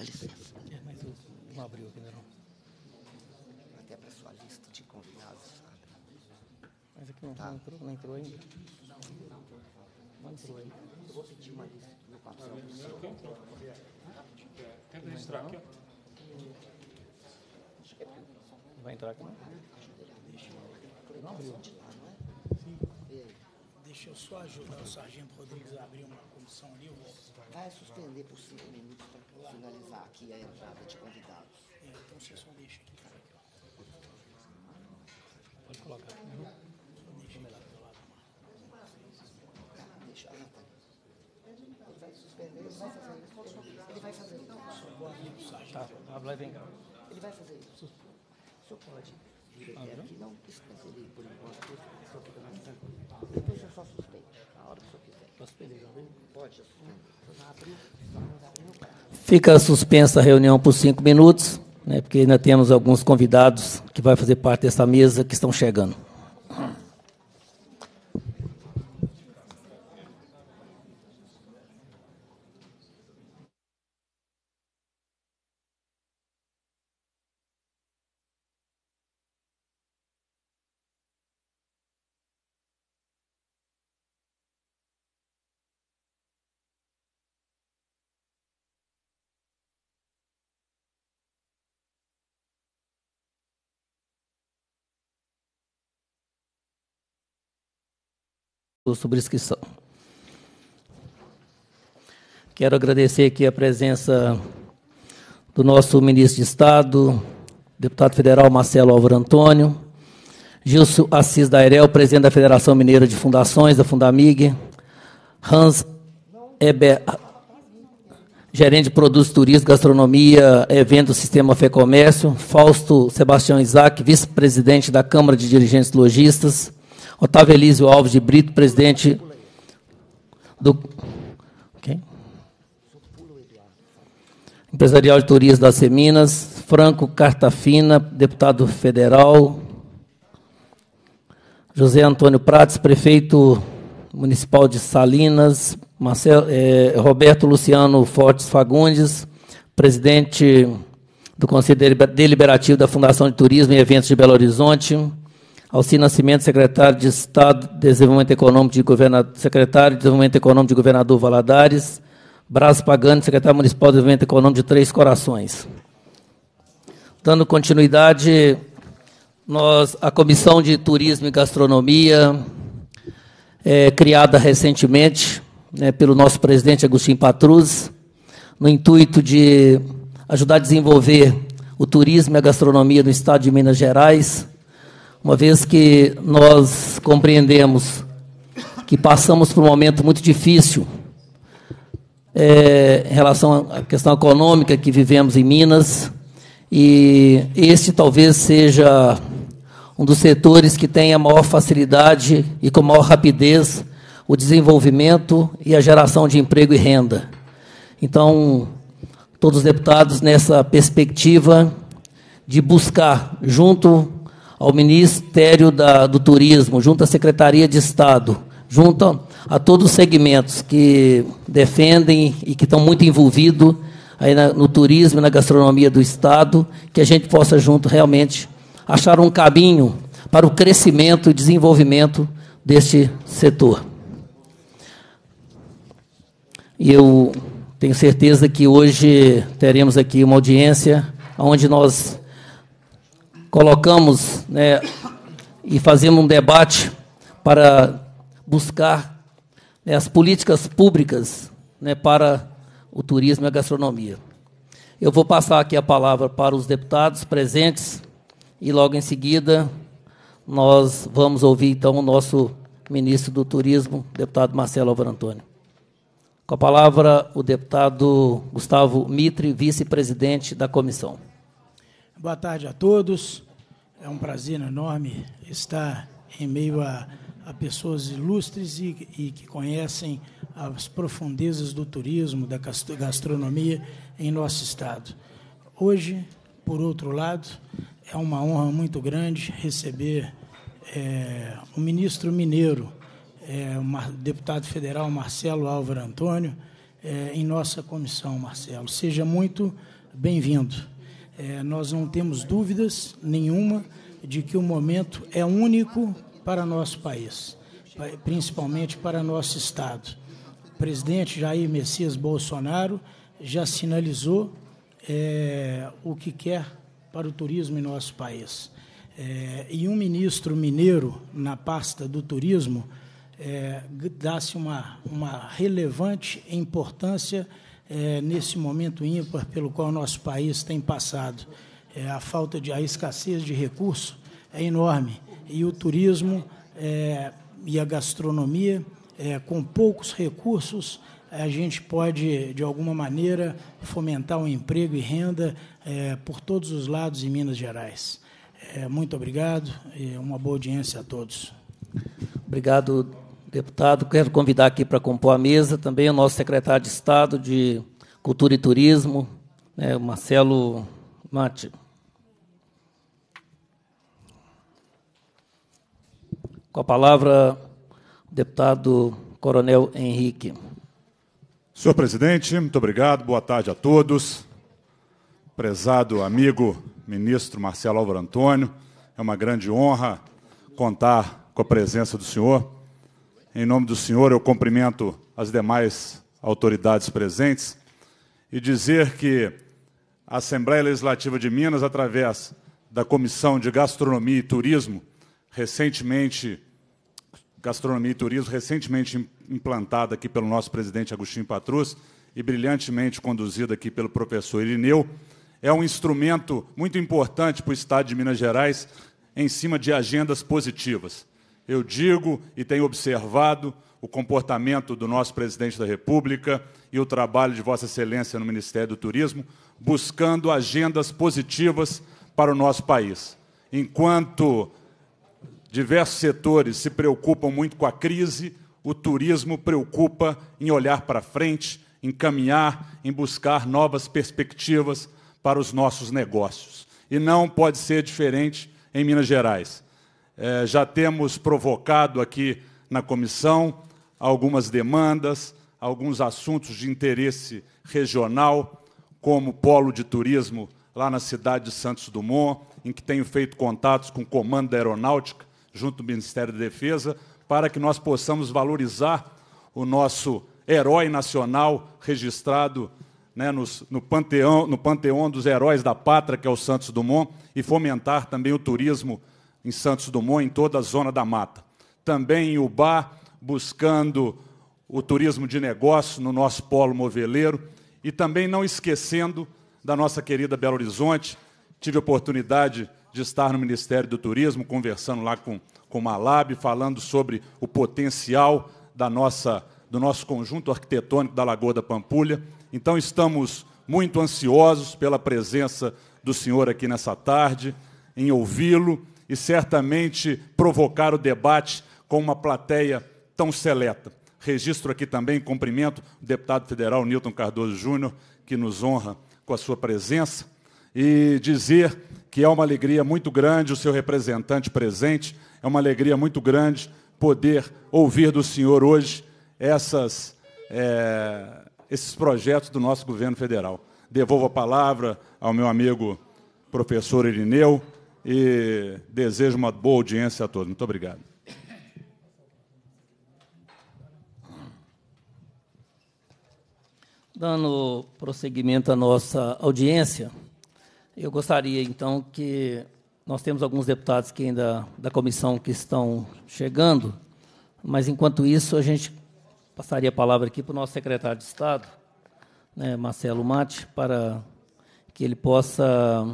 dá licença. É, mas eu não abriu aqui, não. Até para sua lista de convidados, sabe? Mas aqui é não, tá. não entrou, não entrou ainda? Não, não. Eu vou pedir uma lista no papel do seu. aqui, Vai entrar aqui? Né? Não abriu. É? Sim. E aí? Deixa eu só ajudar o Sargento Rodrigues a abrir uma comissão ali, vou. Vai suspender por cinco minutos para finalizar aqui a entrada de convidados. É, então você só deixa aqui, cara, tá Pode colocar. aqui. Só deixa aqui do lado, Marco. Tá, deixa, ah, tá. Ele vai suspender, ele vai fazer isso. Ele vai fazer isso. Tá, vai vem cá. Ele vai fazer isso. O senhor pode. Uhum. aqui. Não por enquanto, só fica mais tranquilo. Depois só a hora que o tá pode tá, Fica suspensa a reunião por cinco minutos, né, porque ainda temos alguns convidados que vai fazer parte dessa mesa que estão chegando. subscrição. Quero agradecer aqui a presença do nosso ministro de Estado, deputado federal Marcelo Álvaro Antônio, Gilson Assis Dairel, presidente da Federação Mineira de Fundações, da Fundamig, Hans Eber, gerente de produtos turismo, gastronomia, eventos, sistema Fê Comércio, Fausto Sebastião Isaac, vice-presidente da Câmara de Dirigentes Logistas, Otávio Elísio Alves de Brito, presidente do. Empresarial de Turismo da Seminas, Franco Cartafina, deputado federal, José Antônio Prates, prefeito municipal de Salinas, Marcelo, eh, Roberto Luciano Fortes Fagundes, presidente do Conselho Deliberativo da Fundação de Turismo e Eventos de Belo Horizonte, Alci Nascimento, secretário de Estado de Desenvolvimento Econômico de Governador, secretário de Desenvolvimento Econômico de Governador Valadares, Brás Pagani, secretário municipal de Desenvolvimento Econômico de Três Corações. Dando continuidade, nós, a Comissão de Turismo e Gastronomia, é, criada recentemente né, pelo nosso presidente Agostinho Patruz, no intuito de ajudar a desenvolver o turismo e a gastronomia no estado de Minas Gerais, uma vez que nós compreendemos que passamos por um momento muito difícil é, em relação à questão econômica que vivemos em Minas, e este talvez seja um dos setores que tem a maior facilidade e com maior rapidez o desenvolvimento e a geração de emprego e renda. Então, todos os deputados nessa perspectiva de buscar, junto ao Ministério da, do Turismo, junto à Secretaria de Estado, junto a todos os segmentos que defendem e que estão muito envolvidos aí na, no turismo e na gastronomia do Estado, que a gente possa junto realmente achar um caminho para o crescimento e desenvolvimento deste setor. E eu tenho certeza que hoje teremos aqui uma audiência onde nós colocamos né, e fazemos um debate para buscar né, as políticas públicas né, para o turismo e a gastronomia. Eu vou passar aqui a palavra para os deputados presentes e logo em seguida nós vamos ouvir então o nosso ministro do Turismo, deputado Marcelo Álvaro Antônio. Com a palavra o deputado Gustavo Mitre, vice-presidente da comissão. Boa tarde a todos. É um prazer enorme estar em meio a, a pessoas ilustres e, e, que conhecem as profundezas do turismo, da gastronomia em nosso estado. Hoje, por outro lado, é uma honra muito grande receber é, o ministro mineiro, é, o deputado federal Marcelo Álvaro Antônio, é, em nossa comissão, Marcelo. Seja muito bem-vindo. É, nós não temos dúvidas nenhuma de que o momento é único para nosso país, principalmente para nosso Estado. O presidente Jair Messias Bolsonaro já sinalizou é, o que quer para o turismo em nosso país. É, e um ministro mineiro na pasta do turismo é, dá-se uma, uma relevante importância é, nesse momento ímpar pelo qual nosso país tem passado. É, a falta de a escassez de recursos é enorme e o turismo é, e a gastronomia é, com poucos recursos a gente pode de alguma maneira fomentar o um emprego e renda é, por todos os lados em Minas Gerais. É, muito obrigado e uma boa audiência a todos. Obrigado, Deputado, quero convidar aqui para compor a mesa também o nosso secretário de Estado de Cultura e Turismo, né, Marcelo Mate. Com a palavra, o deputado Coronel Henrique. Senhor presidente, muito obrigado. Boa tarde a todos. Prezado amigo ministro Marcelo Álvaro Antônio, é uma grande honra contar com a presença do senhor em nome do Senhor, eu cumprimento as demais autoridades presentes e dizer que a Assembleia Legislativa de Minas, através da Comissão de Gastronomia e Turismo, recentemente Gastronomia e Turismo, recentemente implantada aqui pelo nosso presidente Agostinho Patrus e brilhantemente conduzida aqui pelo professor Irineu, é um instrumento muito importante para o Estado de Minas Gerais em cima de agendas positivas eu digo e tenho observado o comportamento do nosso presidente da República e o trabalho de Vossa Excelência no Ministério do Turismo, buscando agendas positivas para o nosso país. Enquanto diversos setores se preocupam muito com a crise, o turismo preocupa em olhar para frente, em caminhar, em buscar novas perspectivas para os nossos negócios. E não pode ser diferente em Minas Gerais. É, já temos provocado aqui na comissão algumas demandas, alguns assuntos de interesse regional, como polo de turismo lá na cidade de Santos Dumont, em que tenho feito contatos com o Comando da Aeronáutica, junto ao Ministério da Defesa, para que nós possamos valorizar o nosso herói nacional registrado né, nos, no, panteão, no panteão dos heróis da pátria, que é o Santos Dumont, e fomentar também o turismo em Santos Dumont, em toda a zona da mata. Também em Ubá, buscando o turismo de negócio no nosso polo moveleiro. E também não esquecendo da nossa querida Belo Horizonte. Tive a oportunidade de estar no Ministério do Turismo, conversando lá com, com o Malab, falando sobre o potencial da nossa, do nosso conjunto arquitetônico da Lagoa da Pampulha. Então, estamos muito ansiosos pela presença do senhor aqui nessa tarde, em ouvi-lo e certamente provocar o debate com uma plateia tão seleta. Registro aqui também cumprimento o deputado federal Newton Cardoso Júnior, que nos honra com a sua presença, e dizer que é uma alegria muito grande o seu representante presente, é uma alegria muito grande poder ouvir do senhor hoje essas, é, esses projetos do nosso governo federal. Devolvo a palavra ao meu amigo professor Irineu, e desejo uma boa audiência a todos. Muito obrigado. Dando prosseguimento à nossa audiência, eu gostaria então que nós temos alguns deputados que ainda da comissão que estão chegando, mas enquanto isso a gente passaria a palavra aqui para o nosso secretário de Estado, né, Marcelo Mate, para que ele possa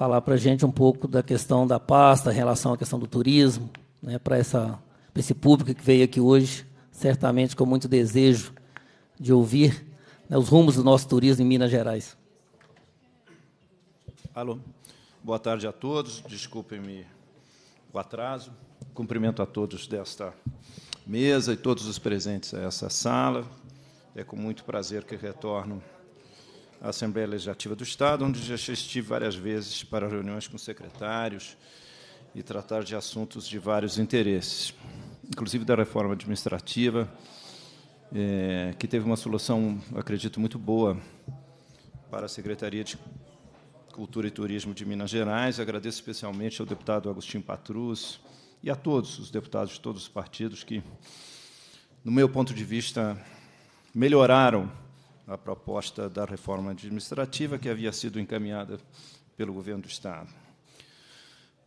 falar para a gente um pouco da questão da pasta, em relação à questão do turismo, né, para esse público que veio aqui hoje, certamente com muito desejo de ouvir né, os rumos do nosso turismo em Minas Gerais. Alô, boa tarde a todos, desculpem-me o atraso, cumprimento a todos desta mesa e todos os presentes a essa sala, é com muito prazer que retorno Assembleia Legislativa do Estado, onde já estive várias vezes para reuniões com secretários e tratar de assuntos de vários interesses, inclusive da reforma administrativa, é, que teve uma solução, acredito, muito boa para a Secretaria de Cultura e Turismo de Minas Gerais. Agradeço especialmente ao deputado Agostinho Patrus e a todos os deputados de todos os partidos que, no meu ponto de vista, melhoraram a proposta da reforma administrativa que havia sido encaminhada pelo governo do Estado.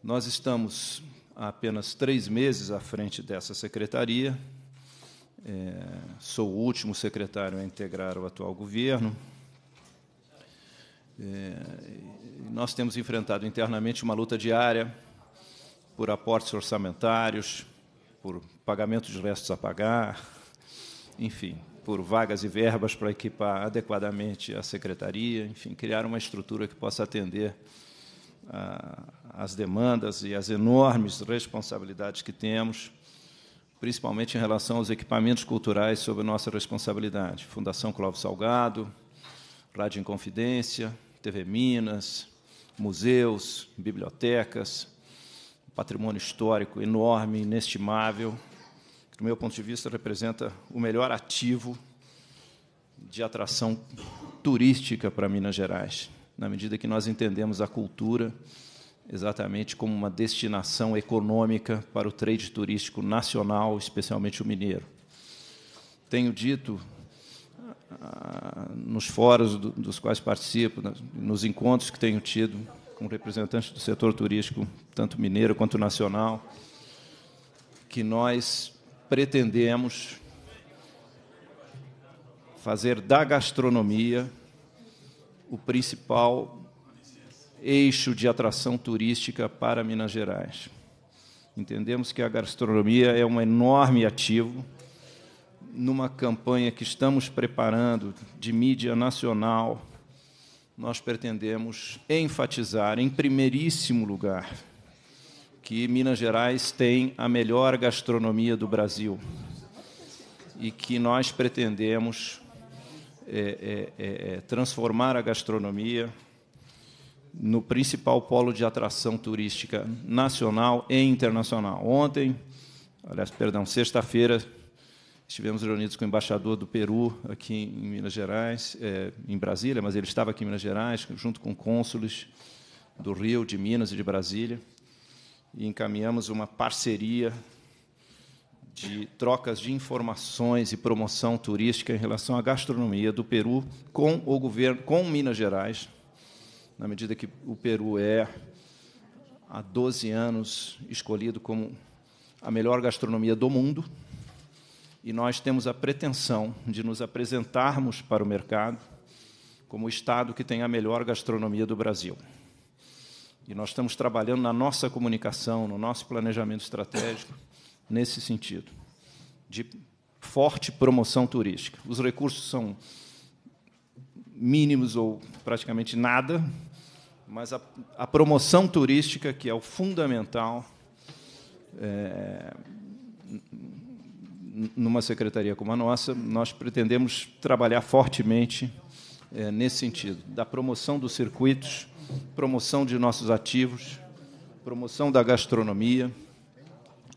Nós estamos há apenas três meses à frente dessa secretaria. É, sou o último secretário a integrar o atual governo. É, nós temos enfrentado internamente uma luta diária por aportes orçamentários, por pagamento de restos a pagar, enfim, por vagas e verbas para equipar adequadamente a secretaria, enfim, criar uma estrutura que possa atender às ah, demandas e às enormes responsabilidades que temos, principalmente em relação aos equipamentos culturais sob nossa responsabilidade. Fundação Clóvis Salgado, Rádio Inconfidência, TV Minas, museus, bibliotecas, patrimônio histórico enorme, inestimável, que, do meu ponto de vista, representa o melhor ativo de atração turística para Minas Gerais, na medida que nós entendemos a cultura exatamente como uma destinação econômica para o trade turístico nacional, especialmente o mineiro. Tenho dito ah, nos fóruns dos quais participo, nos encontros que tenho tido com representantes do setor turístico, tanto mineiro quanto nacional, que nós pretendemos fazer da gastronomia o principal eixo de atração turística para Minas Gerais. Entendemos que a gastronomia é um enorme ativo numa campanha que estamos preparando de mídia nacional. Nós pretendemos enfatizar em primeiríssimo lugar que Minas Gerais tem a melhor gastronomia do Brasil e que nós pretendemos é, é, é, é, transformar a gastronomia no principal polo de atração turística nacional e internacional. Ontem, aliás, perdão, sexta-feira, estivemos reunidos com o embaixador do Peru aqui em Minas Gerais, é, em Brasília, mas ele estava aqui em Minas Gerais, junto com cônsules do Rio, de Minas e de Brasília e encaminhamos uma parceria de trocas de informações e promoção turística em relação à gastronomia do Peru com o governo, com Minas Gerais, na medida que o Peru é há 12 anos escolhido como a melhor gastronomia do mundo, e nós temos a pretensão de nos apresentarmos para o mercado como o estado que tem a melhor gastronomia do Brasil. E nós estamos trabalhando na nossa comunicação, no nosso planejamento estratégico, nesse sentido, de forte promoção turística. Os recursos são mínimos ou praticamente nada, mas a, a promoção turística, que é o fundamental é, numa secretaria como a nossa, nós pretendemos trabalhar fortemente é, nesse sentido, da promoção dos circuitos promoção de nossos ativos, promoção da gastronomia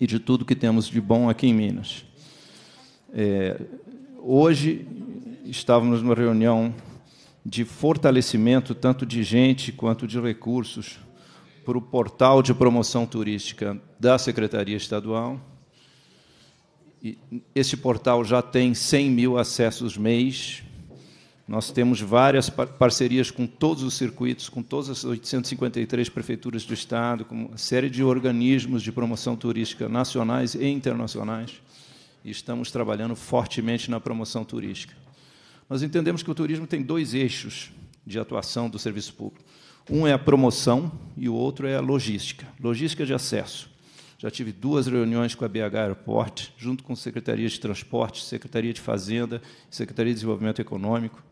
e de tudo que temos de bom aqui em Minas. É, hoje estávamos numa reunião de fortalecimento tanto de gente quanto de recursos para o portal de promoção turística da Secretaria Estadual. E este portal já tem 100 mil acessos mês nós temos várias parcerias com todos os circuitos, com todas as 853 prefeituras do Estado, com uma série de organismos de promoção turística nacionais e internacionais, e estamos trabalhando fortemente na promoção turística. Nós entendemos que o turismo tem dois eixos de atuação do serviço público. Um é a promoção e o outro é a logística, logística de acesso. Já tive duas reuniões com a BH Airport, junto com Secretaria de Transporte, Secretaria de Fazenda, Secretaria de Desenvolvimento Econômico,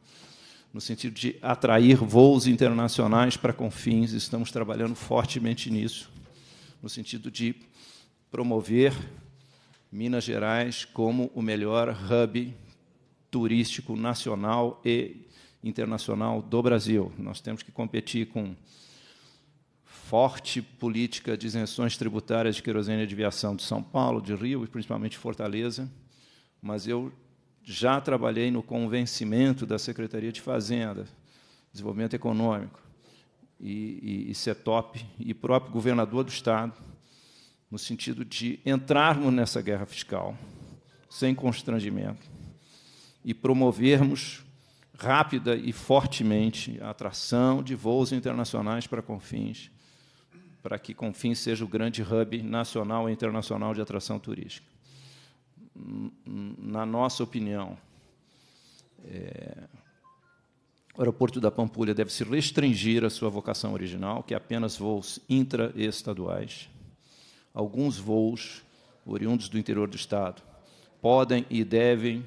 no sentido de atrair voos internacionais para confins, estamos trabalhando fortemente nisso, no sentido de promover Minas Gerais como o melhor hub turístico nacional e internacional do Brasil. Nós temos que competir com forte política de isenções tributárias de querosene de aviação de São Paulo, de Rio e principalmente Fortaleza, mas eu já trabalhei no convencimento da Secretaria de Fazenda, Desenvolvimento Econômico, e, e, e CETOP, e próprio governador do Estado, no sentido de entrarmos nessa guerra fiscal sem constrangimento e promovermos rápida e fortemente a atração de voos internacionais para Confins, para que Confins seja o grande hub nacional e internacional de atração turística na nossa opinião, é, o aeroporto da Pampulha deve se restringir à sua vocação original, que é apenas voos intraestaduais. Alguns voos oriundos do interior do Estado podem e devem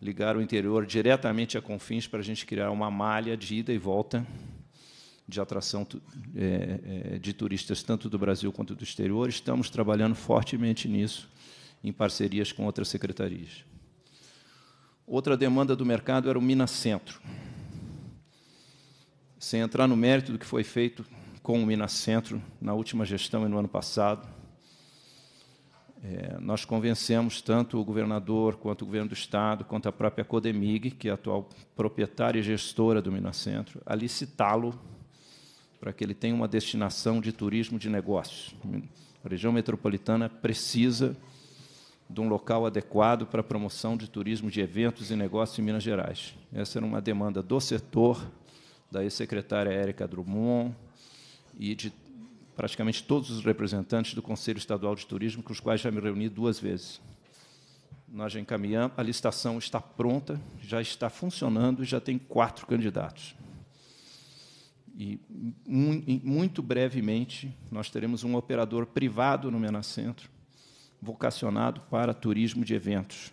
ligar o interior diretamente a Confins para a gente criar uma malha de ida e volta de atração é, é, de turistas, tanto do Brasil quanto do exterior. Estamos trabalhando fortemente nisso em parcerias com outras secretarias. Outra demanda do mercado era o Minas Centro. Sem entrar no mérito do que foi feito com o Minas Centro na última gestão e no ano passado, é, nós convencemos tanto o governador, quanto o governo do Estado, quanto a própria Codemig, que é a atual proprietária e gestora do Minas Centro, a licitá-lo para que ele tenha uma destinação de turismo de negócios. A região metropolitana precisa de um local adequado para a promoção de turismo, de eventos e negócios em Minas Gerais. Essa era uma demanda do setor, da ex-secretária Érica Drummond e de praticamente todos os representantes do Conselho Estadual de Turismo, com os quais já me reuni duas vezes. Nós já encaminhamos, a licitação está pronta, já está funcionando e já tem quatro candidatos. E muito brevemente nós teremos um operador privado no Menacentro vocacionado para turismo de eventos,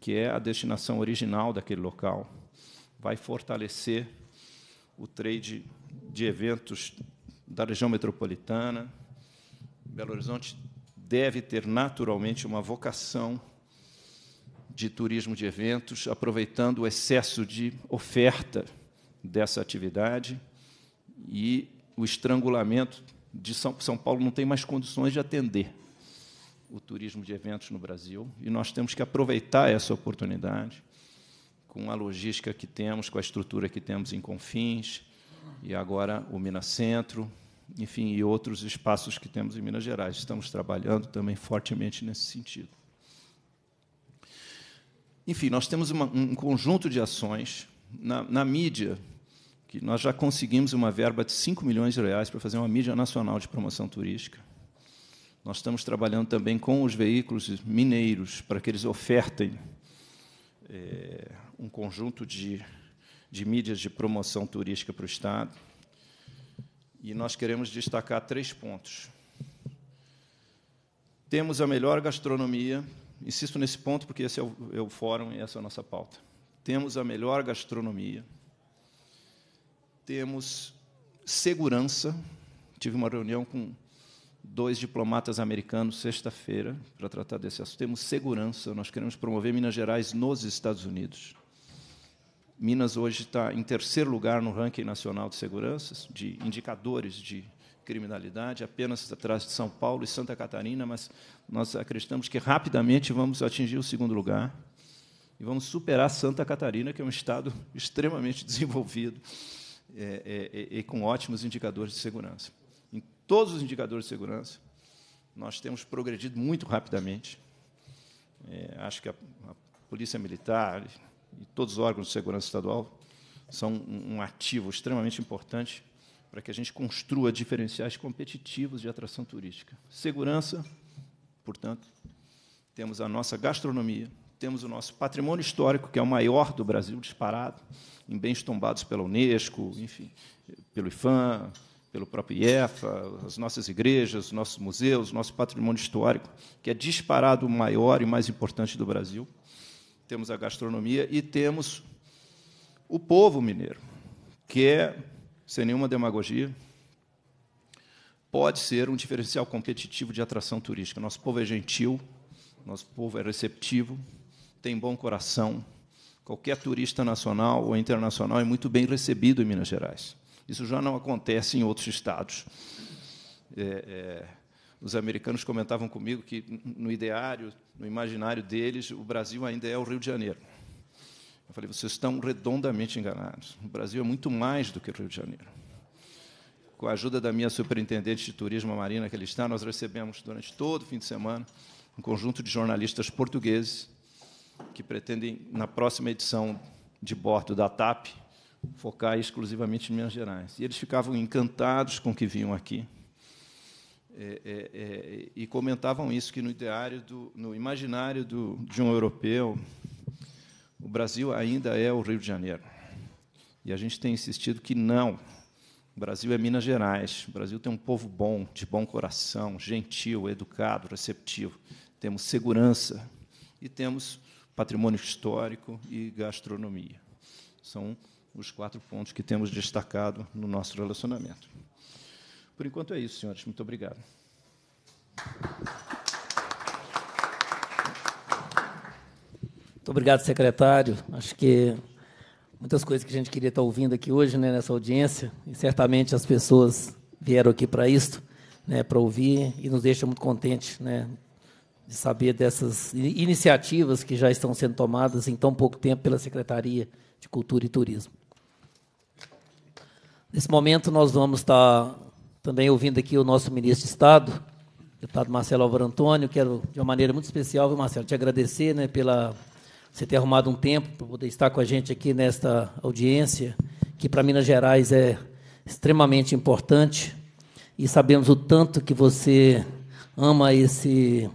que é a destinação original daquele local. Vai fortalecer o trade de eventos da região metropolitana. Belo Horizonte deve ter naturalmente uma vocação de turismo de eventos, aproveitando o excesso de oferta dessa atividade e o estrangulamento de São, São Paulo não tem mais condições de atender o turismo de eventos no Brasil e nós temos que aproveitar essa oportunidade com a logística que temos, com a estrutura que temos em Confins e agora o Minas Centro, enfim, e outros espaços que temos em Minas Gerais. Estamos trabalhando também fortemente nesse sentido. Enfim, nós temos uma, um conjunto de ações na, na mídia que nós já conseguimos uma verba de 5 milhões de reais para fazer uma mídia nacional de promoção turística. Nós estamos trabalhando também com os veículos mineiros para que eles ofertem é, um conjunto de, de mídias de promoção turística para o Estado. E nós queremos destacar três pontos. Temos a melhor gastronomia, insisto nesse ponto porque esse é o, é o fórum e essa é a nossa pauta. Temos a melhor gastronomia, temos segurança. Tive uma reunião com dois diplomatas americanos sexta-feira para tratar desse assunto. Temos segurança, nós queremos promover Minas Gerais nos Estados Unidos. Minas hoje está em terceiro lugar no ranking nacional de seguranças, de indicadores de criminalidade, apenas atrás de São Paulo e Santa Catarina, mas nós acreditamos que rapidamente vamos atingir o segundo lugar e vamos superar Santa Catarina, que é um estado extremamente desenvolvido é, é, é, e com ótimos indicadores de segurança todos os indicadores de segurança. Nós temos progredido muito rapidamente. É, acho que a, a Polícia Militar e todos os órgãos de segurança estadual são um, um ativo extremamente importante para que a gente construa diferenciais competitivos de atração turística. Segurança, portanto, temos a nossa gastronomia, temos o nosso patrimônio histórico, que é o maior do Brasil, disparado, em bens tombados pela Unesco, enfim, pelo IFAM, pelo próprio IEFA, as nossas igrejas, nossos museus, nosso patrimônio histórico, que é disparado o maior e mais importante do Brasil. Temos a gastronomia e temos o povo mineiro, que é, sem nenhuma demagogia, pode ser um diferencial competitivo de atração turística. Nosso povo é gentil, nosso povo é receptivo, tem bom coração. Qualquer turista nacional ou internacional é muito bem recebido em Minas Gerais. Isso já não acontece em outros estados. É, é, os americanos comentavam comigo que, no ideário, no imaginário deles, o Brasil ainda é o Rio de Janeiro. Eu falei, vocês estão redondamente enganados. O Brasil é muito mais do que o Rio de Janeiro. Com a ajuda da minha superintendente de turismo, Marina, que ele está, nós recebemos durante todo o fim de semana um conjunto de jornalistas portugueses que pretendem, na próxima edição de bordo da TAP, focar exclusivamente em Minas Gerais. E eles ficavam encantados com o que vinham aqui. É, é, é, e comentavam isso que no ideário do, no imaginário do, de um europeu o Brasil ainda é o Rio de Janeiro e a gente tem insistido que não o Brasil é Minas Gerais o Brasil tem um povo bom de bom coração gentil educado receptivo temos segurança e temos patrimônio histórico e gastronomia são os quatro pontos que temos destacado no nosso relacionamento. Por enquanto é isso, senhores. Muito obrigado. Muito obrigado, secretário. Acho que muitas coisas que a gente queria estar ouvindo aqui hoje, né, nessa audiência, e certamente as pessoas vieram aqui para isto, né, para ouvir, e nos deixa muito contentes né, de saber dessas iniciativas que já estão sendo tomadas em tão pouco tempo pela Secretaria de Cultura e Turismo. Nesse momento, nós vamos estar também ouvindo aqui o nosso ministro de Estado, deputado Marcelo Álvaro Antônio. Quero, de uma maneira muito especial, Marcelo, te agradecer né, pela você ter arrumado um tempo para poder estar com a gente aqui nesta audiência, que para Minas Gerais é extremamente importante. E sabemos o tanto que você ama esse,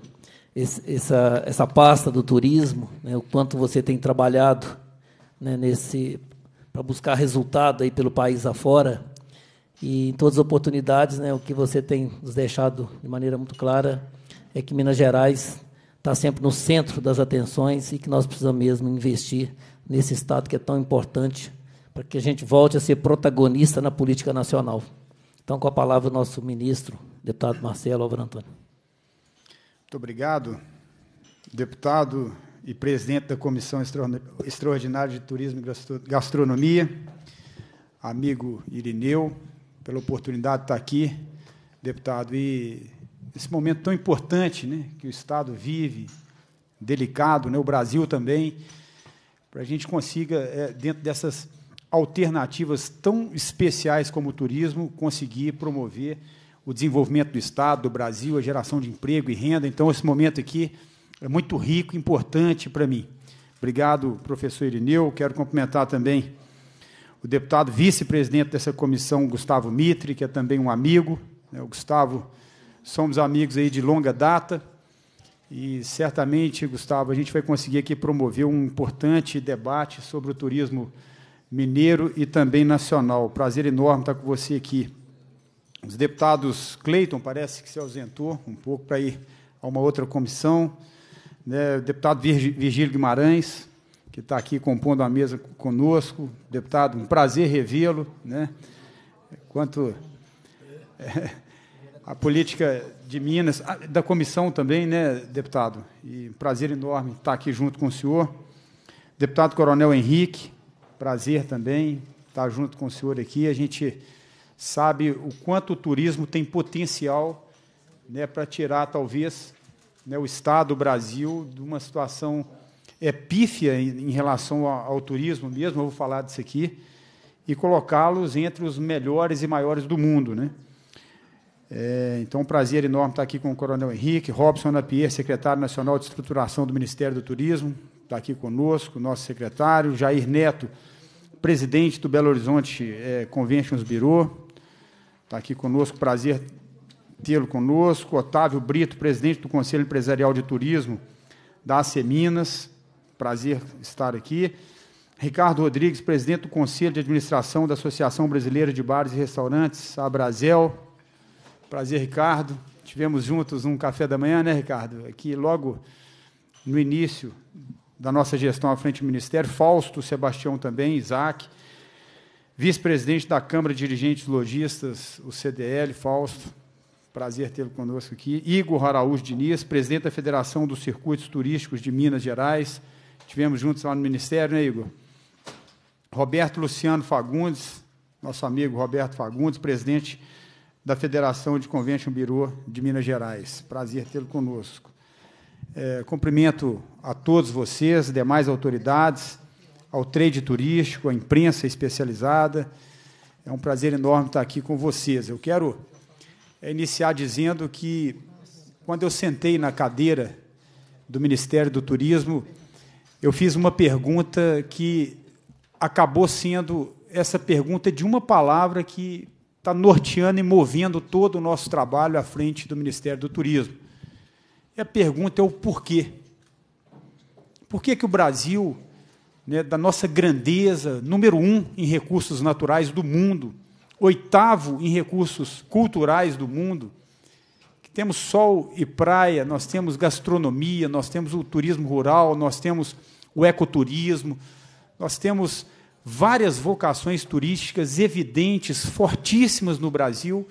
esse essa, essa pasta do turismo, né, o quanto você tem trabalhado né, nesse para buscar resultado aí pelo país afora. E em todas as oportunidades, né, o que você tem nos deixado de maneira muito clara é que Minas Gerais está sempre no centro das atenções e que nós precisamos mesmo investir nesse estado que é tão importante para que a gente volte a ser protagonista na política nacional. Então, com a palavra o nosso ministro, deputado Marcelo Álvaro Antônio. Muito obrigado, deputado e presidente da Comissão Extraordinária de Turismo e Gastronomia, amigo Irineu, pela oportunidade de estar aqui, deputado. E esse momento tão importante né, que o Estado vive, delicado, né, o Brasil também, para a gente consiga, é, dentro dessas alternativas tão especiais como o turismo, conseguir promover o desenvolvimento do Estado, do Brasil, a geração de emprego e renda. Então, esse momento aqui é muito rico, importante para mim. Obrigado, professor Irineu. Quero cumprimentar também o deputado vice-presidente dessa comissão, Gustavo Mitre, que é também um amigo. Né? O Gustavo, somos amigos aí de longa data. E certamente, Gustavo, a gente vai conseguir aqui promover um importante debate sobre o turismo mineiro e também nacional. Prazer enorme estar com você aqui. Os deputados Cleiton parece que se ausentou um pouco para ir a uma outra comissão né, o deputado Virgílio Guimarães, que está aqui compondo a mesa conosco. Deputado, um prazer revê-lo. Né? Quanto é, a política de Minas, da comissão também, né, deputado? E um prazer enorme estar aqui junto com o senhor. Deputado Coronel Henrique, prazer também estar junto com o senhor aqui. A gente sabe o quanto o turismo tem potencial né, para tirar, talvez, né, o Estado, o Brasil, de uma situação é, pífia em, em relação ao, ao, turismo mesmo, eu vou falar disso aqui, e colocá-los entre os melhores e maiores do mundo. Né? É, então, um prazer enorme estar aqui com o Coronel Henrique, Robson Napier, secretário nacional de estruturação do Ministério do Turismo, está aqui conosco, nosso secretário, Jair Neto, presidente do Belo Horizonte é, Conventions Bureau, está aqui conosco, prazer tê-lo conosco. Otávio Brito, presidente do Conselho Empresarial de Turismo da AC Minas. Prazer estar aqui. Ricardo Rodrigues, presidente do Conselho de Administração da Associação Brasileira de Bares e Restaurantes, Abrazel. Prazer, Ricardo. Tivemos juntos um café da manhã, né, Ricardo? Aqui logo no início da nossa gestão à frente do Ministério, Fausto, Sebastião também, Isaac, vice-presidente da Câmara de Dirigentes Logistas, o CDL, Fausto, Prazer tê-lo conosco aqui. Igor Araújo Diniz, presidente da Federação dos Circuitos Turísticos de Minas Gerais. Tivemos juntos lá no Ministério, né, Igor? Roberto Luciano Fagundes, nosso amigo Roberto Fagundes, presidente da Federação de Convention Bureau de Minas Gerais. Prazer tê-lo conosco. É, cumprimento a todos vocês, demais autoridades, ao trade turístico, à imprensa especializada. É um prazer enorme estar aqui com vocês. Eu quero é iniciar dizendo que, quando eu sentei na cadeira do Ministério do Turismo, eu fiz uma pergunta que acabou sendo essa pergunta de uma palavra que está norteando e movendo todo o nosso trabalho à frente do Ministério do Turismo. E a pergunta é o porquê. Por que, que o Brasil, né, da nossa grandeza, número um em recursos naturais do mundo, oitavo em recursos culturais do mundo. Temos sol e praia, nós temos gastronomia, nós temos o turismo rural, nós temos o ecoturismo, nós temos várias vocações turísticas evidentes, fortíssimas no Brasil.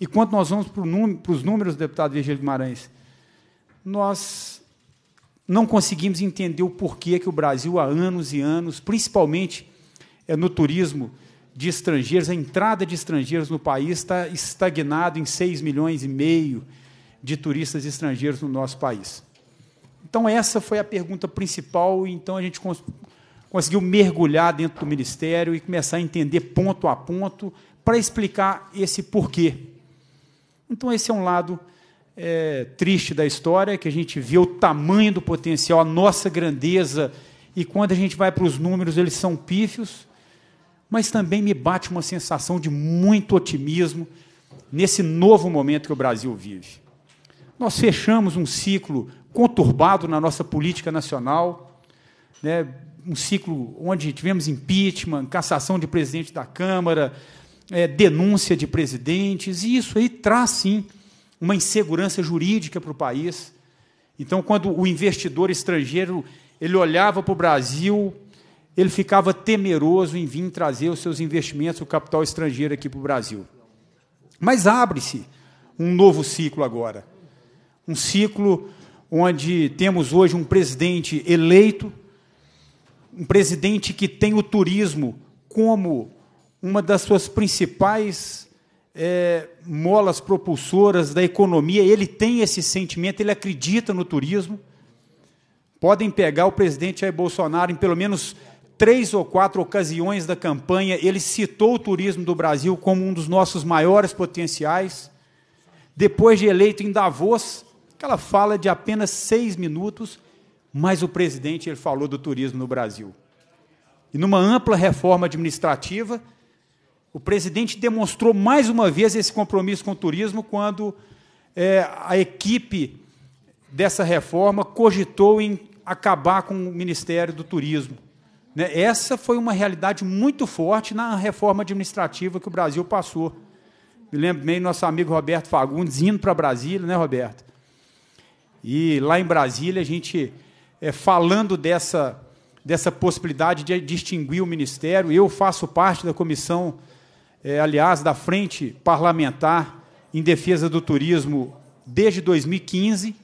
E quando nós vamos para os números, deputado Virgílio Guimarães, nós não conseguimos entender o porquê que o Brasil, há anos e anos, principalmente é no turismo, de estrangeiros, a entrada de estrangeiros no país está estagnado em 6 milhões e meio de turistas estrangeiros no nosso país. Então essa foi a pergunta principal, e então a gente cons conseguiu mergulhar dentro do ministério e começar a entender ponto a ponto para explicar esse porquê. Então esse é um lado é, triste da história, que a gente vê o tamanho do potencial, a nossa grandeza, e quando a gente vai para os números, eles são pífios, mas também me bate uma sensação de muito otimismo nesse novo momento que o Brasil vive. Nós fechamos um ciclo conturbado na nossa política nacional, né? um ciclo onde tivemos impeachment, cassação de presidente da Câmara, é, denúncia de presidentes, e isso aí traz, sim, uma insegurança jurídica para o país. Então, quando o investidor estrangeiro ele olhava para o Brasil ele ficava temeroso em vir trazer os seus investimentos, o capital estrangeiro aqui para o Brasil. Mas abre-se um novo ciclo agora. Um ciclo onde temos hoje um presidente eleito, um presidente que tem o turismo como uma das suas principais é, molas propulsoras da economia. Ele tem esse sentimento, ele acredita no turismo. Podem pegar o presidente Jair Bolsonaro em pelo menos três ou quatro ocasiões da campanha, ele citou o turismo do Brasil como um dos nossos maiores potenciais. Depois de eleito em Davos, aquela fala de apenas seis minutos, mas o presidente ele falou do turismo no Brasil. E numa ampla reforma administrativa, o presidente demonstrou mais uma vez esse compromisso com o turismo quando é, a equipe dessa reforma cogitou em acabar com o Ministério do Turismo né? Essa foi uma realidade muito forte na reforma administrativa que o Brasil passou. Me lembro bem nosso amigo Roberto Fagundes indo para Brasília, né, Roberto? E lá em Brasília, a gente é, falando dessa, dessa possibilidade de distinguir o ministério, eu faço parte da comissão, é, aliás, da Frente Parlamentar em Defesa do Turismo desde 2015.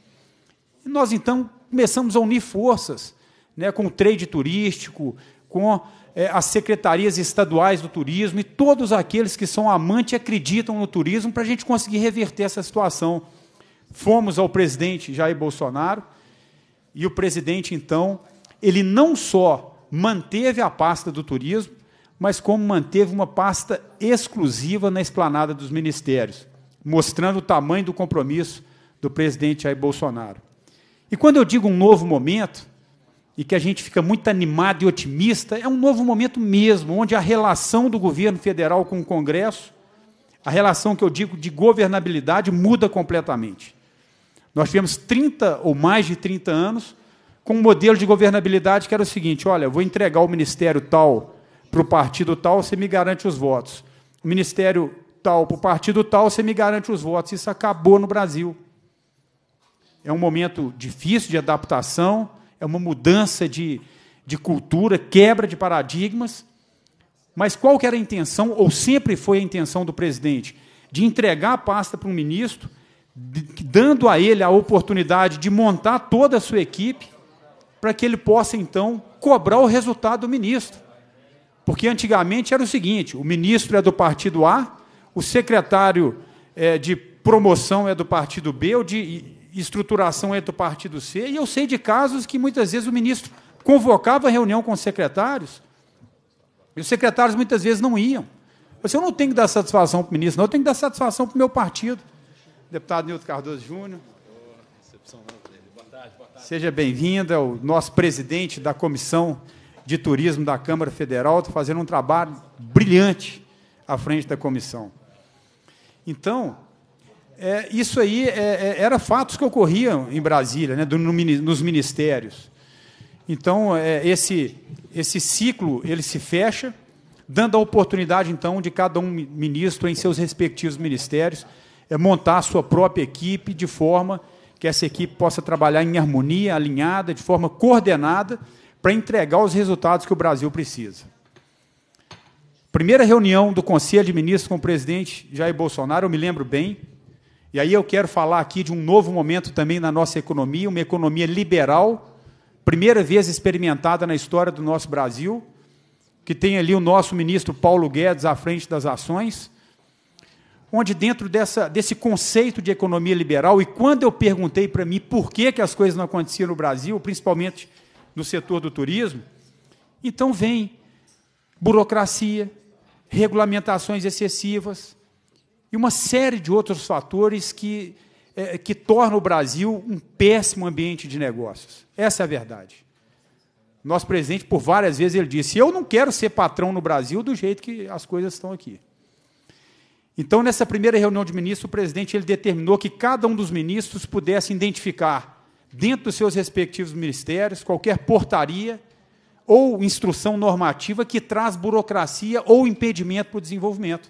E nós, então, começamos a unir forças né, com o trade turístico, com é, as secretarias estaduais do turismo e todos aqueles que são amantes e acreditam no turismo para a gente conseguir reverter essa situação. Fomos ao presidente Jair Bolsonaro e o presidente, então, ele não só manteve a pasta do turismo, mas como manteve uma pasta exclusiva na esplanada dos ministérios, mostrando o tamanho do compromisso do presidente Jair Bolsonaro. E quando eu digo um novo momento, e que a gente fica muito animado e otimista, é um novo momento mesmo, onde a relação do governo federal com o Congresso, a relação que eu digo de governabilidade, muda completamente. Nós tivemos 30 ou mais de 30 anos com um modelo de governabilidade que era o seguinte: olha, vou entregar o ministério tal para o partido tal, você me garante os votos. O ministério tal para o partido tal, você me garante os votos. Isso acabou no Brasil. É um momento difícil de adaptação é uma mudança de, de cultura, quebra de paradigmas. Mas qual que era a intenção, ou sempre foi a intenção do presidente? De entregar a pasta para um ministro, dando a ele a oportunidade de montar toda a sua equipe, para que ele possa, então, cobrar o resultado do ministro. Porque antigamente era o seguinte: o ministro é do partido A, o secretário é, de promoção é do partido B ou de, estruturação entre o partido C, e eu sei de casos que muitas vezes o ministro convocava reunião com os secretários, e os secretários muitas vezes não iam. Você eu não tenho que dar satisfação para o ministro, não, eu tenho que dar satisfação para o meu partido. Deputado Nilton Cardoso Júnior. Seja bem-vindo, é o nosso presidente da Comissão de Turismo da Câmara Federal, está fazendo um trabalho brilhante à frente da comissão. Então, é, isso aí é, é, era fatos que ocorriam em Brasília, né, do, no, nos ministérios. Então, é, esse, esse ciclo ele se fecha, dando a oportunidade, então, de cada um ministro em seus respectivos ministérios é, montar a sua própria equipe de forma que essa equipe possa trabalhar em harmonia, alinhada, de forma coordenada, para entregar os resultados que o Brasil precisa. Primeira reunião do Conselho de Ministros com o presidente Jair Bolsonaro, eu me lembro bem, e aí eu quero falar aqui de um novo momento também na nossa economia, uma economia liberal, primeira vez experimentada na história do nosso Brasil, que tem ali o nosso ministro Paulo Guedes à frente das ações, onde dentro dessa, desse conceito de economia liberal, e quando eu perguntei para mim por que, que as coisas não aconteciam no Brasil, principalmente no setor do turismo, então vem burocracia, regulamentações excessivas, e uma série de outros fatores que, é, que tornam o Brasil um péssimo ambiente de negócios. Essa é a verdade. Nosso presidente, por várias vezes, ele disse: Eu não quero ser patrão no Brasil do jeito que as coisas estão aqui. Então, nessa primeira reunião de ministros, o presidente ele determinou que cada um dos ministros pudesse identificar, dentro dos seus respectivos ministérios, qualquer portaria ou instrução normativa que traz burocracia ou impedimento para o desenvolvimento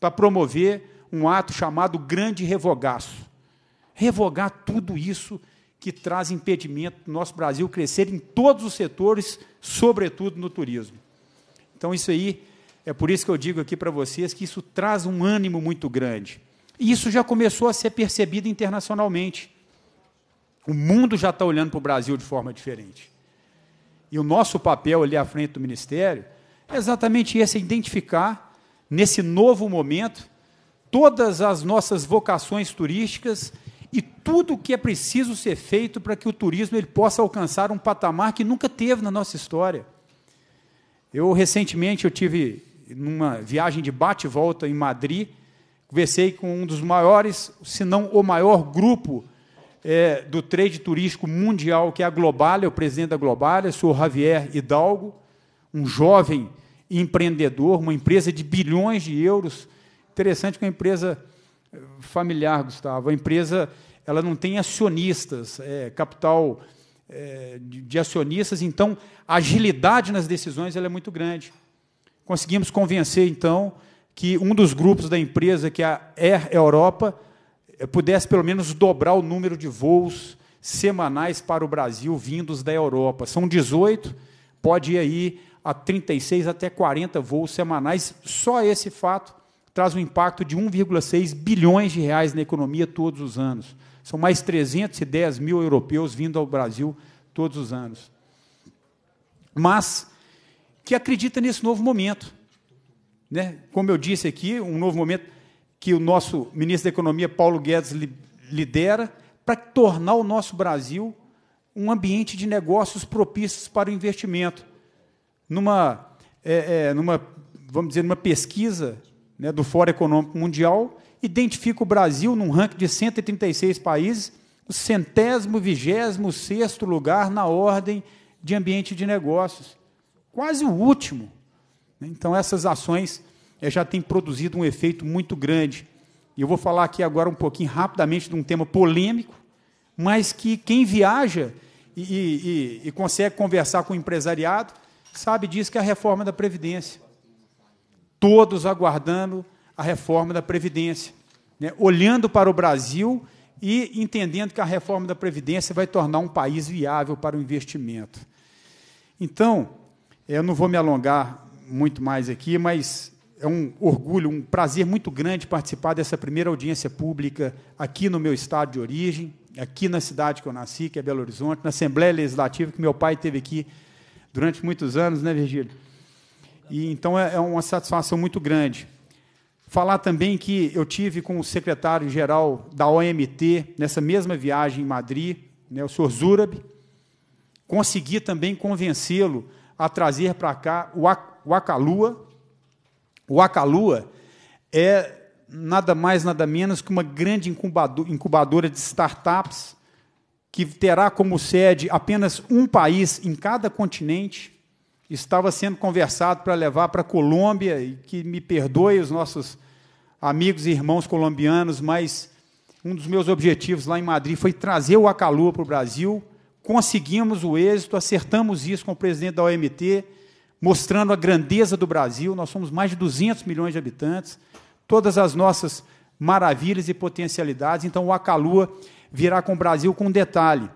para promover um ato chamado grande revogaço. Revogar tudo isso que traz impedimento o nosso Brasil crescer em todos os setores, sobretudo no turismo. Então, isso aí, é por isso que eu digo aqui para vocês que isso traz um ânimo muito grande. E isso já começou a ser percebido internacionalmente. O mundo já está olhando para o Brasil de forma diferente. E o nosso papel ali à frente do Ministério é exatamente esse: é identificar nesse novo momento, todas as nossas vocações turísticas e tudo o que é preciso ser feito para que o turismo ele possa alcançar um patamar que nunca teve na nossa história. Eu recentemente eu tive numa viagem de bate e volta em Madrid, conversei com um dos maiores, se não o maior grupo é, do trade turístico mundial, que é a Globalia, o presidente da Globalia, o senhor Javier Hidalgo, um jovem empreendedor, uma empresa de bilhões de euros. Interessante que uma empresa eh, familiar, Gustavo, a empresa ela não tem acionistas, é, capital é, de, de, acionistas, então a agilidade nas decisões ela é muito grande. Conseguimos convencer, então, que um dos grupos da empresa, que é a Air Europa, eh, pudesse pelo menos dobrar o número de voos semanais para o Brasil vindos da Europa. São 18, pode ir aí a 36 até 40 voos semanais. Só esse fato traz um impacto de 1,6 bilhões de reais na economia todos os anos. São mais 310 mil europeus vindo ao Brasil todos os anos. Mas que acredita nesse novo momento. Né? Como eu disse aqui, um novo momento que o nosso ministro da Economia, Paulo Guedes, lidera para tornar o nosso Brasil um ambiente de negócios propícios para o investimento numa, é, é, numa vamos dizer, numa pesquisa né, do Fórum Econômico Mundial, identifica o Brasil num ranking de 136 países, o centésimo, vigésimo, sexto lugar na ordem de ambiente de negócios. Quase o último. Então, essas ações é, já têm produzido um efeito muito grande. E eu vou falar aqui agora um pouquinho rapidamente de um tema polêmico, mas que quem viaja e, e, e consegue conversar com o empresariado sabe disso, que é a reforma da Previdência. Todos aguardando a reforma da Previdência. Né? Olhando para o Brasil e entendendo que a reforma da Previdência vai tornar um país viável para o investimento. Então, é, eu não vou me alongar muito mais aqui, mas é um orgulho, um prazer muito grande participar dessa primeira audiência pública aqui no meu estado de origem, aqui na cidade que eu nasci, que é Belo Horizonte, na Assembleia Legislativa que meu pai teve aqui durante muitos anos, né, Virgílio? E então é, é, uma satisfação muito grande. Falar também que eu tive com o secretário-geral da OMT nessa mesma viagem em Madrid, né, o senhor Zurab, consegui também convencê-lo a trazer para cá o Acalua. O Acalua é nada mais, nada menos que uma grande incubadora de startups que terá como sede apenas um país em cada continente, estava sendo conversado para levar para a Colômbia, e que me perdoe os nossos amigos e irmãos colombianos, mas um dos meus objetivos lá em Madrid foi trazer o Acalua para o Brasil. Conseguimos o êxito, acertamos isso com o presidente da OMT, mostrando a grandeza do Brasil. Nós somos mais de 200 milhões de habitantes, todas as nossas maravilhas e potencialidades. Então, o Acalua virá com o Brasil com um detalhe.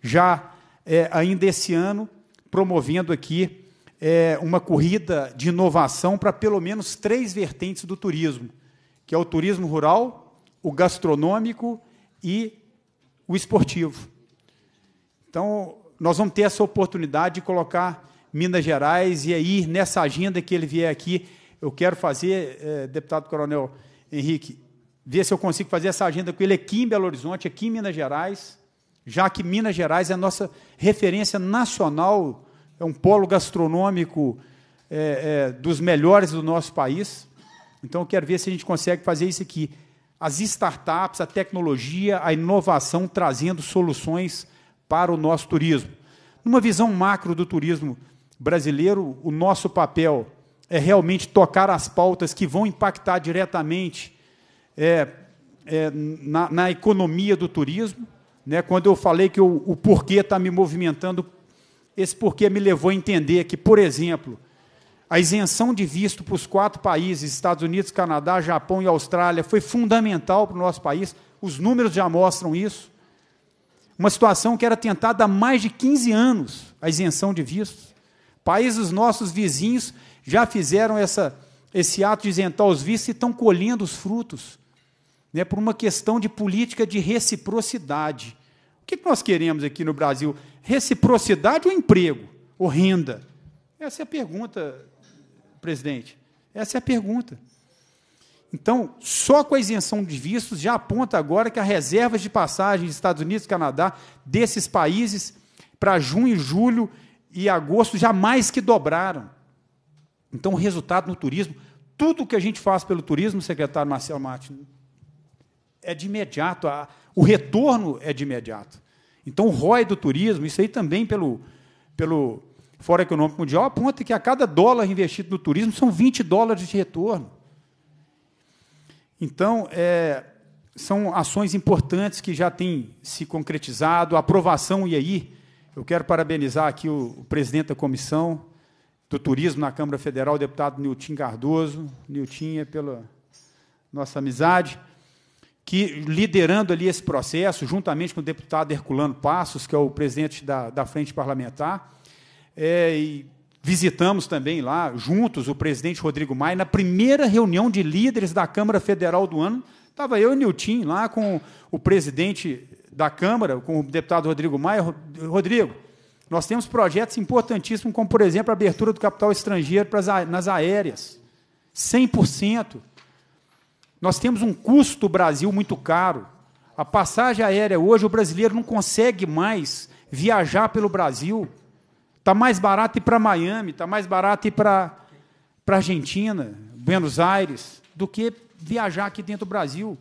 Já é, ainda esse ano, promovendo aqui é, uma corrida de inovação para pelo menos três vertentes do turismo, que é o turismo rural, o gastronômico e o esportivo. Então, nós vamos ter essa oportunidade de colocar Minas Gerais e aí, nessa agenda que ele vier aqui, eu quero fazer, é, deputado Coronel Henrique, ver se eu consigo fazer essa agenda com ele aqui em Belo Horizonte, aqui em Minas Gerais, já que Minas Gerais é a nossa referência nacional, é um polo gastronômico é, é, dos melhores do nosso país. Então, eu quero ver se a gente consegue fazer isso aqui. As startups, a tecnologia, a inovação trazendo soluções para o nosso turismo. Numa visão macro do turismo brasileiro, o nosso papel é realmente tocar as pautas que vão impactar diretamente é, é, na, na, economia do turismo. Né? Quando eu falei que o, o porquê está me movimentando, esse porquê me levou a entender que, por exemplo, a isenção de visto para os quatro países, Estados Unidos, Canadá, Japão e Austrália, foi fundamental para o nosso país. Os números já mostram isso. Uma situação que era tentada há mais de 15 anos, a isenção de vistos. Países nossos vizinhos já fizeram essa, esse ato de isentar os vistos e estão colhendo os frutos né, por uma questão de política de reciprocidade. O que, nós queremos aqui no Brasil? Reciprocidade ou emprego? Ou renda? Essa é a pergunta, presidente. Essa é a pergunta. Então, só com a isenção de vistos já aponta agora que as reservas de passagem dos Estados Unidos, Canadá, desses países, para junho, julho e agosto, já mais que dobraram. Então, o resultado no turismo, tudo que a gente faz pelo turismo, secretário Marcelo Martins, é de imediato, a, o retorno é de imediato. Então, o ROI do turismo, isso aí também pelo, pelo Fórum Econômico Mundial, aponta que a cada dólar investido no turismo são 20 dólares de retorno. Então, é, são ações importantes que já têm se concretizado, a aprovação e aí eu quero parabenizar aqui o, o presidente da comissão do turismo na Câmara Federal, o deputado Nilton Cardoso, Nilton é pela nossa amizade que liderando ali esse processo, juntamente com o deputado Herculano Passos, que é o presidente da, da Frente Parlamentar, é, e visitamos também lá, juntos, o presidente Rodrigo Maia, na primeira reunião de líderes da Câmara Federal do ano, estava eu e Nilton lá com o presidente da Câmara, com o deputado Rodrigo Maia. Rodrigo, nós temos projetos importantíssimos, como, por exemplo, a abertura do capital estrangeiro para as, nas aéreas. 100%. Nós temos um custo Brasil muito caro. A passagem aérea hoje, o brasileiro não consegue mais viajar pelo Brasil. Está mais barato ir para Miami, está mais barato ir para Argentina, Buenos Aires, do que viajar aqui dentro do Brasil.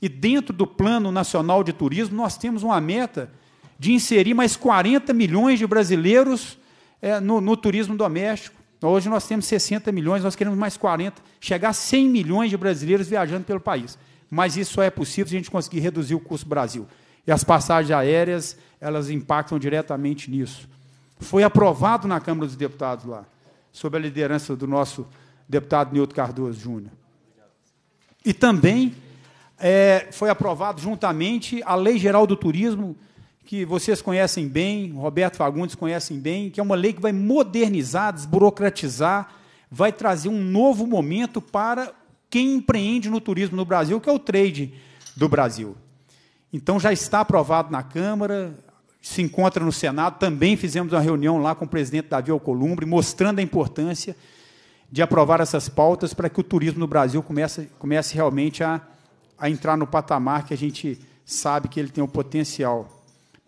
E dentro do Plano Nacional de Turismo, nós temos uma meta de inserir mais 40 milhões de brasileiros é, no, no turismo doméstico. Hoje nós temos 60 milhões, nós queremos mais 40, chegar a 100 milhões de brasileiros viajando pelo país. Mas isso só é possível se a gente conseguir reduzir o custo do Brasil. E as passagens aéreas, elas impactam diretamente nisso. Foi aprovado na Câmara dos Deputados lá, sob a liderança do nosso deputado Nilton Cardoso Júnior. E também é, foi aprovado juntamente a Lei Geral do Turismo, que vocês conhecem bem, Roberto Fagundes conhecem bem, que é uma lei que vai modernizar, desburocratizar, vai trazer um novo momento para quem empreende no turismo no Brasil, que é o trade do Brasil. Então já está aprovado na Câmara, se encontra no Senado, também fizemos uma reunião lá com o presidente Davi Alcolumbre, mostrando a importância de aprovar essas pautas para que o turismo no Brasil comece, comece realmente a, a entrar no patamar que a gente sabe que ele tem o potencial.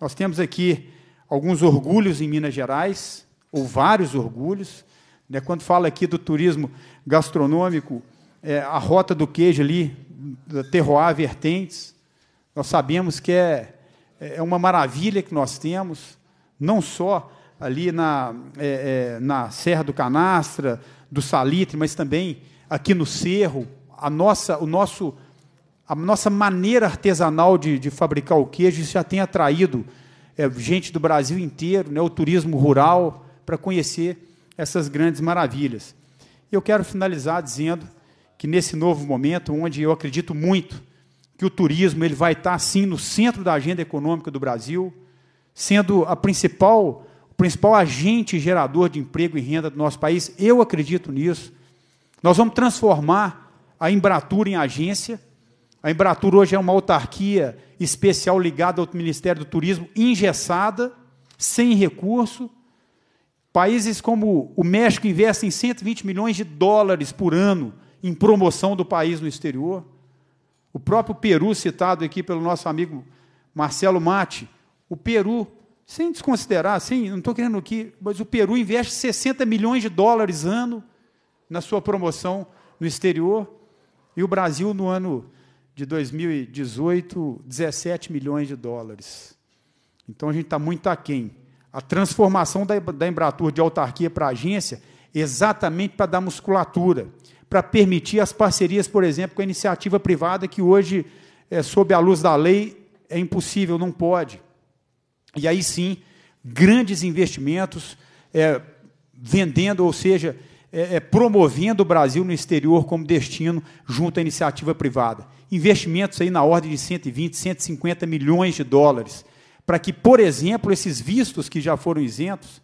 Nós temos aqui alguns orgulhos em Minas Gerais, ou vários orgulhos. Né? Quando fala aqui do turismo gastronômico, é, a rota do queijo ali, da Terroir Vertentes, nós sabemos que é, é uma maravilha que nós temos, não só ali na, é, é, na Serra do Canastra, do Salitre, mas também aqui no Cerro, a nossa, o nosso a nossa maneira artesanal de, de fabricar o queijo já tem atraído é, gente do Brasil inteiro, né, o turismo rural, para conhecer essas grandes maravilhas. E eu quero finalizar dizendo que nesse novo momento, onde eu acredito muito que o turismo ele vai estar tá, sim no centro da agenda econômica do Brasil, sendo a principal o principal agente gerador de emprego e renda do nosso país. Eu acredito nisso. Nós vamos transformar a Embratura em agência a Embratur hoje é uma autarquia especial ligada ao Ministério do Turismo, engessada, sem recurso. Países como o México investem 120 milhões de dólares por ano em promoção do país no exterior. O próprio Peru, citado aqui pelo nosso amigo Marcelo Mate, o Peru, sem desconsiderar, sim, não estou querendo aqui, mas o Peru investe 60 milhões de dólares ano na sua promoção no exterior. E o Brasil, no ano de 2018, 17 milhões de dólares. Então a gente está muito aquém. A transformação da, da Embratur de autarquia para agência, exatamente para dar musculatura, para permitir as parcerias, por exemplo, com a iniciativa privada, que hoje, é, sob a luz da lei, é impossível, não pode. E aí sim, grandes investimentos, é, vendendo, ou seja, é, é, promovendo o Brasil no exterior como destino junto à iniciativa privada. Investimentos aí na ordem de 120, 150 milhões de dólares, para que, por exemplo, esses vistos que já foram isentos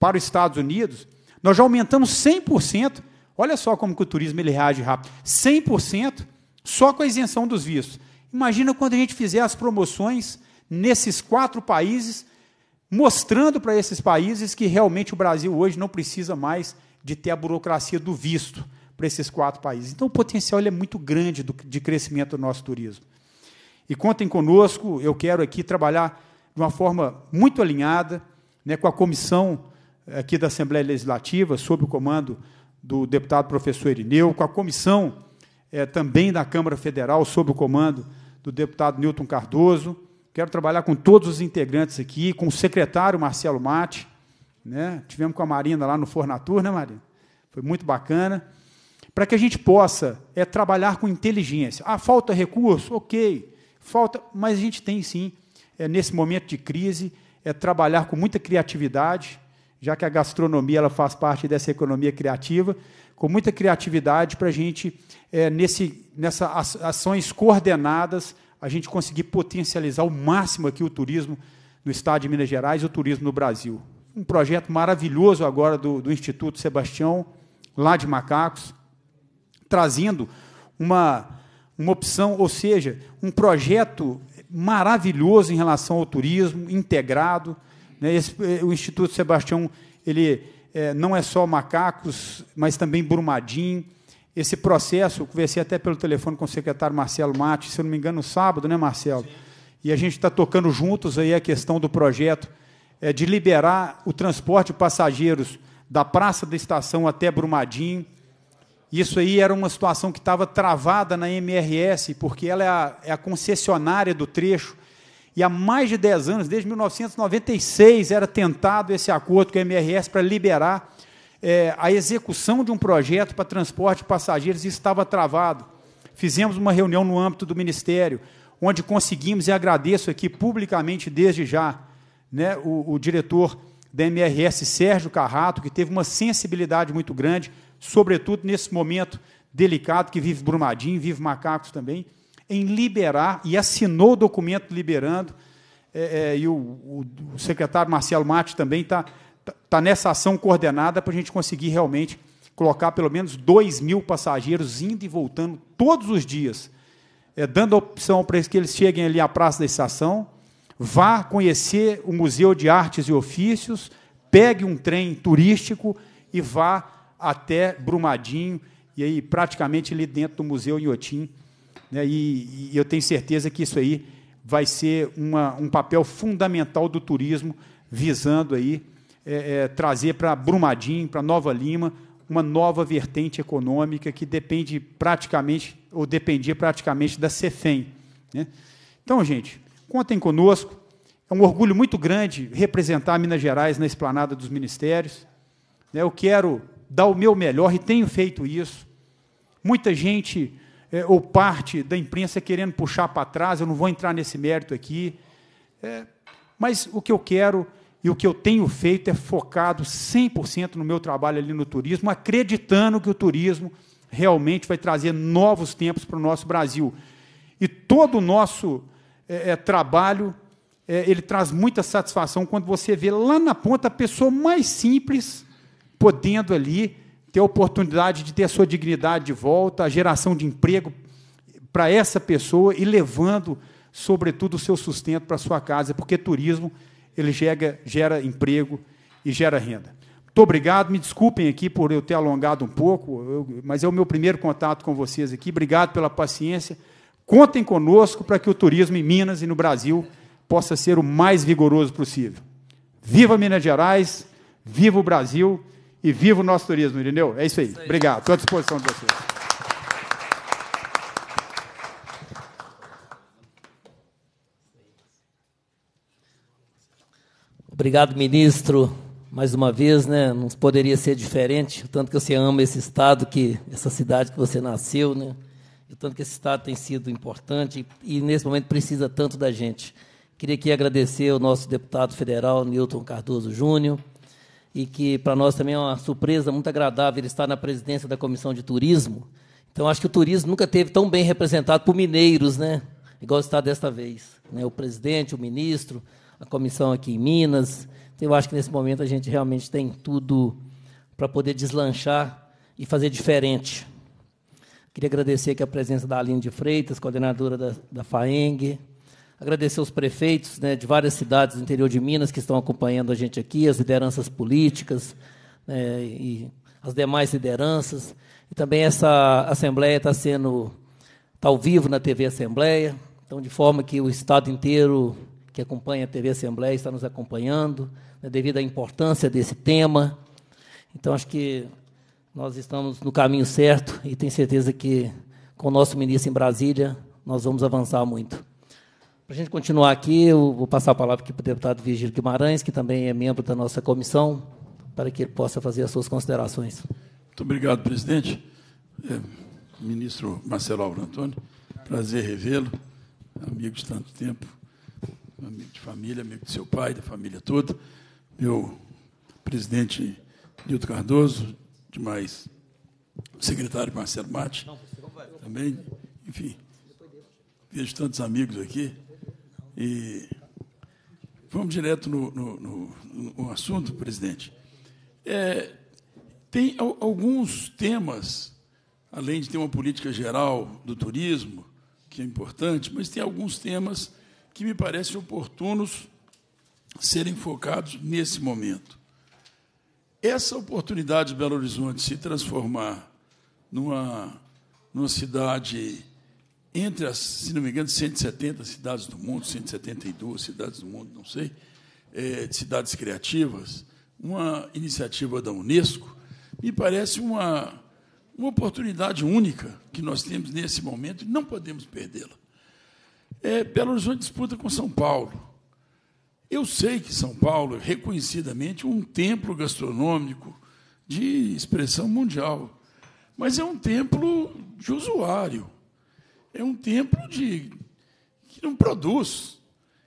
para os Estados Unidos, nós já aumentamos 100%, olha só como que o turismo ele reage rápido, 100% só com a isenção dos vistos. Imagina quando a gente fizer as promoções nesses quatro países, mostrando para esses países que realmente o Brasil hoje não precisa mais de ter a burocracia do visto para esses quatro países. Então, o potencial é muito grande do, de crescimento do nosso turismo. E contem conosco, eu quero aqui trabalhar de uma forma muito alinhada né, com a comissão eh, aqui da Assembleia Legislativa, sob o comando do deputado professor Irineu, com a comissão é, também da Câmara Federal, sob o comando do deputado Newton Cardoso. Quero trabalhar com todos os integrantes aqui, com o secretário Marcelo Mate, né? Tivemos com a Marina lá no Fornatur, né, Marina? Foi muito bacana. Para que a gente possa é trabalhar com inteligência. Ah, falta recurso? Ok. Falta, mas a gente tem sim, é, nesse momento de crise, é trabalhar com muita criatividade, já que a gastronomia ela faz parte dessa economia criativa, com muita criatividade para a gente, é, nesse, nessas ações coordenadas, a gente conseguir potencializar o máximo aqui o turismo no estado de Minas Gerais e o turismo no Brasil um projeto maravilhoso agora do, do Instituto Sebastião, lá de Macacos, trazendo uma, uma opção, ou seja, um projeto maravilhoso em relação ao turismo, integrado. Né? Esse, eh, o Instituto Sebastião ele é, não é só Macacos, mas também Brumadinho. Esse processo, eu conversei até pelo telefone com o secretário Marcelo Matos se eu não me engano, no sábado, né, Marcelo? Sim. E a gente está tocando juntos aí a questão do projeto é, de liberar o transporte de passageiros da Praça da Estação até Brumadinho. Isso aí era uma situação que estava travada na MRS, porque ela é a, é a, concessionária do trecho. E há mais de 10 anos, desde 1996, era tentado esse acordo com a MRS para liberar é, a execução de um projeto para transporte de passageiros, e isso estava travado. Fizemos uma reunião no âmbito do Ministério, onde conseguimos, e agradeço aqui publicamente desde já, né, o, o diretor da MRS, Sérgio Carrato, que teve uma sensibilidade muito grande, sobretudo nesse momento delicado que vive Brumadinho, vive Macacos também, em liberar, e assinou o documento liberando, é, é, e o, o, o, secretário Marcelo Mate também está tá, tá, nessa ação coordenada para a gente conseguir realmente colocar pelo menos 2 mil passageiros indo e voltando todos os dias, é, dando a opção para que eles cheguem ali à praça da estação, Vá conhecer o Museu de Artes e Ofícios, pegue um trem turístico e vá até Brumadinho, e aí praticamente ali dentro do Museu Inhotim. Né, e, e eu tenho certeza que isso aí vai ser uma, um papel fundamental do turismo, visando aí é, é, trazer para Brumadinho, para Nova Lima, uma nova vertente econômica que depende praticamente, ou dependia praticamente da CEFEM. Né? Então, gente, Contem conosco. É um orgulho muito grande representar Minas Gerais na esplanada dos ministérios. Né, eu quero dar o meu melhor e tenho feito isso. Muita gente é, ou parte da imprensa querendo puxar para trás, eu não vou entrar nesse mérito aqui. É, mas o que eu quero e o que eu tenho feito é focado 100% no meu trabalho ali no turismo, acreditando que o turismo realmente vai trazer novos tempos para o nosso Brasil. E todo o nosso é, é, trabalho, é, ele traz muita satisfação quando você vê lá na ponta a pessoa mais simples podendo ali ter a oportunidade de ter a sua dignidade de volta, a geração de emprego para essa pessoa e levando, sobretudo, o seu sustento para a sua casa, porque turismo ele gera, gera emprego e gera renda. Muito obrigado, me desculpem aqui por eu ter alongado um pouco, eu, mas é o meu primeiro contato com vocês aqui. Obrigado pela paciência. Contem conosco para que o turismo em Minas e no Brasil possa ser o mais vigoroso possível. Viva Minas Gerais, viva o Brasil e viva o nosso turismo, entendeu? É isso aí. Isso aí. Obrigado. Estou à disposição de vocês. Obrigado, ministro, mais uma vez, né? Não poderia ser diferente, tanto que você ama esse estado, que essa cidade que você nasceu, né? o tanto que esse Estado tem sido importante e, nesse momento, precisa tanto da gente. Queria aqui agradecer ao nosso deputado federal, Newton Cardoso Júnior, e que para nós também é uma surpresa muito agradável ele estar na presidência da Comissão de Turismo. Então, acho que o turismo nunca teve tão bem representado por mineiros, né? igual está desta vez. Né? O presidente, o ministro, a comissão aqui em Minas. Então, eu acho que nesse momento a gente realmente tem tudo para poder deslanchar e fazer diferente. Queria agradecer aqui a presença da Aline de Freitas, coordenadora da, da FAENG. Agradecer os prefeitos né, de várias cidades do interior de Minas que estão acompanhando a gente aqui, as lideranças políticas né, e as demais lideranças. E também essa Assembleia está sendo está ao vivo na TV Assembleia, então de forma que o Estado inteiro que acompanha a TV Assembleia está nos acompanhando, né, devido à importância desse tema. Então, acho que nós estamos no caminho certo e tenho certeza que, com o nosso ministro em Brasília, nós vamos avançar muito. Para a gente continuar aqui, eu vou passar a palavra aqui para o deputado Virgílio Guimarães, que também é membro da nossa comissão, para que ele possa fazer as suas considerações. Muito obrigado, presidente. É, ministro Marcelo Alvaro Antônio, prazer revê-lo, amigo de tanto tempo, amigo de família, amigo de seu pai, da família toda. Meu presidente Nilton Cardoso, demais o secretário Marcelo Mate, também, enfim, vejo tantos amigos aqui. E vamos direto no, no, no, no assunto, presidente. É, tem alguns temas, além de ter uma política geral do turismo, que é importante, mas tem alguns temas que me parecem oportunos serem focados nesse momento. Essa oportunidade de Belo Horizonte se transformar numa, numa cidade entre as, se não me engano, 170 cidades do mundo, 172 cidades do mundo, não sei, é, cidades criativas, uma iniciativa da Unesco, me parece uma, uma oportunidade única que nós temos nesse momento e não podemos perdê-la. É, Belo Horizonte disputa com São Paulo. Eu sei que São Paulo é reconhecidamente um templo gastronômico de expressão mundial, mas é um templo de usuário, é um templo de que não produz,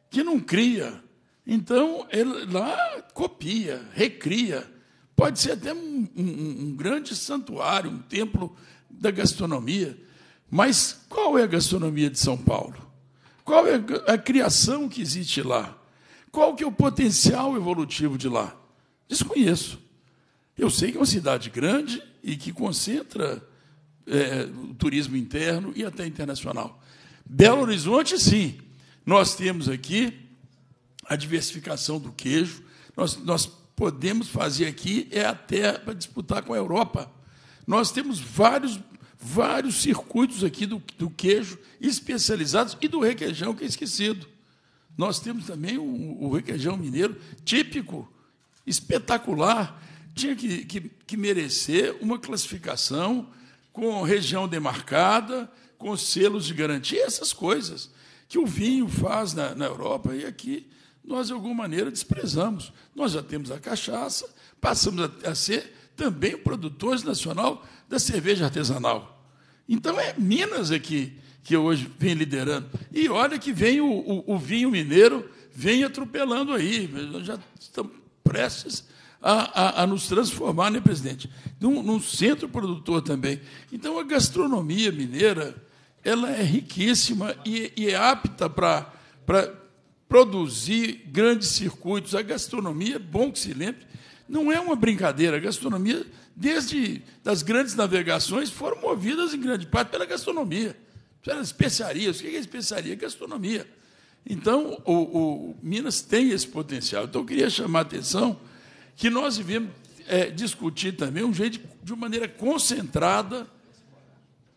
que não cria. Então, ele é lá copia, recria. Pode ser até um, um, um grande santuário, um templo da gastronomia. Mas qual é a gastronomia de São Paulo? Qual é a criação que existe lá? Qual que é o potencial evolutivo de lá? Desconheço. Eu sei que é uma cidade grande e que concentra é, o turismo interno e até internacional. Belo Horizonte, sim. Nós temos aqui a diversificação do queijo. Nós, nós podemos fazer aqui é até para disputar com a Europa. Nós temos vários, vários circuitos aqui do, do queijo especializados e do requeijão que é esquecido. Nós temos também o, o requeijão mineiro típico, espetacular. Tinha que, que, que merecer uma classificação com região demarcada, com selos de garantia, essas coisas que o vinho faz na, na, Europa e aqui nós, de alguma maneira, desprezamos. Nós já temos a cachaça, passamos a, a ser também produtores nacional da cerveja artesanal. Então, é Minas aqui que hoje vem liderando. E olha que vem o, o, o vinho mineiro, vem atropelando aí. Nós já estamos prestes a, a, a, nos transformar, né, presidente? Num, num centro produtor também. Então, a gastronomia mineira ela é riquíssima e, e é apta para produzir grandes circuitos. A gastronomia, é bom que se lembre, não é uma brincadeira. A gastronomia, desde as grandes navegações, foram movidas em grande parte pela gastronomia. Era especiarias. O que é, é especiaria? É gastronomia. Então, o, o Minas tem esse potencial. Então, eu queria chamar a atenção que nós devemos é, discutir também um jeito de, de maneira concentrada,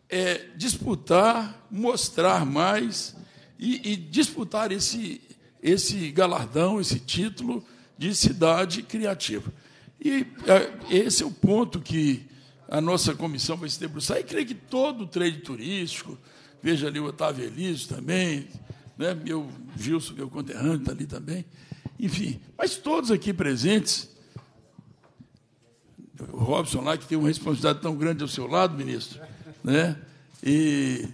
é, disputar, mostrar mais e, e disputar esse, esse galardão, esse título de cidade criativa. E é, esse é o ponto que a nossa comissão vai se debruçar. E creio que todo o trade turístico, veja ali o Otávio Elísio também, né? meu Gilson, meu conterrâneo, está ali também. Enfim, mas todos aqui presentes, o Robson lá, que tem uma responsabilidade tão grande ao seu lado, ministro, né? e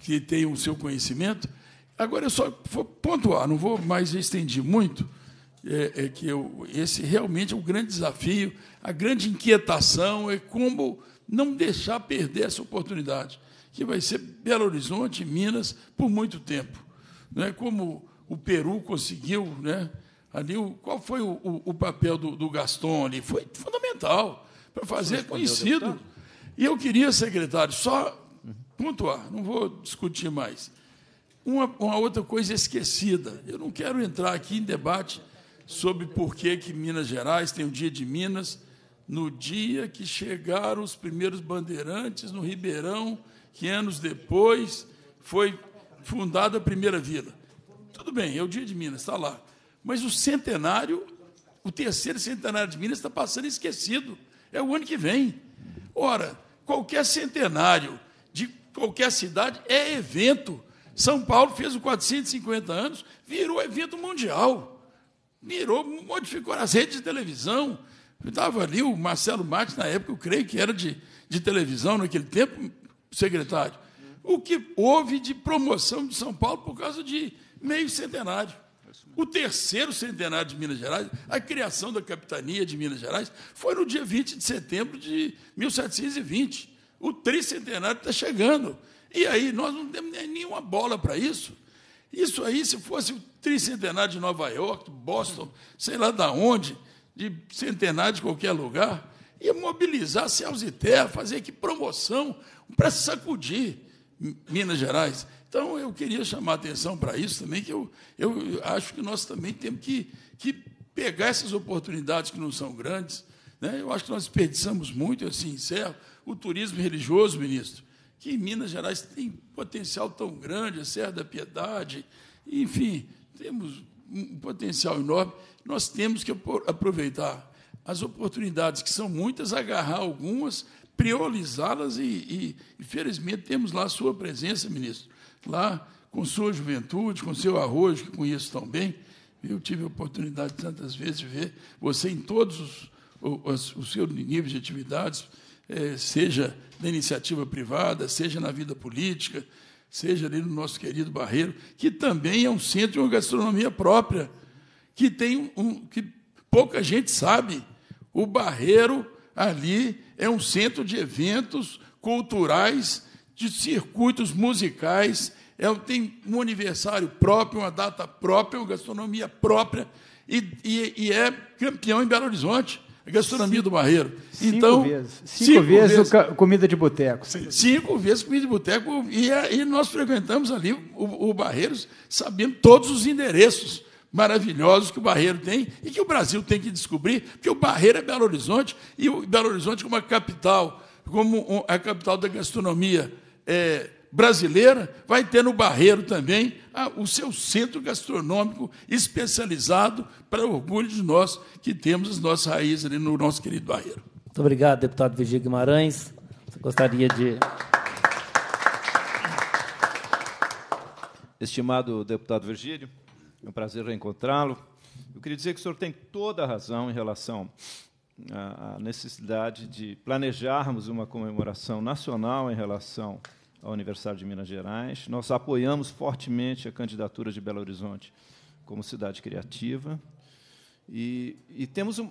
que tem o seu conhecimento. Agora, eu só vou pontuar, não vou mais estender muito, é, é que eu, esse realmente é o um grande desafio, a grande inquietação é como não deixar perder essa oportunidade que vai ser Belo Horizonte, Minas, por muito tempo. é Como o Peru conseguiu, né? ali, qual foi o, o, o papel do, do, Gaston ali? Foi fundamental para fazer conhecido. E eu queria, secretário, só pontuar, não vou discutir mais. Uma, uma, outra coisa esquecida. Eu não quero entrar aqui em debate sobre por que, que Minas Gerais tem o Dia de Minas no dia que chegaram os primeiros bandeirantes no Ribeirão que anos depois foi fundada a primeira vila. Tudo bem, é o dia de Minas, está lá. Mas o centenário, o terceiro centenário de Minas está passando esquecido. É o ano que vem. Ora, qualquer centenário de qualquer cidade é evento. São Paulo fez os 450 anos, virou evento mundial. Virou, modificou as redes de televisão. Estava ali o Marcelo Matos, na época, eu creio que era de, de televisão naquele tempo, secretário. O que houve de promoção de São Paulo por causa de meio centenário. O terceiro centenário de Minas Gerais, a criação da capitania de Minas Gerais, foi no dia 20 de setembro de 1720. O tricentenário está chegando. E aí, nós não temos nenhuma bola para isso. Isso aí, se fosse o tricentenário de Nova York, Boston, sei lá de onde, de centenário de qualquer lugar, ia mobilizar céus e terra, fazer que promoção para sacudir Minas Gerais. Então, eu queria chamar a atenção para isso também, que eu, eu acho que nós também temos que, que pegar essas oportunidades que não são grandes. Né? Eu acho que nós desperdiçamos muito, assim, encerro, o turismo religioso, ministro, que em Minas Gerais tem potencial tão grande, a Serra da Piedade, enfim, temos um potencial enorme. Nós temos que aproveitar as oportunidades, que são muitas, agarrar algumas, priorizá-las e, e, infelizmente, temos lá a sua presença, ministro, lá com sua juventude, com seu arrojo, que conheço tão bem. Eu tive a oportunidade tantas vezes de ver você em todos os, os, os seus níveis de atividades, é, seja na iniciativa privada, seja na vida política, seja ali no nosso querido Barreiro, que também é um centro de uma gastronomia própria, que tem um, um que pouca gente sabe, o Barreiro ali é um centro de eventos culturais, de circuitos musicais, é, tem um aniversário próprio, uma data própria, uma gastronomia própria, e, e, e é campeão em Belo Horizonte. A gastronomia cinco, do Barreiro. Cinco então, vezes. Cinco, cinco vezes, vezes, comida de boteco. Cinco vezes comida de boteco. E, é, e nós frequentamos ali o, o Barreiros, sabendo todos os endereços maravilhosos que o Barreiro tem e que o Brasil tem que descobrir, porque o Barreiro é Belo Horizonte e o Belo Horizonte como a capital, como a capital da gastronomia é, brasileira, vai ter no Barreiro também a, ah, o seu centro gastronômico especializado para orgulho de nós que temos as nossas raízes ali no nosso querido Barreiro. Muito obrigado, deputado Virgílio Guimarães. Você gostaria de Estimado deputado Virgílio, é um prazer reencontrá-lo. Eu queria dizer que o senhor tem toda a razão em relação à necessidade de planejarmos uma comemoração nacional em relação ao aniversário de Minas Gerais. Nós apoiamos fortemente a candidatura de Belo Horizonte como cidade criativa. E, e temos, um,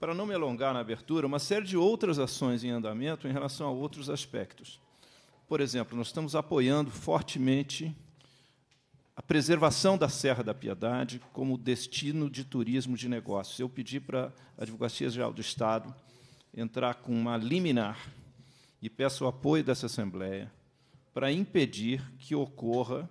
para não me alongar na abertura, uma série de outras ações em andamento em relação a outros aspectos. Por exemplo, nós estamos apoiando fortemente a preservação da Serra da Piedade como destino de turismo de negócios. Eu pedi para a Advocacia Geral do Estado entrar com uma liminar e peço o apoio dessa Assembleia para impedir que ocorra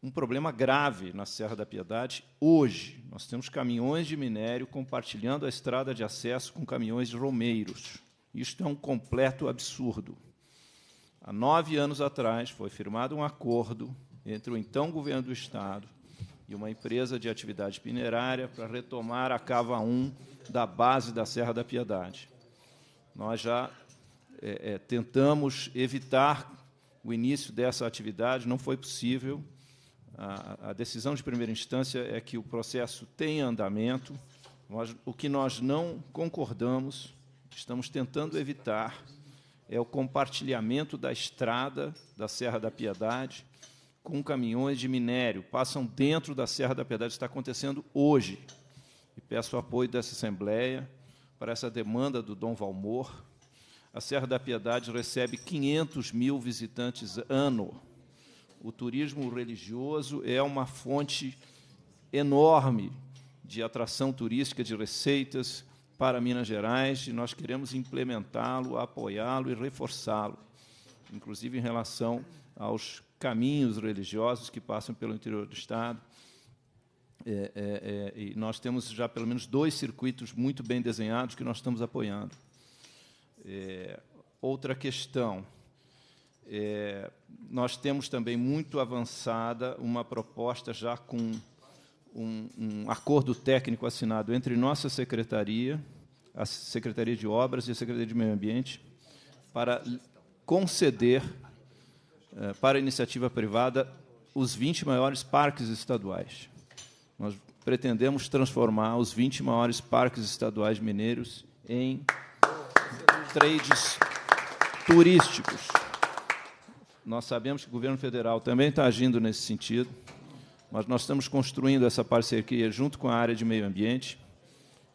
um problema grave na Serra da Piedade hoje. Nós temos caminhões de minério compartilhando a estrada de acesso com caminhões de romeiros. Isto é um completo absurdo. Há nove anos atrás foi firmado um acordo entre o então governo do Estado e uma empresa de atividade minerária para retomar a cava 1 da base da Serra da Piedade. Nós já é, é, tentamos evitar o início dessa atividade, não foi possível. A, a, decisão de primeira instância é que o processo tem andamento. Nós, o que nós não concordamos, estamos tentando evitar, é o compartilhamento da estrada da Serra da Piedade com caminhões de minério, passam dentro da Serra da Piedade, está acontecendo hoje. E peço o apoio dessa Assembleia para essa demanda do Dom Valmor. A Serra da Piedade recebe 500 mil visitantes ano. O turismo religioso é uma fonte enorme de atração turística, de receitas para Minas Gerais, e nós queremos implementá-lo, apoiá-lo e reforçá-lo, inclusive em relação aos caminhos religiosos que passam pelo interior do Estado. É, é, é, e nós temos já pelo menos dois circuitos muito bem desenhados que nós estamos apoiando. É, outra questão. É, nós temos também muito avançada uma proposta já com um, um acordo técnico assinado entre nossa secretaria, a Secretaria de Obras e a Secretaria de Meio Ambiente, para conceder eh, para a iniciativa privada os 20 maiores parques estaduais. Nós pretendemos transformar os 20 maiores parques estaduais mineiros em trades turísticos. Nós sabemos que o governo federal também está agindo nesse sentido, mas nós estamos construindo essa parceria junto com a área de meio ambiente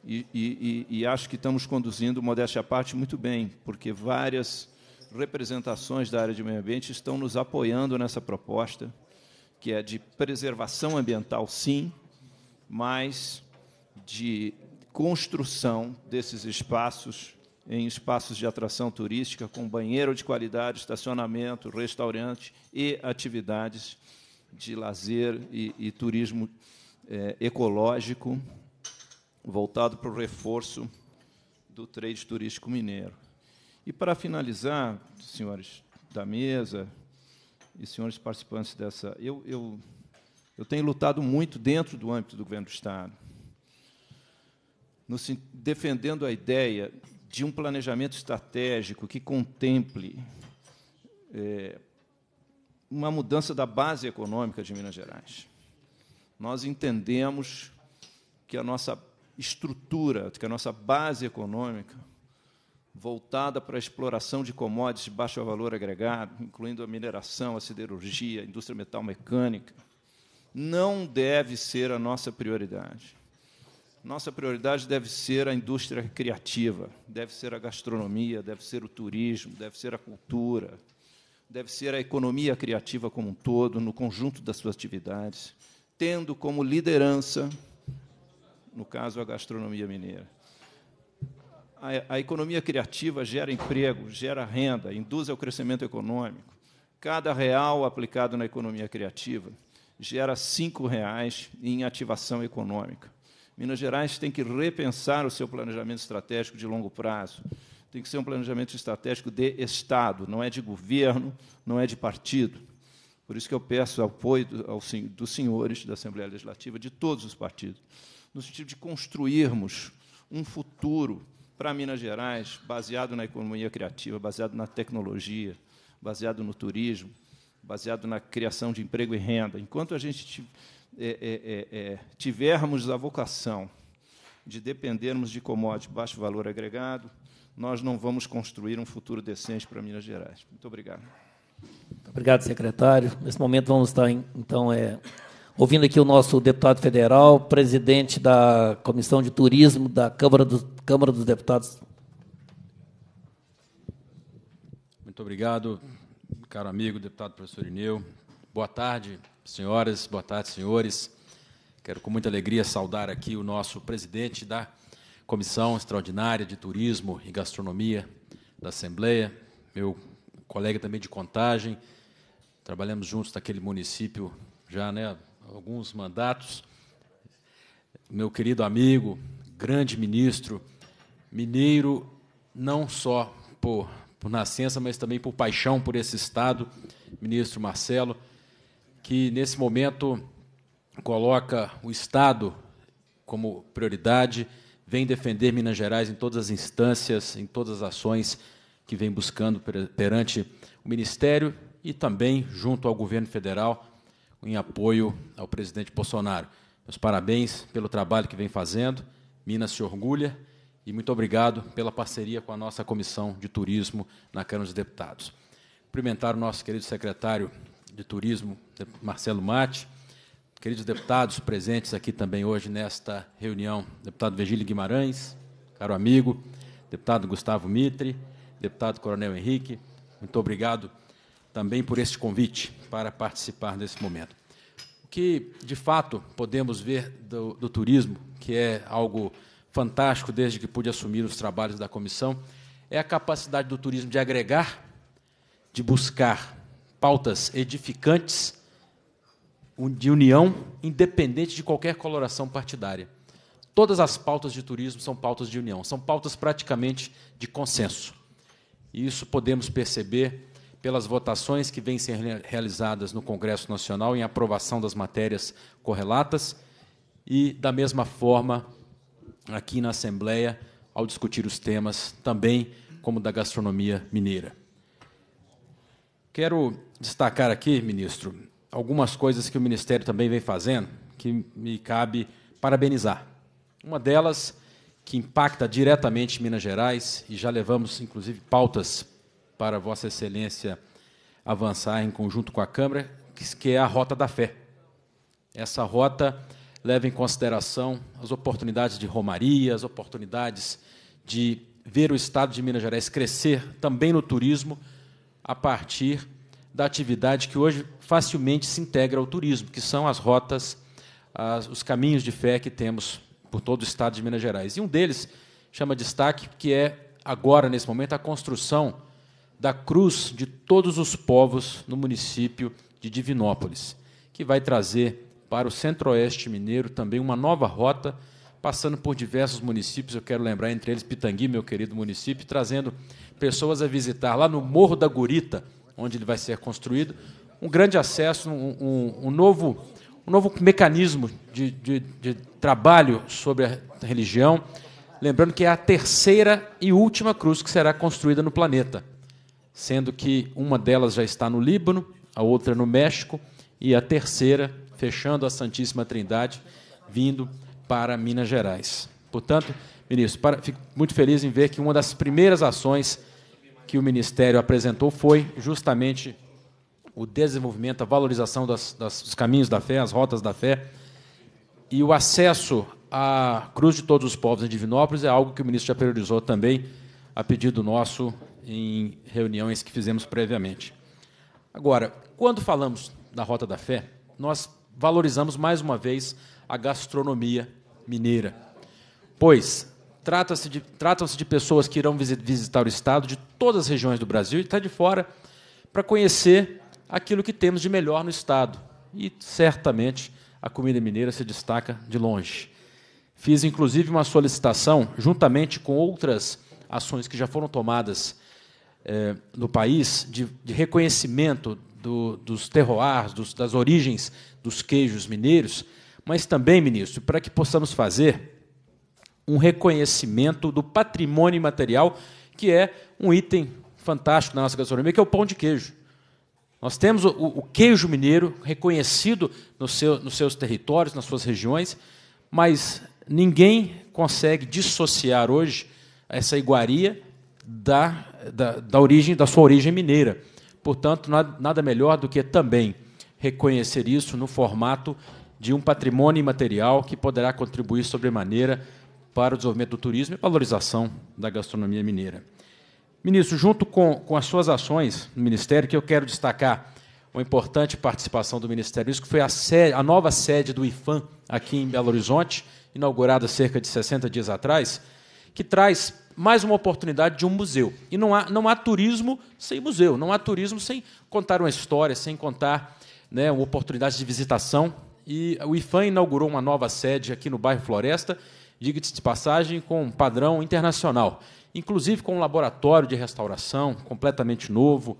e, e, e acho que estamos conduzindo, modéstia à parte, muito bem, porque várias representações da área de meio ambiente estão nos apoiando nessa proposta, que é de preservação ambiental, sim, mas de construção desses espaços em espaços de atração turística, com banheiro de qualidade, estacionamento, restaurante e atividades de lazer e, e turismo é, ecológico, voltado para o reforço do trade turístico mineiro. E para finalizar, senhores da mesa e senhores participantes dessa, eu, eu, eu tenho lutado muito dentro do âmbito do governo do Estado, no, defendendo a ideia de um planejamento estratégico que contemple é, uma mudança da base econômica de Minas Gerais. Nós entendemos que a nossa estrutura, que a nossa base econômica voltada para a exploração de commodities de baixo valor agregado, incluindo a mineração, a siderurgia, a indústria metal mecânica, não deve ser a nossa prioridade. Nossa prioridade deve ser a indústria criativa, deve ser a gastronomia, deve ser o turismo, deve ser a cultura, deve ser a economia criativa como um todo, no conjunto das suas atividades, tendo como liderança, no caso, a gastronomia mineira a, a economia criativa gera emprego, gera renda, induz ao crescimento econômico. Cada real aplicado na economia criativa gera cinco reais em ativação econômica. Minas Gerais tem que repensar o seu planejamento estratégico de longo prazo. Tem que ser um planejamento estratégico de Estado, não é de governo, não é de partido. Por isso que eu peço apoio do, ao, dos senhores da Assembleia Legislativa, de todos os partidos, no sentido de construirmos um futuro para Minas Gerais, baseado na economia criativa, baseado na tecnologia, baseado no turismo, baseado na criação de emprego e renda. Enquanto a gente é, é, é, tivermos a vocação de dependermos de commodities baixo valor agregado, nós não vamos construir um futuro decente para Minas Gerais. Muito obrigado. obrigado, secretário. Nesse momento vamos estar, então, é, ouvindo aqui o nosso deputado federal, presidente da Comissão de Turismo da Câmara, do, Câmara dos Deputados. Muito obrigado, caro amigo, deputado professor Ineu. Boa tarde, senhoras, boa tarde, senhores. Quero com muita alegria saudar aqui o nosso presidente da Comissão Extraordinária de Turismo e Gastronomia da Assembleia, meu colega também de contagem. Trabalhamos juntos naquele município já, né, alguns mandatos, meu querido amigo, grande ministro, mineiro, não só por, por nascença, mas também por paixão por esse Estado, ministro Marcelo, que nesse momento coloca o Estado como prioridade, vem defender Minas Gerais em todas as instâncias, em todas as ações que vem buscando perante o Ministério e também junto ao governo federal em apoio ao presidente Bolsonaro. Meus parabéns pelo trabalho que vem fazendo, Minas se orgulha e muito obrigado pela parceria com a nossa Comissão de Turismo na Câmara dos Deputados. Cumprimentar o nosso querido secretário de Turismo, Marcelo Mate, queridos deputados presentes aqui também hoje nesta reunião, deputado Virgílio Guimarães, caro amigo, deputado Gustavo Mitre, deputado Coronel Henrique, muito obrigado também por este convite para participar desse momento. O que, de fato, podemos ver do, do turismo, que é algo fantástico desde que pude assumir os trabalhos da comissão, é a capacidade do turismo de agregar, de buscar pautas edificantes, de união, independente de qualquer coloração partidária. Todas as pautas de turismo são pautas de união, são pautas praticamente de consenso. E isso podemos perceber pelas votações que vêm sendo realizadas no Congresso Nacional em aprovação das matérias correlatas e, da mesma forma, aqui na Assembleia, ao discutir os temas também como da gastronomia mineira. Quero destacar aqui, ministro, algumas coisas que o Ministério também vem fazendo que me cabe parabenizar. Uma delas que impacta diretamente Minas Gerais e já levamos inclusive pautas para Vossa Excelência avançar em conjunto com a Câmara, que é a Rota da Fé. Essa rota leva em consideração as oportunidades de romaria, as oportunidades de ver o Estado de Minas Gerais crescer também no turismo a partir da atividade que hoje facilmente se integra ao turismo, que são as rotas, as, os caminhos de fé que temos por todo o Estado de Minas Gerais. E um deles chama destaque, que é agora, nesse momento, a construção da cruz de todos os povos no município de Divinópolis, que vai trazer para o centro-oeste mineiro também uma nova rota, passando por diversos municípios, eu quero lembrar entre eles Pitangui, meu querido município, trazendo pessoas a visitar lá no Morro da Gurita, onde ele vai ser construído, um grande acesso, um, um, um novo, um novo mecanismo de, de, de trabalho sobre a religião, lembrando que é a terceira e última cruz que será construída no planeta sendo que uma delas já está no Líbano, a outra no México e a terceira, fechando a Santíssima Trindade, vindo para Minas Gerais. Portanto, ministro, para, fico muito feliz em ver que uma das primeiras ações que o Ministério apresentou foi justamente o desenvolvimento, a valorização das, das, dos caminhos da fé, as rotas da fé, e o acesso à Cruz de Todos os Povos em Divinópolis é algo que o ministro já priorizou também, a pedido nosso, em reuniões que fizemos previamente. Agora, quando falamos da Rota da Fé, nós valorizamos mais uma vez a gastronomia mineira, pois tratam-se de, tratam de pessoas que irão visitar o estado de todas as regiões do Brasil e está de fora para conhecer aquilo que temos de melhor no estado. E certamente a comida mineira se destaca de longe. Fiz inclusive uma solicitação, juntamente com outras ações que já foram tomadas no eh, país de, de reconhecimento do, dos terroirs, dos, das origens dos queijos mineiros, mas também, ministro, para que possamos fazer um reconhecimento do patrimônio imaterial, que é um item fantástico na nossa gastronomia, que é o pão de queijo. Nós temos o, o queijo mineiro reconhecido no seu, nos seus territórios, nas suas regiões, mas ninguém consegue dissociar hoje essa iguaria da da, da, origem, da sua origem mineira. Portanto, nada melhor do que também reconhecer isso no formato de um patrimônio imaterial que poderá contribuir sobremaneira para o desenvolvimento do turismo e valorização da gastronomia mineira. Ministro, junto com, com as suas ações no Ministério, que eu quero destacar uma importante participação do Ministério, isso que foi a, sede, a nova sede do IFAM aqui em Belo Horizonte, inaugurada cerca de 60 dias atrás, que traz mais uma oportunidade de um museu. E não há, não há turismo sem museu, não há turismo sem contar uma história, sem contar né, uma oportunidade de visitação. E o IFAM inaugurou uma nova sede aqui no bairro Floresta, diga-se de passagem, com um padrão internacional, inclusive com um laboratório de restauração completamente novo.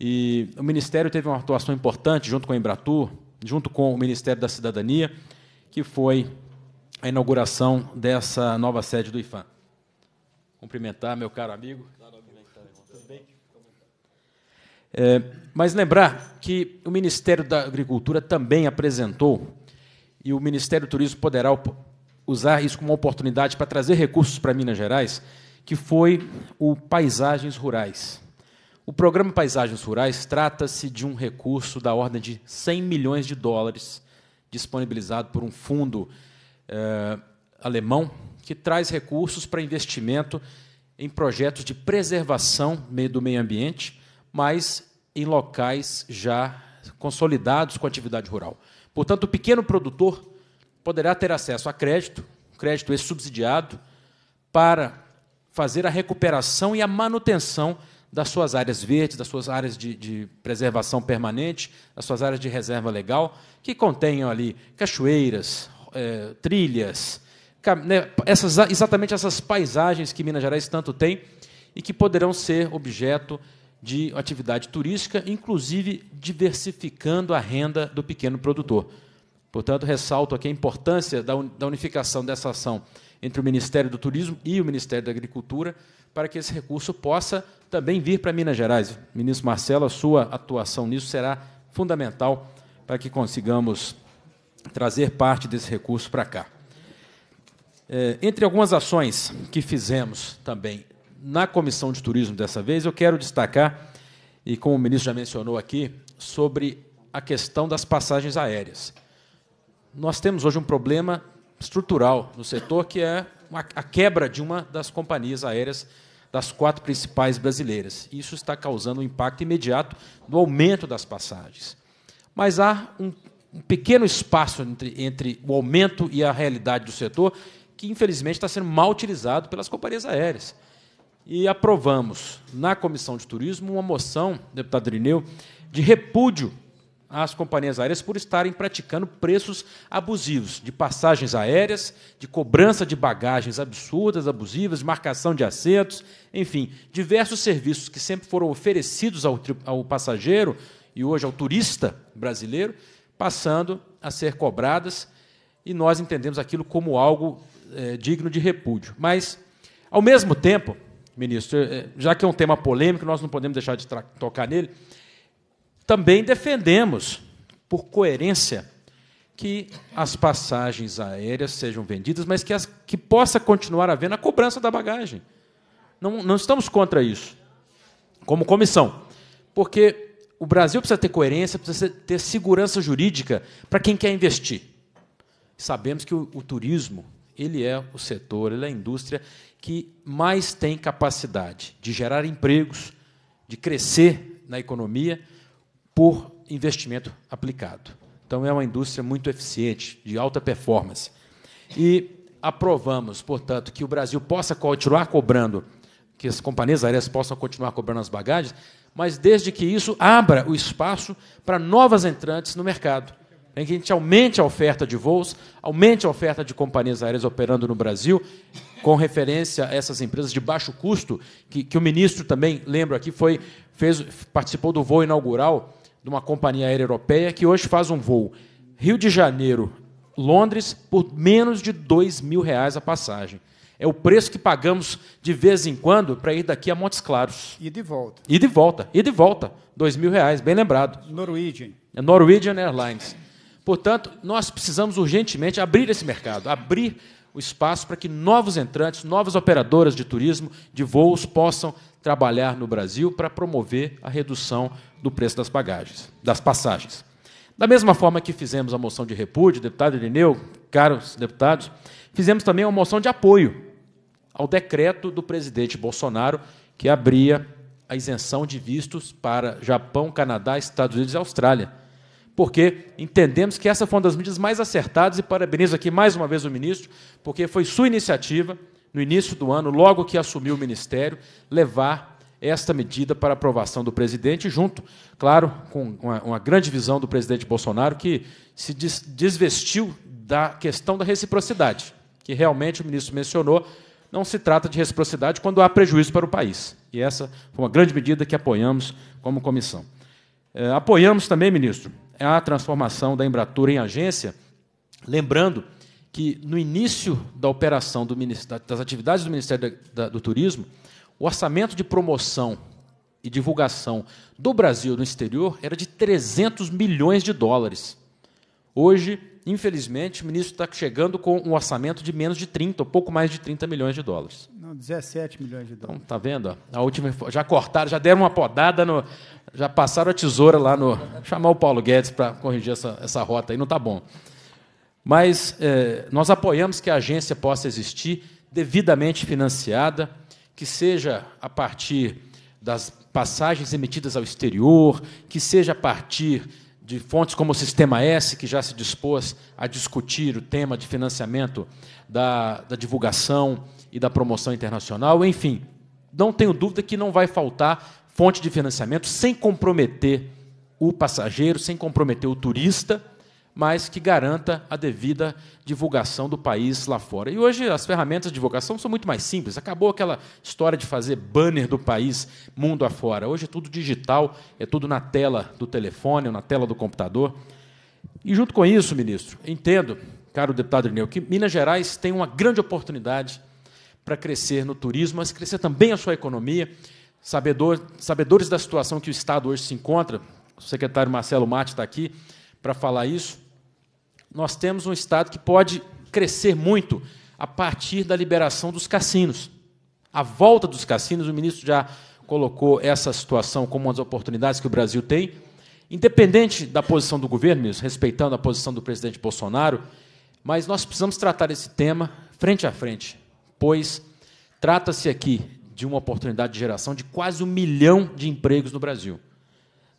E o Ministério teve uma atuação importante junto com a Embratur, junto com o Ministério da Cidadania, que foi a inauguração dessa nova sede do IFAM cumprimentar meu caro amigo. É, mas lembrar que o Ministério da Agricultura também apresentou, e o Ministério do Turismo poderá usar isso como uma oportunidade para trazer recursos para Minas Gerais, que foi o Paisagens Rurais. O programa Paisagens Rurais trata-se de um recurso da ordem de 100 milhões de dólares, disponibilizado por um fundo é, alemão que traz recursos para investimento em projetos de preservação do meio ambiente, mas em locais já consolidados com atividade rural. Portanto, o pequeno produtor poderá ter acesso a crédito, crédito esse subsidiado, para fazer a recuperação e a manutenção das suas áreas verdes, das suas áreas de, de, preservação permanente, das suas áreas de reserva legal, que contenham ali cachoeiras, eh, trilhas, né, essas, exatamente essas paisagens que Minas Gerais tanto tem e que poderão ser objeto de atividade turística, inclusive diversificando a renda do pequeno produtor. Portanto, ressalto aqui a importância da, da unificação dessa ação entre o Ministério do Turismo e o Ministério da Agricultura, para que esse recurso possa também vir para Minas Gerais. Ministro Marcelo, a sua atuação nisso será fundamental para que consigamos trazer parte desse recurso para cá. É, entre algumas ações que fizemos também na Comissão de Turismo dessa vez, eu quero destacar, e como o ministro já mencionou aqui, sobre a questão das passagens aéreas. Nós temos hoje um problema estrutural no setor, que é a quebra de uma das companhias aéreas das quatro principais brasileiras. Isso está causando um impacto imediato no aumento das passagens. Mas há um, um pequeno espaço entre, entre o aumento e a realidade do setor, que infelizmente está sendo mal utilizado pelas companhias aéreas. E aprovamos na Comissão de Turismo uma moção, deputado drineu de repúdio às companhias aéreas por estarem praticando preços abusivos de passagens aéreas, de cobrança de bagagens absurdas, abusivas, marcação de assentos, enfim, diversos serviços que sempre foram oferecidos ao, ao passageiro e hoje ao turista brasileiro, passando a ser cobradas e nós entendemos aquilo como algo é, digno de repúdio. Mas, ao mesmo tempo, ministro, é, já que é um tema polêmico, nós não podemos deixar de tocar nele, também defendemos, por coerência, que as passagens aéreas sejam vendidas, mas que, as, que possa continuar havendo a cobrança da bagagem. Não, não estamos contra isso, como comissão, porque o Brasil precisa ter coerência, precisa ter segurança jurídica para quem quer investir. Sabemos que o, o turismo ele é o setor, ele é a indústria que mais tem capacidade de gerar empregos, de crescer na economia por investimento aplicado. Então, é uma indústria muito eficiente, de alta performance. E aprovamos, portanto, que o Brasil possa continuar cobrando, que as companhias aéreas possam continuar cobrando as bagagens, mas desde que isso abra o espaço para novas entrantes no mercado. Né, que a gente aumente a oferta de voos, aumente a oferta de companhias aéreas operando no Brasil, com referência a essas empresas de baixo custo, que, que o ministro também, lembro aqui, foi, fez, participou do voo inaugural de uma companhia aérea europeia que hoje faz um voo Rio de Janeiro, Londres, por menos de dois mil reais a passagem. É o preço que pagamos de vez em quando para ir daqui a Montes Claros. E de volta. E de volta, e de volta. Dois mil reais, bem lembrado. Norwegian. É Norwegian Airlines. Portanto, nós precisamos urgentemente abrir esse mercado, abrir o espaço para que novos entrantes, novas operadoras de turismo, de voos, possam trabalhar no Brasil para promover a redução do preço das bagagens, das passagens. Da mesma forma que fizemos a moção de repúdio, deputado Irineu, caros deputados, fizemos também uma moção de apoio ao decreto do presidente Bolsonaro que abria a isenção de vistos para Japão, Canadá, Estados Unidos e Austrália porque entendemos que essa foi uma das medidas mais acertadas e parabenizo aqui mais uma vez o ministro, porque foi sua iniciativa, no início do ano, logo que assumiu o ministério, levar esta medida para aprovação do presidente, junto, claro, com uma, uma grande visão do presidente Bolsonaro, que se des desvestiu da questão da reciprocidade, que realmente o ministro mencionou, não se trata de reciprocidade quando há prejuízo para o país. E essa foi uma grande medida que apoiamos como comissão. É, apoiamos também, ministro, é a transformação da Embratura em agência, lembrando que no início da operação do, das atividades do Ministério da, da, do Turismo, o orçamento de promoção e divulgação do Brasil no exterior era de 300 milhões de dólares. Hoje, infelizmente, o ministro está chegando com um orçamento de menos de 30, ou pouco mais de 30 milhões de dólares. Não, 17 milhões de dólares. Então, tá vendo? A última, já cortaram, já deram uma podada, no, já passaram a tesoura lá no. Chamar o Paulo Guedes para corrigir essa, essa rota aí, não está bom. Mas é, nós apoiamos que a agência possa existir, devidamente financiada, que seja a partir das passagens emitidas ao exterior, que seja a partir de fontes como o Sistema S, que já se dispôs a discutir o tema de financiamento da, da divulgação e da promoção internacional. Enfim, não tenho dúvida que não vai faltar fonte de financiamento sem comprometer o passageiro, sem comprometer o turista mas que garanta a devida divulgação do país lá fora. E hoje as ferramentas de divulgação são muito mais simples. Acabou aquela história de fazer banner do país mundo afora. Hoje é tudo digital, é tudo na tela do telefone ou na tela do computador. E junto com isso, ministro, entendo, caro deputado Irineu, que Minas Gerais tem uma grande oportunidade para crescer no turismo, mas crescer também a sua economia. Sabedor, sabedores da situação que o Estado hoje se encontra, o secretário Marcelo Mathe está aqui, para falar isso, nós temos um Estado que pode crescer muito a partir da liberação dos cassinos. A volta dos cassinos, o ministro já colocou essa situação como uma das oportunidades que o Brasil tem. Independente da posição do governo, ministro, respeitando a posição do presidente Bolsonaro, mas nós precisamos tratar esse tema frente a frente, pois trata-se aqui de uma oportunidade de geração de quase um milhão de empregos no Brasil.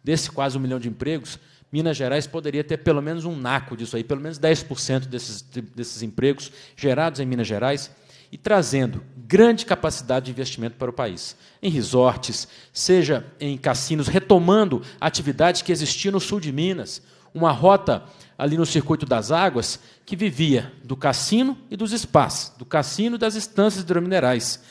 Desse quase um milhão de empregos, Minas Gerais poderia ter pelo menos um naco disso aí, pelo menos 10% desses, desses empregos gerados em Minas Gerais e trazendo grande capacidade de investimento para o país, em resorts, seja em cassinos, retomando atividades atividade que existia no sul de Minas, uma rota ali no circuito das águas que vivia do cassino e dos spas, do cassino e das estâncias hidrominerais.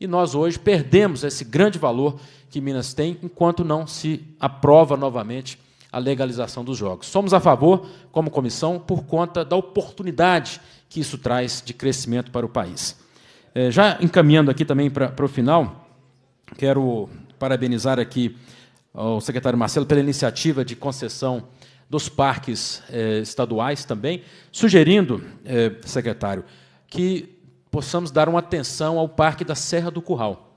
E nós hoje perdemos esse grande valor que Minas tem enquanto não se aprova novamente a legalização dos jogos. Somos a favor, como comissão, por conta da oportunidade que isso traz de crescimento para o país. É, já encaminhando aqui também para, o final, quero parabenizar aqui ao secretário Marcelo pela iniciativa de concessão dos parques eh, estaduais também, sugerindo, eh, secretário, que possamos dar uma atenção ao Parque da Serra do Curral.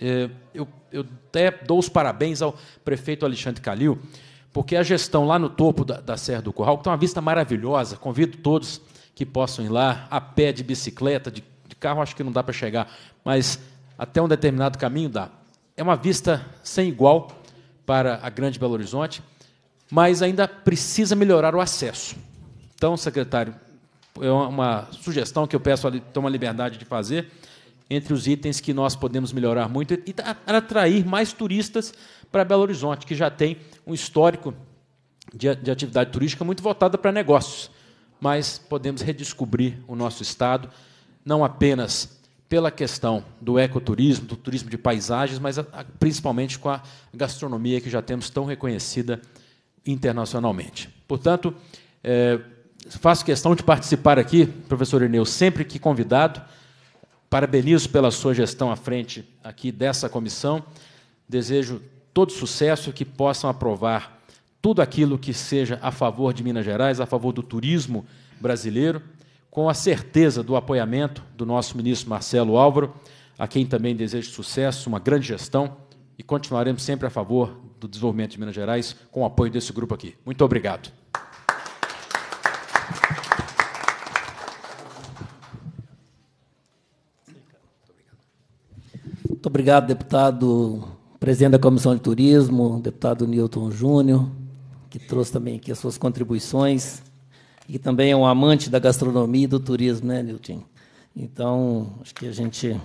Eh, eu, eu até dou os parabéns ao prefeito Alexandre Calil, porque a gestão lá no topo da, da Serra do Curral, que tem uma vista maravilhosa, convido todos que possam ir lá a pé, de bicicleta, de, de carro, acho que não dá para chegar, mas até um determinado caminho dá. É uma vista sem igual para a Grande Belo Horizonte, mas ainda precisa melhorar o acesso. Então, secretário, é uma sugestão que eu peço a tomar liberdade de fazer entre os itens que nós podemos melhorar muito e atrair mais turistas para Belo Horizonte, que já tem um histórico de, de atividade turística muito voltada para negócios. Mas podemos redescobrir o nosso estado, não apenas pela questão do ecoturismo, do turismo de paisagens, mas a, a, principalmente com a gastronomia que já temos tão reconhecida internacionalmente. Portanto, é, faço questão de participar aqui, professor Ineu, sempre que convidado. Parabenizo pela sua gestão à frente aqui dessa comissão. Desejo todo sucesso, que possam aprovar tudo aquilo que seja a favor de Minas Gerais, a favor do turismo brasileiro, com a certeza do apoiamento do nosso ministro Marcelo Álvaro, a quem também desejo sucesso, uma grande gestão e continuaremos sempre a favor do desenvolvimento de Minas Gerais com o apoio desse grupo aqui. Muito obrigado. Muito obrigado, deputado presidente da Comissão de Turismo, deputado Newton Júnior, que trouxe também aqui as suas contribuições, e também é um amante da gastronomia e do turismo, né, Newton? Então, acho que a gente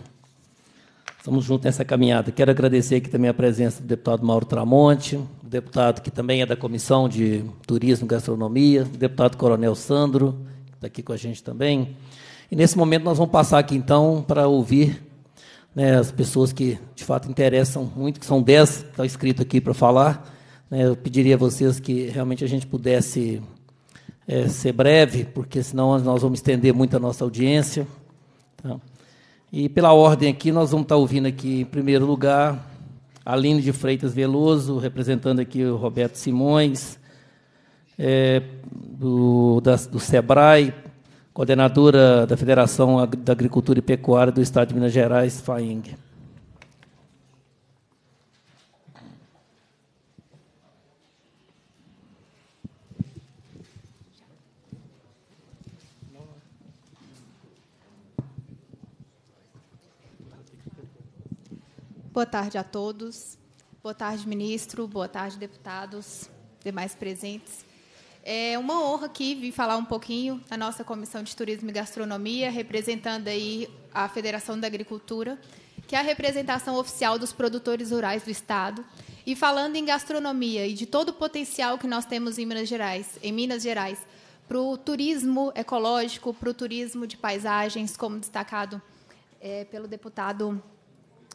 estamos juntos nessa caminhada. Quero agradecer aqui também a presença do deputado Mauro Tramonte, o deputado que também é da Comissão de Turismo e Gastronomia, o deputado Coronel Sandro, que está aqui com a gente também. E nesse momento nós vamos passar aqui então para ouvir né, as pessoas que de fato interessam muito, que são que estão tá escritos aqui para falar. Né, eu pediria a vocês que realmente a gente pudesse é, ser breve, porque senão nós vamos estender muito a nossa audiência. Então, e pela ordem aqui, nós vamos estar tá ouvindo aqui, em primeiro lugar, Aline de Freitas Veloso, representando aqui o Roberto Simões, é, do, da, do SEBRAE, coordenadora da Federação da Agricultura e Pecuária do Estado de Minas Gerais, FAING. Boa tarde a todos. Boa tarde, ministro. Boa tarde, deputados, demais presentes. É uma honra aqui vir falar um pouquinho da nossa Comissão de Turismo e Gastronomia, representando aí a Federação da Agricultura, que é a representação oficial dos produtores rurais do Estado. E falando em gastronomia e de todo o potencial que nós temos em Minas Gerais, em Minas Gerais, para o turismo ecológico, para o turismo de paisagens, como destacado é, pelo deputado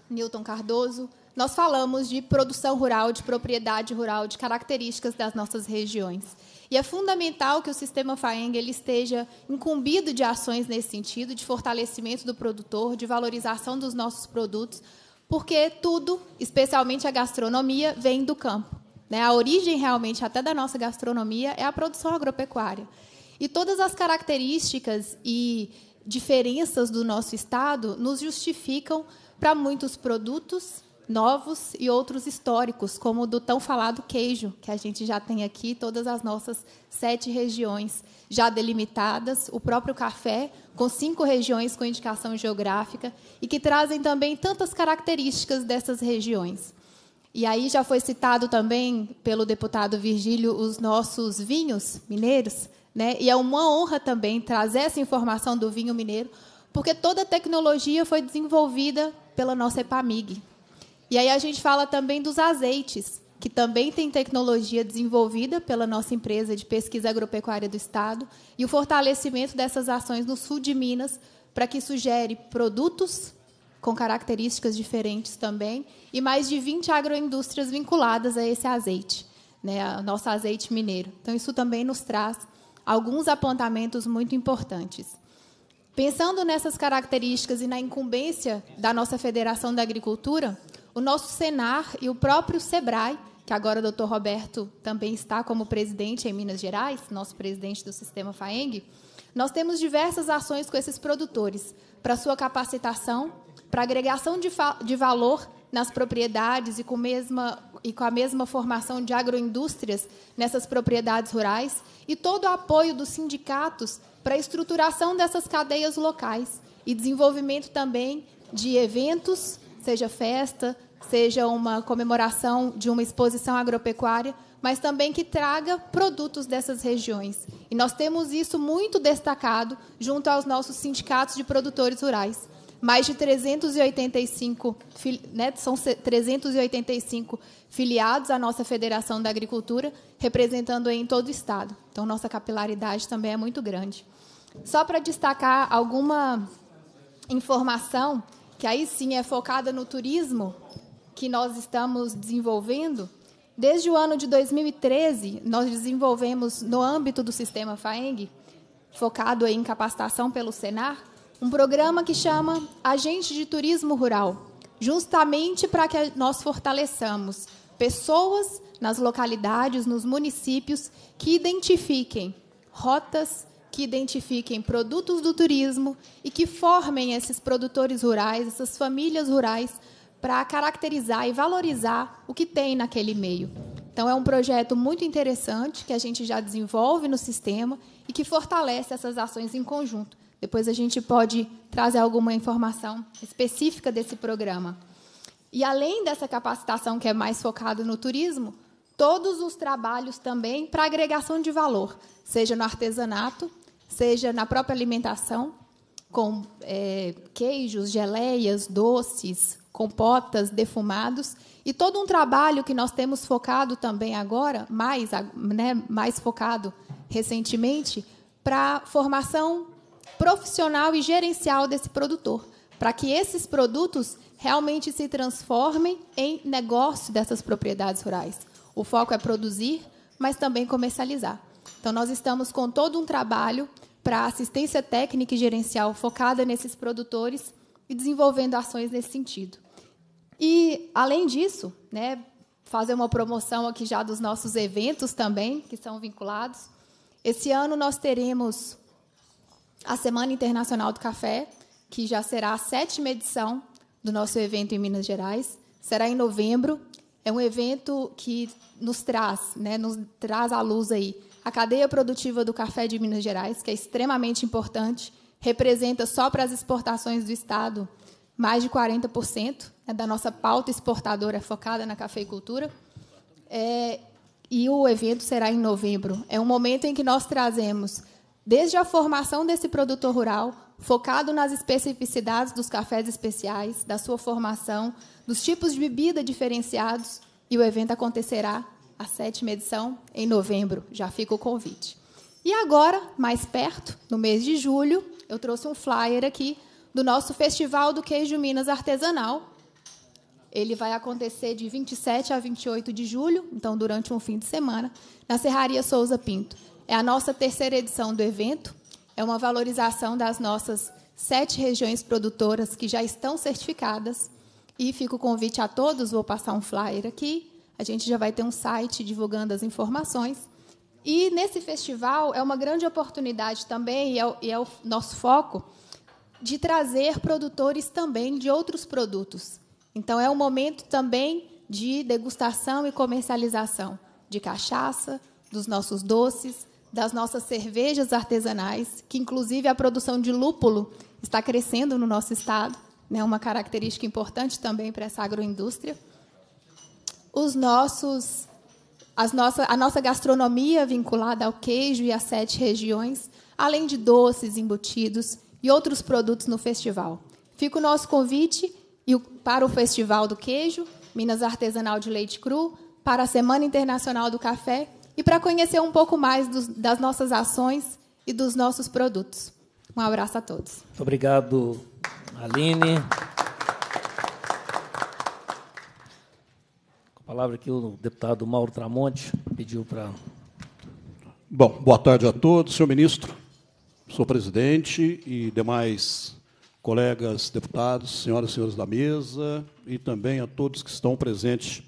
Newton Cardoso, nós falamos de produção rural, de propriedade rural, de características das nossas regiões. E é fundamental que o sistema FAENG ele esteja incumbido de ações nesse sentido, de fortalecimento do produtor, de valorização dos nossos produtos, porque tudo, especialmente a gastronomia, vem do campo. Né? A origem realmente até da nossa gastronomia é a produção agropecuária. E todas as características e diferenças do nosso estado nos justificam para muitos produtos novos e outros históricos, como o do tão falado queijo, que a gente já tem aqui, todas as nossas sete regiões já delimitadas, o próprio café, com cinco regiões com indicação geográfica, e que trazem também tantas características dessas regiões. E aí já foi citado também pelo deputado Virgílio os nossos vinhos mineiros, né? E é uma honra também trazer essa informação do vinho mineiro, porque toda a tecnologia foi desenvolvida pela nossa EPAMIG, e aí a gente fala também dos azeites, que também tem tecnologia desenvolvida pela nossa empresa de pesquisa agropecuária do Estado, e o fortalecimento dessas ações no sul de Minas para que sugere produtos com características diferentes também e mais de 20 agroindústrias vinculadas a esse azeite, né, ao nosso azeite mineiro. Então isso também nos traz alguns apontamentos muito importantes. Pensando nessas características e na incumbência da nossa Federação da Agricultura, o nosso Senar e o próprio Sebrae, que agora o Dr. Roberto também está como presidente em Minas Gerais, nosso presidente do sistema FAENG, nós temos diversas ações com esses produtores para sua capacitação, para agregação de, de valor nas propriedades e com, mesma, e com a mesma formação de agroindústrias nessas propriedades rurais e todo o apoio dos sindicatos para a estruturação dessas cadeias locais e desenvolvimento também de eventos, seja festa, seja uma comemoração de uma exposição agropecuária, mas também que traga produtos dessas regiões. E nós temos isso muito destacado junto aos nossos sindicatos de produtores rurais. Mais de 385, né, são 385 filiados à nossa Federação da Agricultura, representando em todo o Estado. Então, nossa capilaridade também é muito grande. Só para destacar alguma informação, que aí sim é focada no turismo, que nós estamos desenvolvendo, desde o ano de 2013, nós desenvolvemos no âmbito do sistema FAENG, focado em capacitação pelo Senar, um programa que chama Agente de Turismo Rural, justamente para que nós fortaleçamos pessoas nas localidades, nos municípios, que identifiquem rotas, que identifiquem produtos do turismo e que formem esses produtores rurais, essas famílias rurais, para caracterizar e valorizar o que tem naquele meio. Então, é um projeto muito interessante que a gente já desenvolve no sistema e que fortalece essas ações em conjunto. Depois a gente pode trazer alguma informação específica desse programa. E além dessa capacitação que é mais focada no turismo, todos os trabalhos também para agregação de valor, seja no artesanato, seja na própria alimentação, com é, queijos, geleias, doces, compotas, defumados. E todo um trabalho que nós temos focado também agora, mais, né, mais focado recentemente, para formação profissional e gerencial desse produtor, para que esses produtos realmente se transformem em negócio dessas propriedades rurais. O foco é produzir, mas também comercializar. Então, nós estamos com todo um trabalho para assistência técnica e gerencial focada nesses produtores, e desenvolvendo ações nesse sentido. E, além disso, né, fazer uma promoção aqui já dos nossos eventos também, que são vinculados. Esse ano nós teremos a Semana Internacional do Café, que já será a sétima edição do nosso evento em Minas Gerais. Será em novembro. É um evento que nos traz, né, nos traz à luz aí a cadeia produtiva do café de Minas Gerais, que é extremamente importante representa só para as exportações do Estado mais de 40% né, da nossa pauta exportadora focada na cafeicultura. É, e o evento será em novembro. É um momento em que nós trazemos, desde a formação desse produtor rural, focado nas especificidades dos cafés especiais, da sua formação, dos tipos de bebida diferenciados, e o evento acontecerá a sétima edição em novembro. Já fica o convite. E agora, mais perto, no mês de julho, eu trouxe um flyer aqui do nosso Festival do Queijo Minas Artesanal. Ele vai acontecer de 27 a 28 de julho, então durante um fim de semana, na Serraria Souza Pinto. É a nossa terceira edição do evento, é uma valorização das nossas sete regiões produtoras que já estão certificadas. E fica o convite a todos, vou passar um flyer aqui. A gente já vai ter um site divulgando as informações. E nesse festival é uma grande oportunidade também, e é, o, e é o nosso foco, de trazer produtores também de outros produtos. Então, é um momento também de degustação e comercialização de cachaça, dos nossos doces, das nossas cervejas artesanais, que inclusive a produção de lúpulo está crescendo no nosso estado, né, uma característica importante também para essa agroindústria. Os nossos as nossa, a nossa gastronomia vinculada ao queijo e às sete regiões, além de doces, embutidos e outros produtos no festival. Fica o nosso convite para o Festival do Queijo, Minas Artesanal de Leite Cru, para a Semana Internacional do Café e para conhecer um pouco mais dos, das nossas ações e dos nossos produtos. Um abraço a todos. Muito obrigado, Aline. palavra que o deputado Mauro Tramonte pediu para. Bom, boa tarde a todos, senhor ministro, senhor presidente e demais colegas deputados, senhoras e senhores da mesa e também a todos que estão presentes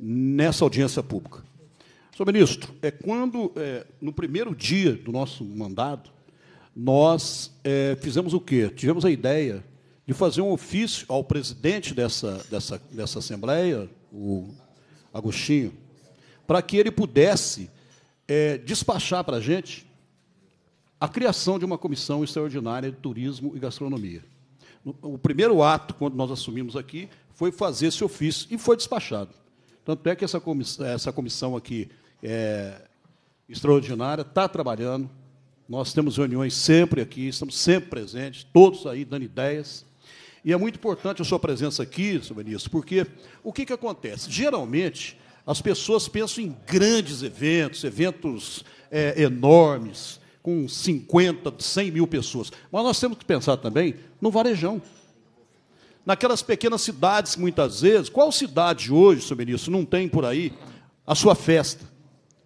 nessa audiência pública. Senhor ministro, é quando, é, no primeiro dia do nosso mandato, nós é, fizemos o quê? Tivemos a ideia de fazer um ofício ao presidente dessa, dessa, dessa Assembleia, o Agostinho, para que ele pudesse é, despachar para a gente a criação de uma comissão extraordinária de turismo e gastronomia. O primeiro ato, quando nós assumimos aqui, foi fazer esse ofício e foi despachado. Tanto é que essa comissão, essa comissão aqui é extraordinária está trabalhando. Nós temos reuniões sempre aqui, estamos sempre presentes, todos aí dando ideias. E é muito importante a sua presença aqui, senhor ministro, porque o que, que acontece? Geralmente, as pessoas pensam em grandes eventos, eventos é, enormes, com 50, 100 mil pessoas. Mas nós temos que pensar também no varejão. Naquelas pequenas cidades, muitas vezes, qual cidade hoje, senhor ministro, não tem por aí a sua festa?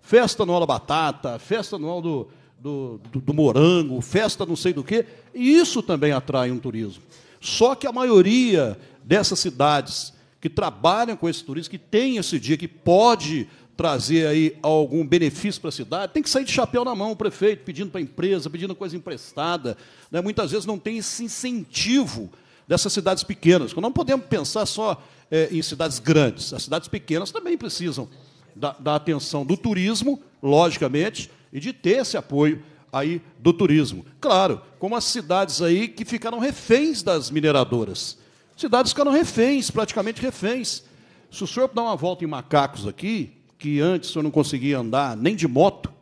Festa anual da batata, festa anual do, do, do, do morango, festa não sei do quê. E isso também atrai um turismo. Só que a maioria dessas cidades que trabalham com esse turismo, que tem esse dia, que pode trazer aí algum benefício para a cidade, tem que sair de chapéu na mão o prefeito, pedindo para a empresa, pedindo coisa emprestada. Né? Muitas vezes não tem esse incentivo dessas cidades pequenas. Não podemos pensar só é, em cidades grandes. As cidades pequenas também precisam da, da atenção do turismo, logicamente, e de ter esse apoio aí do turismo. Claro, como as cidades aí que ficaram reféns das mineradoras. Cidades ficaram reféns, praticamente reféns. Se o senhor dá uma volta em Macacos aqui, que antes o senhor não conseguia andar nem de moto,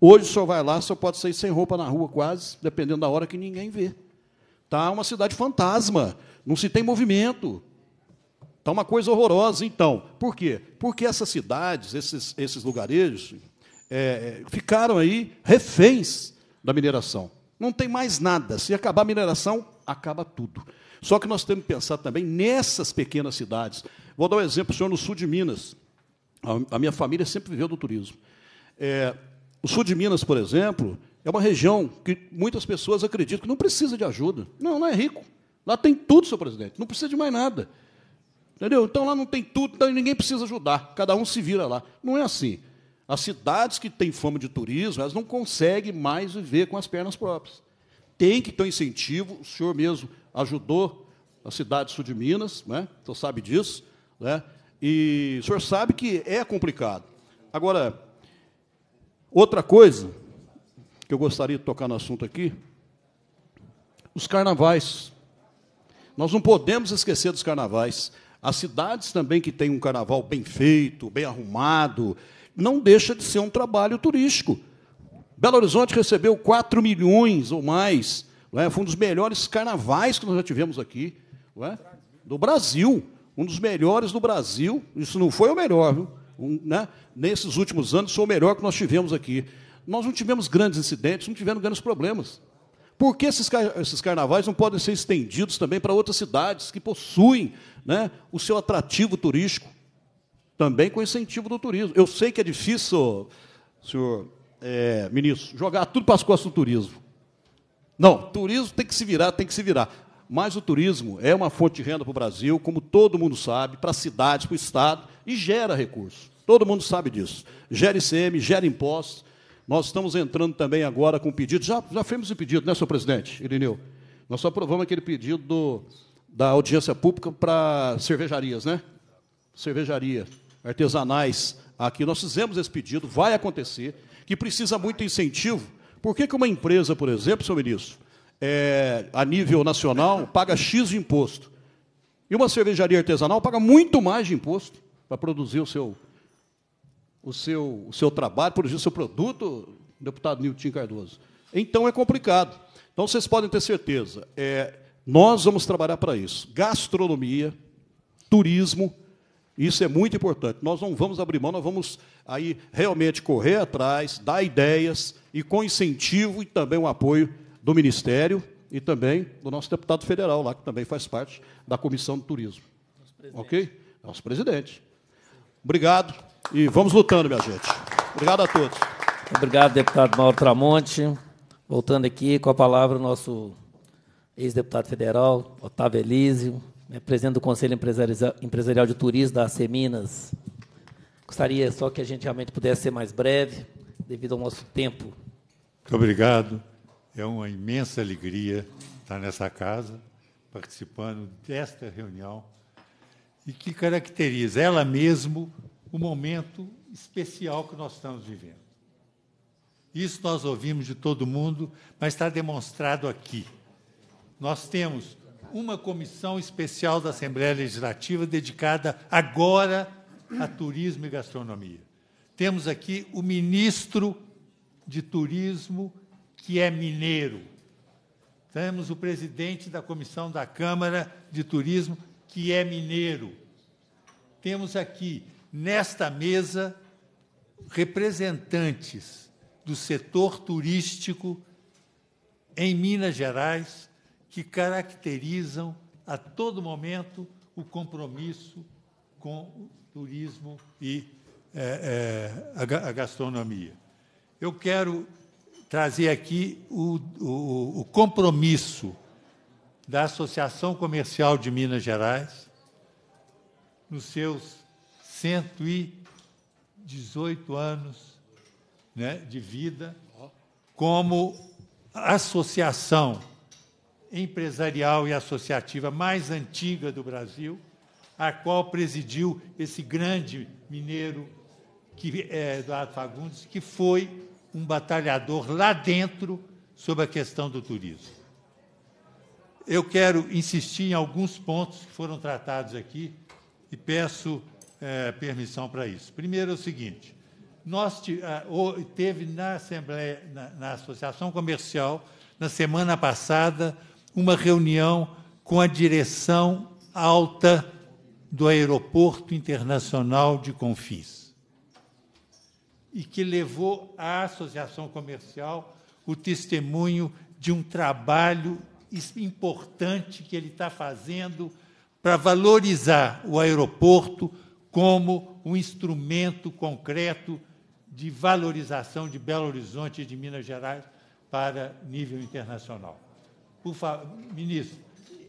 hoje o senhor vai lá, o senhor pode sair sem roupa na rua quase, dependendo da hora que ninguém vê. Tá uma cidade fantasma, não se tem movimento. Está uma coisa horrorosa, então. Por quê? Porque essas cidades, esses, esses lugarejos, é, é ficaram aí reféns da mineração. Não tem mais nada. Se acabar a mineração, acaba tudo. Só que nós temos que pensar também nessas pequenas cidades. Vou dar um exemplo, o senhor, no sul de Minas. A, minha família sempre viveu do turismo. É, o sul de Minas, por exemplo, é uma região que muitas pessoas acreditam que não precisa de ajuda. Não, não é rico. Lá tem tudo, senhor presidente. Não precisa de mais nada. Entendeu? Então lá não tem tudo, então ninguém precisa ajudar. Cada um se vira lá. Não é assim. As cidades que têm fama de turismo, elas não conseguem mais viver com as pernas próprias. Tem que ter um incentivo, o senhor mesmo ajudou a cidade sul de Minas, né? o senhor sabe disso, né? e o senhor sabe que é complicado. Agora, outra coisa que eu gostaria de tocar no assunto aqui, os carnavais. Nós não podemos esquecer dos carnavais. As cidades também que têm um carnaval bem feito, bem arrumado, não deixa de ser um trabalho turístico. Belo Horizonte recebeu 4 milhões ou mais. É? Foi um dos melhores carnavais que nós já tivemos aqui. É? Do Brasil. Um dos melhores do Brasil. Isso não foi o melhor, viu? Um, né? Nesses últimos anos, foi o melhor que nós tivemos aqui. Nós não tivemos grandes incidentes, não tivemos grandes problemas. Por que esses, esses carnavais não podem ser estendidos também para outras cidades que possuem né, o seu atrativo turístico? também com incentivo do turismo. Eu sei que é difícil, senhor é, ministro, jogar tudo para as costas do turismo. Não, turismo tem que se virar, tem que se virar. Mas o turismo é uma fonte de renda para o Brasil, como todo mundo sabe, para as cidades, para o Estado, e gera recursos. Todo mundo sabe disso. Gera ICM, gera impostos. Nós estamos entrando também agora com um pedido. Já, já fizemos o um pedido, né, senhor presidente, Irineu? Nós só aprovamos aquele pedido do, da audiência pública para cervejarias, né? Cervejaria artesanais aqui, nós fizemos esse pedido, vai acontecer, que precisa muito incentivo. Por que, que uma empresa, por exemplo, senhor ministro, é, a nível nacional, paga X de imposto? E uma cervejaria artesanal paga muito mais de imposto para produzir o seu, o seu, o seu trabalho, produzir o seu produto, deputado Nilton Cardoso. Então é complicado. Então vocês podem ter certeza, é, nós vamos trabalhar para isso. Gastronomia, turismo, isso é muito importante. Nós não vamos abrir mão, nós vamos aí realmente correr atrás, dar ideias e com incentivo e também o apoio do Ministério e também do nosso deputado federal lá, que também faz parte da Comissão do Turismo. Nosso ok? Nosso presidente. Obrigado e vamos lutando, minha gente. Obrigado a todos. Obrigado, deputado Mauro Tramonte. Voltando aqui com a palavra o nosso ex-deputado federal, Otávio Elísio. Né, presidente do Conselho Empresarial de Turismo da AC Minas. Gostaria só que a gente realmente pudesse ser mais breve, devido ao nosso tempo. Muito obrigado. É uma imensa alegria estar nessa casa, participando desta reunião, e que caracteriza ela mesmo o momento especial que nós estamos vivendo. Isso nós ouvimos de todo mundo, mas está demonstrado aqui. Nós temos uma comissão especial da Assembleia Legislativa dedicada agora a turismo e gastronomia. Temos aqui o ministro de Turismo, que é mineiro. Temos o presidente da Comissão da Câmara de Turismo, que é mineiro. Temos aqui, nesta mesa, representantes do setor turístico em Minas Gerais, que caracterizam a todo momento o compromisso com o turismo e é, é, a, gastronomia. Eu quero trazer aqui o, o, o compromisso da Associação Comercial de Minas Gerais nos seus 118 anos né, de vida como associação empresarial e associativa mais antiga do Brasil, a qual presidiu esse grande mineiro que é, Eduardo Fagundes, que foi um batalhador lá dentro sobre a questão do turismo. Eu quero insistir em alguns pontos que foram tratados aqui e peço é, permissão para isso. Primeiro é o seguinte: nós teve na Assembleia, na, na Associação Comercial, na semana passada, uma reunião com a direção alta do Aeroporto Internacional de Confins, e que levou à Associação Comercial o testemunho de um trabalho importante que ele está fazendo para valorizar o aeroporto como um instrumento concreto de valorização de Belo Horizonte e de Minas Gerais para nível internacional. Por favor, ministro,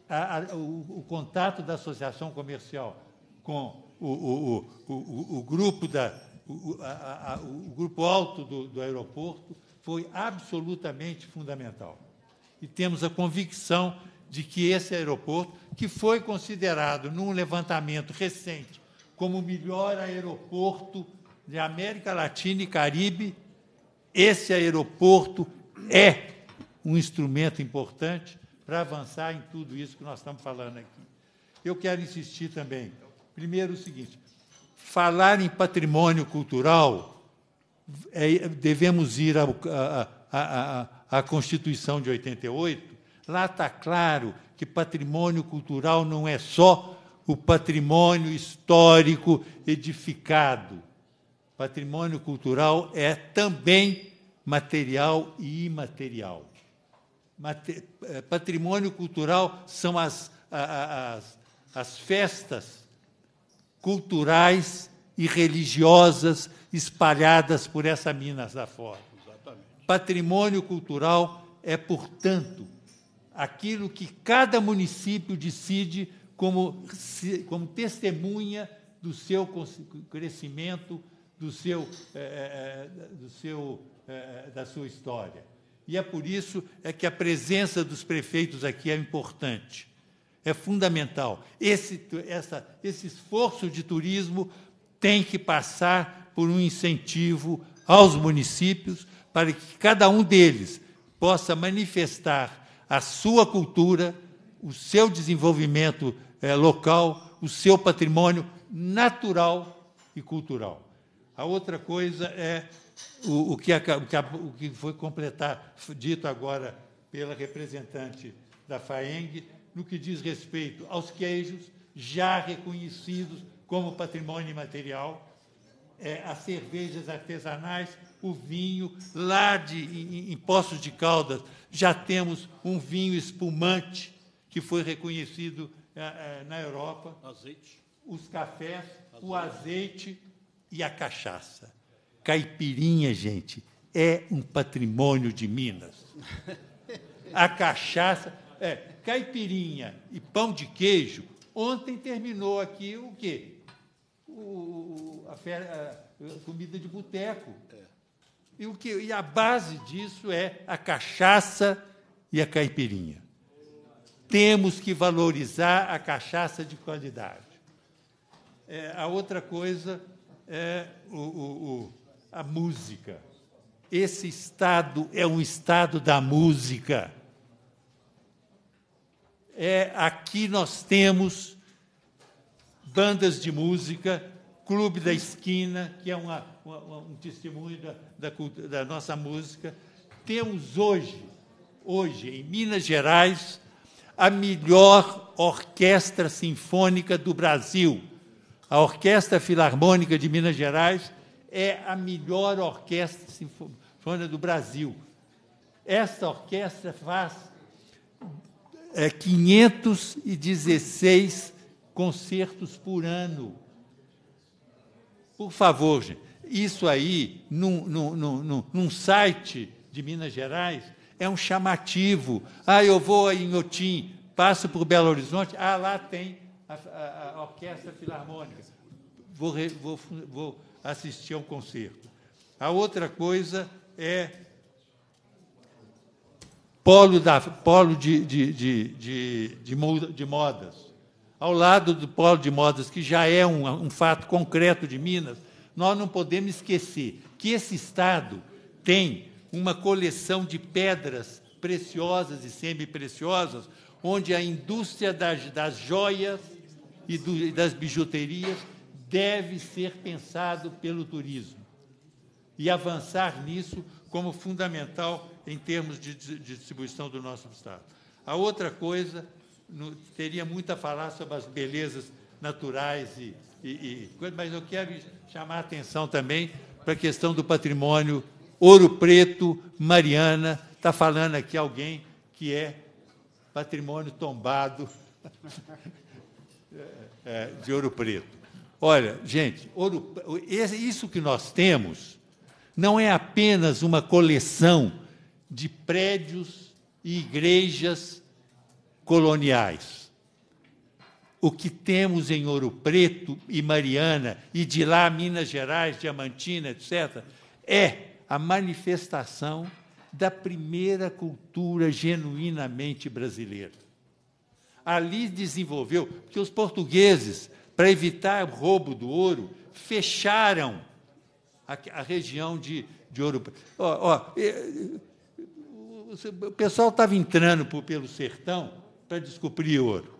a, a, o, o, contato da associação comercial com o, o, o, o grupo da, a, o, grupo alto do, do aeroporto foi absolutamente fundamental. E temos a convicção de que esse aeroporto, que foi considerado num levantamento recente como o melhor aeroporto de América Latina e Caribe, esse aeroporto é um instrumento importante para avançar em tudo isso que nós estamos falando aqui. Eu quero insistir também. Primeiro, o seguinte: falar em patrimônio cultural, é, devemos ir à Constituição de 88. Lá está claro que patrimônio cultural não é só o patrimônio histórico edificado. Patrimônio cultural é também material e imaterial. Eh, patrimônio cultural são as, as, as festas culturais e religiosas espalhadas por essa Minas da Fora. Patrimônio cultural é, portanto, aquilo que cada município decide como, como testemunha do seu crescimento, do seu, é, do seu, é, da sua história. E é por isso é que a presença dos prefeitos aqui é importante, é fundamental. Esse, essa, esse esforço de turismo tem que passar por um incentivo aos municípios para que cada um deles possa manifestar a sua cultura, o seu desenvolvimento é, local, o seu patrimônio natural e cultural. A outra coisa é o, o, que, o que foi completar, dito agora pela representante da FAENG, no que diz respeito aos queijos já reconhecidos como patrimônio imaterial, é, as cervejas artesanais, o vinho, lá de, em, em Poços de Caldas, já temos um vinho espumante que foi reconhecido é, é, na Europa. Azeite. Os cafés, azeite. o azeite e a cachaça. Caipirinha, gente, é um patrimônio de Minas. A cachaça, é, caipirinha e pão de queijo. Ontem terminou aqui o quê? O, a, fera, a comida de boteco. É. E, o que, e a base disso é a cachaça e a caipirinha. Temos que valorizar a cachaça de qualidade. É, a outra coisa é o, o, o a música. Esse estado é um estado da música. É aqui nós temos bandas de música, Clube da Esquina, que é uma, uma, um testemunho da, da, da nossa música. Temos hoje, hoje, em Minas Gerais, a melhor orquestra sinfônica do Brasil. A Orquestra Filarmônica de Minas Gerais é a melhor orquestra sinfônica do Brasil. Esta orquestra faz é, 516 concertos por ano. Por favor, gente, isso aí, num, num, num, num site de Minas Gerais, é um chamativo. Ah, eu vou em Otim, passo por Belo Horizonte, ah, lá tem a, a, a Orquestra Filarmônica. Vou, vou, vou assistir ao concerto. A outra coisa é polo, da, polo de, de, de, de, modas. Ao lado do polo de modas, que já é um, um fato concreto de Minas, nós não podemos esquecer que esse Estado tem uma coleção de pedras preciosas e semi-preciosas, onde a indústria das, das joias e, do, e das bijuterias deve ser pensado pelo turismo e avançar nisso como fundamental em termos de distribuição do nosso Estado. A outra coisa, teria muito a falar sobre as belezas naturais e, e, e mas eu quero chamar a atenção também para a questão do patrimônio Ouro Preto, Mariana, está falando aqui alguém que é patrimônio tombado é, é, de Ouro Preto. Olha, gente, ouro, isso que nós temos não é apenas uma coleção de prédios e igrejas coloniais. O que temos em Ouro Preto e Mariana, e de lá Minas Gerais, Diamantina, etc., é a manifestação da primeira cultura genuinamente brasileira. Ali desenvolveu, porque os portugueses para evitar o roubo do ouro, fecharam a, a região de, de ouro. Ó, ó, o pessoal estava entrando por, pelo sertão para descobrir ouro.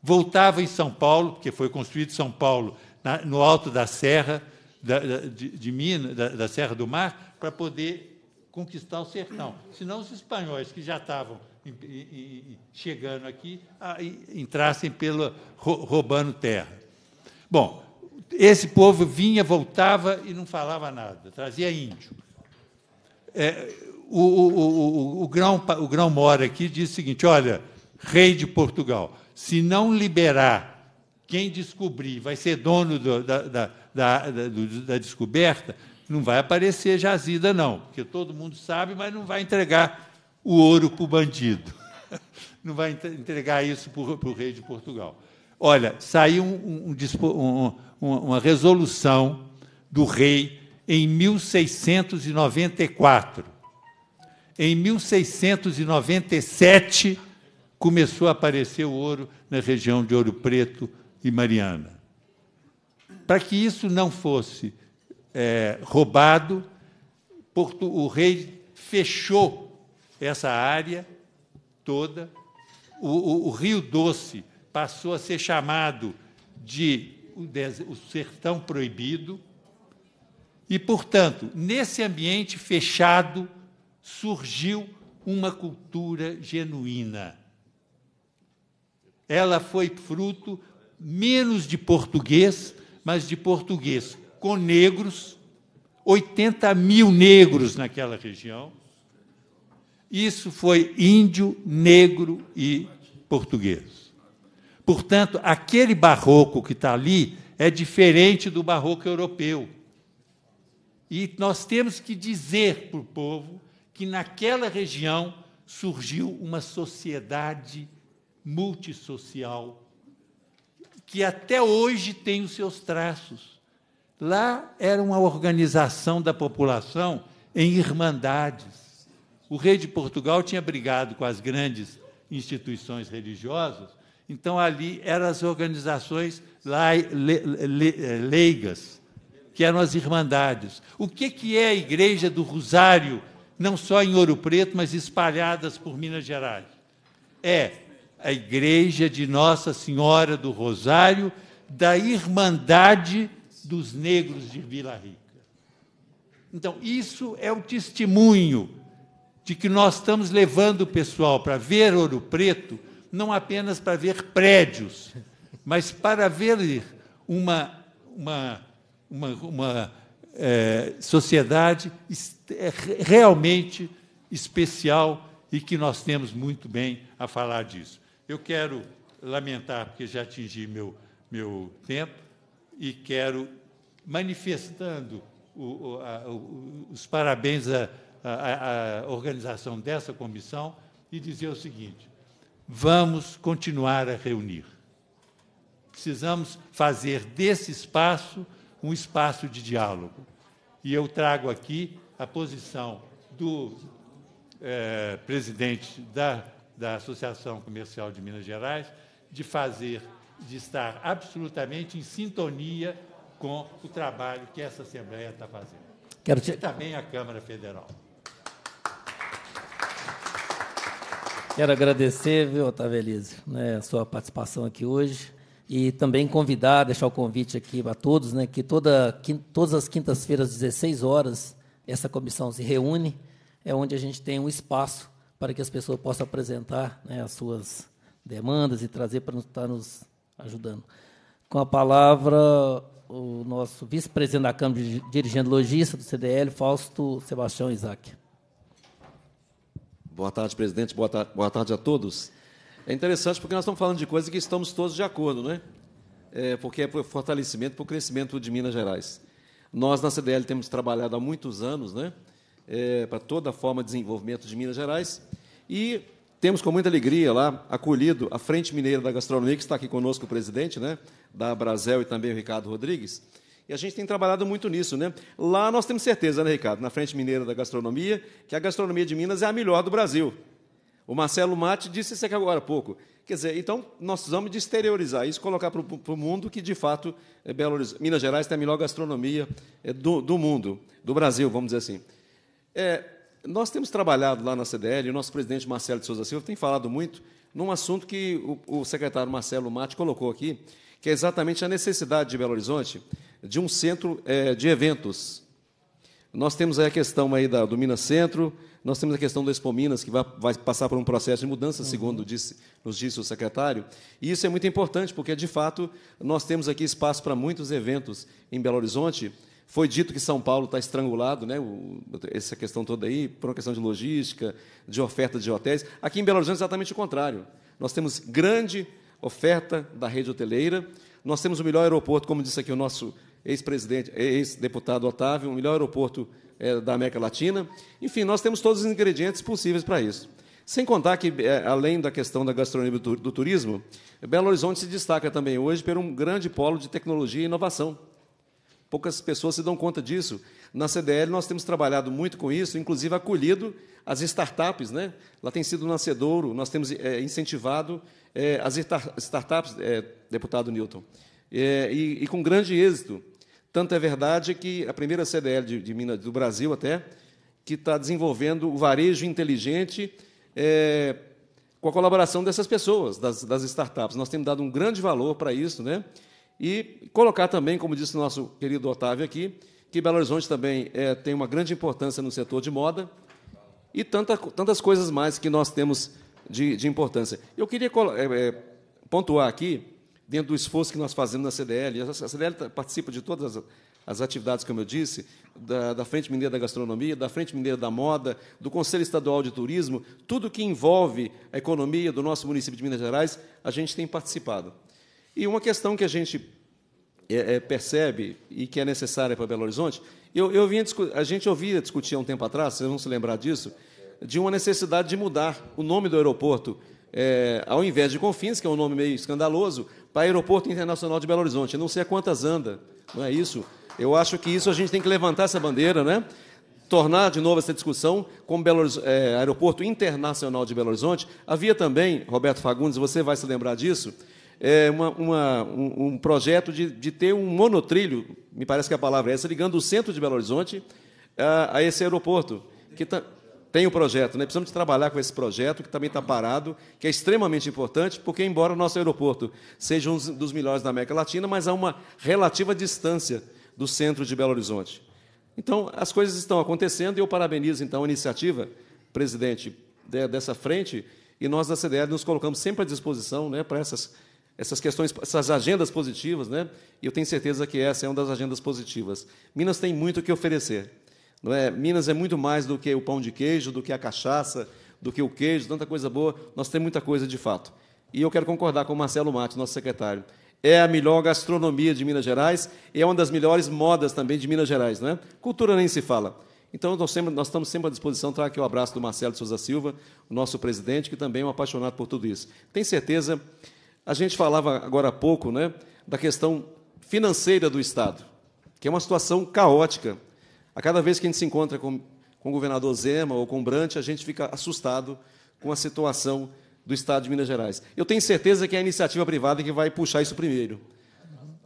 Voltava em São Paulo, porque foi construído São Paulo na, no alto da serra da de, de Minas, da, da Serra do Mar, para poder conquistar o sertão. Senão os espanhóis que já estavam chegando aqui, entrassem pelo roubando terra. Bom, esse povo vinha, voltava e não falava nada, trazia índio. É, o, o, o, o, grão, o grão mora aqui diz o seguinte: olha, rei de Portugal, se não liberar quem descobrir, vai ser dono do, da, da, da, da descoberta, não vai aparecer jazida, não, porque todo mundo sabe, mas não vai entregar o ouro para o bandido. Não vai entregar isso para o rei de Portugal. Olha, saiu um, um, um, uma resolução do rei em 1694. Em 1697 começou a aparecer o ouro na região de Ouro Preto e Mariana. Para que isso não fosse é, roubado, o rei fechou essa área toda. O, o, o Rio Doce passou a ser chamado de o, o sertão proibido. E, portanto, nesse ambiente fechado surgiu uma cultura genuína. Ela foi fruto menos de português, mas de português com negros, 80 mil negros naquela região, isso foi índio, negro e português. Portanto, aquele barroco que está ali é diferente do barroco europeu. E nós temos que dizer para o povo que naquela região surgiu uma sociedade multissocial que até hoje tem os seus traços. Lá era uma organização da população em irmandades o rei de Portugal tinha brigado com as grandes instituições religiosas, então ali eram as organizações leigas, que eram as irmandades. O que, que é a Igreja do Rosário, não só em Ouro Preto, mas espalhadas por Minas Gerais? É a Igreja de Nossa Senhora do Rosário, da Irmandade dos Negros de Vila Rica. Então, isso é o testemunho de que nós estamos levando o pessoal para ver Ouro Preto, não apenas para ver prédios, mas para ver uma, uma, uma, uma é, sociedade é, realmente especial e que nós temos muito bem a falar disso. Eu quero lamentar, porque já atingi meu, meu tempo, e quero, manifestando o, o, a, o, os parabéns a a, a organização dessa comissão e dizer o seguinte: vamos continuar a reunir. Precisamos fazer desse espaço um espaço de diálogo. E eu trago aqui a posição do é, presidente da, da Associação Comercial de Minas Gerais de fazer, de estar absolutamente em sintonia com o trabalho que essa Assembleia está fazendo. Te... E também a Câmara Federal. Quero agradecer, viu, Otávio Elise, né, a sua participação aqui hoje e também convidar, deixar o convite aqui para todos, né, que toda, todas as quintas-feiras, às 16 horas, essa comissão se reúne, é onde a gente tem um espaço para que as pessoas possam apresentar né, as suas demandas e trazer para estar tá nos ajudando. Com a palavra, o nosso vice-presidente da Câmara, dirigente logista do CDL, Fausto Sebastião Isaac. Boa tarde, presidente. Boa, ta boa tarde a todos. É interessante porque nós estamos falando de coisas que estamos todos de acordo, né? É, porque é para o fortalecimento, para o crescimento de Minas Gerais. Nós, na CDL, temos trabalhado há muitos anos né, é, para toda a forma de desenvolvimento de Minas Gerais e temos com muita alegria lá acolhido a Frente Mineira da Gastronomia, que está aqui conosco o presidente, né, da Brasel e também o Ricardo Rodrigues, e a gente tem trabalhado muito nisso, né? Lá nós temos certeza, né, Ricardo? Na Frente Mineira da Gastronomia, que a gastronomia de Minas é a melhor do Brasil. O Marcelo Mate disse isso aqui agora há pouco. Quer dizer, então nós precisamos de exteriorizar isso, colocar para o mundo que, de fato, é Belo Horizonte, Minas Gerais tem a melhor gastronomia é, do, do mundo, do Brasil, vamos dizer assim. É, nós temos trabalhado lá na CDL, o nosso presidente Marcelo de Souza Silva tem falado muito num assunto que o, o secretário Marcelo Mate colocou aqui, que é exatamente a necessidade de Belo Horizonte de um centro é, de eventos. Nós temos a questão aí da, do Minas Centro, nós temos a questão do Expo Minas, que vai, vai passar por um processo de mudança, uhum. segundo disse, nos disse o secretário. E isso é muito importante, porque, de fato, nós temos aqui espaço para muitos eventos em Belo Horizonte. Foi dito que São Paulo está estrangulado, né? O, essa questão toda aí, por uma questão de logística, de oferta de hotéis. Aqui em Belo Horizonte é exatamente o contrário. Nós temos grande oferta da rede hoteleira, nós temos o melhor aeroporto, como disse aqui o nosso ex-presidente, ex-deputado Otávio, o melhor aeroporto é, da América Latina. Enfim, nós temos todos os ingredientes possíveis para isso. Sem contar que, eh, além da questão da gastronomia do turismo, Belo Horizonte se destaca também hoje por um grande polo de tecnologia e inovação. Poucas pessoas se dão conta disso. Na CDL, nós temos trabalhado muito com isso, inclusive acolhido as startups. Né? Lá tem sido um nascedouro, nós temos é, incentivado é, as startups, é, deputado Newton, e, e com grande êxito. Tanto é verdade que a primeira CDL de, de Minas, do Brasil até, que está desenvolvendo o varejo inteligente é, com a colaboração dessas pessoas, das, das, startups. Nós temos dado um grande valor para isso, né? E colocar também, como disse o nosso querido Otávio aqui, que Belo Horizonte também é, tem uma grande importância no setor de moda e tanta, tantas coisas mais que nós temos de, de importância. Eu queria é, é, pontuar aqui dentro do esforço que nós fazemos na CDL. A CDL tá, participa de todas as, atividades, como eu disse, da, da, Frente Mineira da Gastronomia, da Frente Mineira da Moda, do Conselho Estadual de Turismo, tudo que envolve a economia do nosso município de Minas Gerais, a gente tem participado. E uma questão que a gente é, é, percebe e que é necessária para Belo Horizonte, eu, eu vinha, a gente ouvia discutir há um tempo atrás, vocês vão se lembrar disso, de uma necessidade de mudar o nome do aeroporto. É, ao invés de Confins, que é um nome meio escandaloso, para tá o Aeroporto Internacional de Belo Horizonte. Não sei a quantas anda, não é isso? Eu acho que isso a gente tem que levantar essa bandeira, né? tornar de novo essa discussão com o é, Aeroporto Internacional de Belo Horizonte. Havia também, Roberto Fagundes, você vai se lembrar disso, é, uma, uma, um, um, projeto de, de, ter um monotrilho, me parece que a palavra é essa, ligando o centro de Belo Horizonte a, a esse aeroporto. Que tá, tem o um projeto, né? precisamos de trabalhar com esse projeto, que também está parado, que é extremamente importante, porque, embora o nosso aeroporto seja um dos melhores da América Latina, mas há uma relativa distância do centro de Belo Horizonte. Então, as coisas estão acontecendo e eu parabenizo, então, a iniciativa, presidente, dessa frente, e nós da CDL nos colocamos sempre à disposição né, para essas, essas questões, essas agendas positivas, né? e eu tenho certeza que essa é uma das agendas positivas. Minas tem muito o que oferecer. É? Minas é muito mais do que o pão de queijo, do que a cachaça, do que o queijo, tanta coisa boa. Nós temos muita coisa de fato. E eu quero concordar com o Marcelo Mate, nosso secretário. É a melhor gastronomia de Minas Gerais e é uma das melhores modas também de Minas Gerais. Né? Cultura nem se fala. Então, nós, sempre, nós estamos sempre à disposição. Trago aqui o abraço do Marcelo de Souza Silva, o nosso presidente, que também é um apaixonado por tudo isso. Tem certeza, a gente falava agora há pouco né, da questão financeira do Estado, que é uma situação caótica a cada vez que a gente se encontra com, com o governador Zema ou com Brant, a gente fica assustado com a situação do Estado de Minas Gerais. Eu tenho certeza que é a iniciativa privada que vai puxar isso primeiro.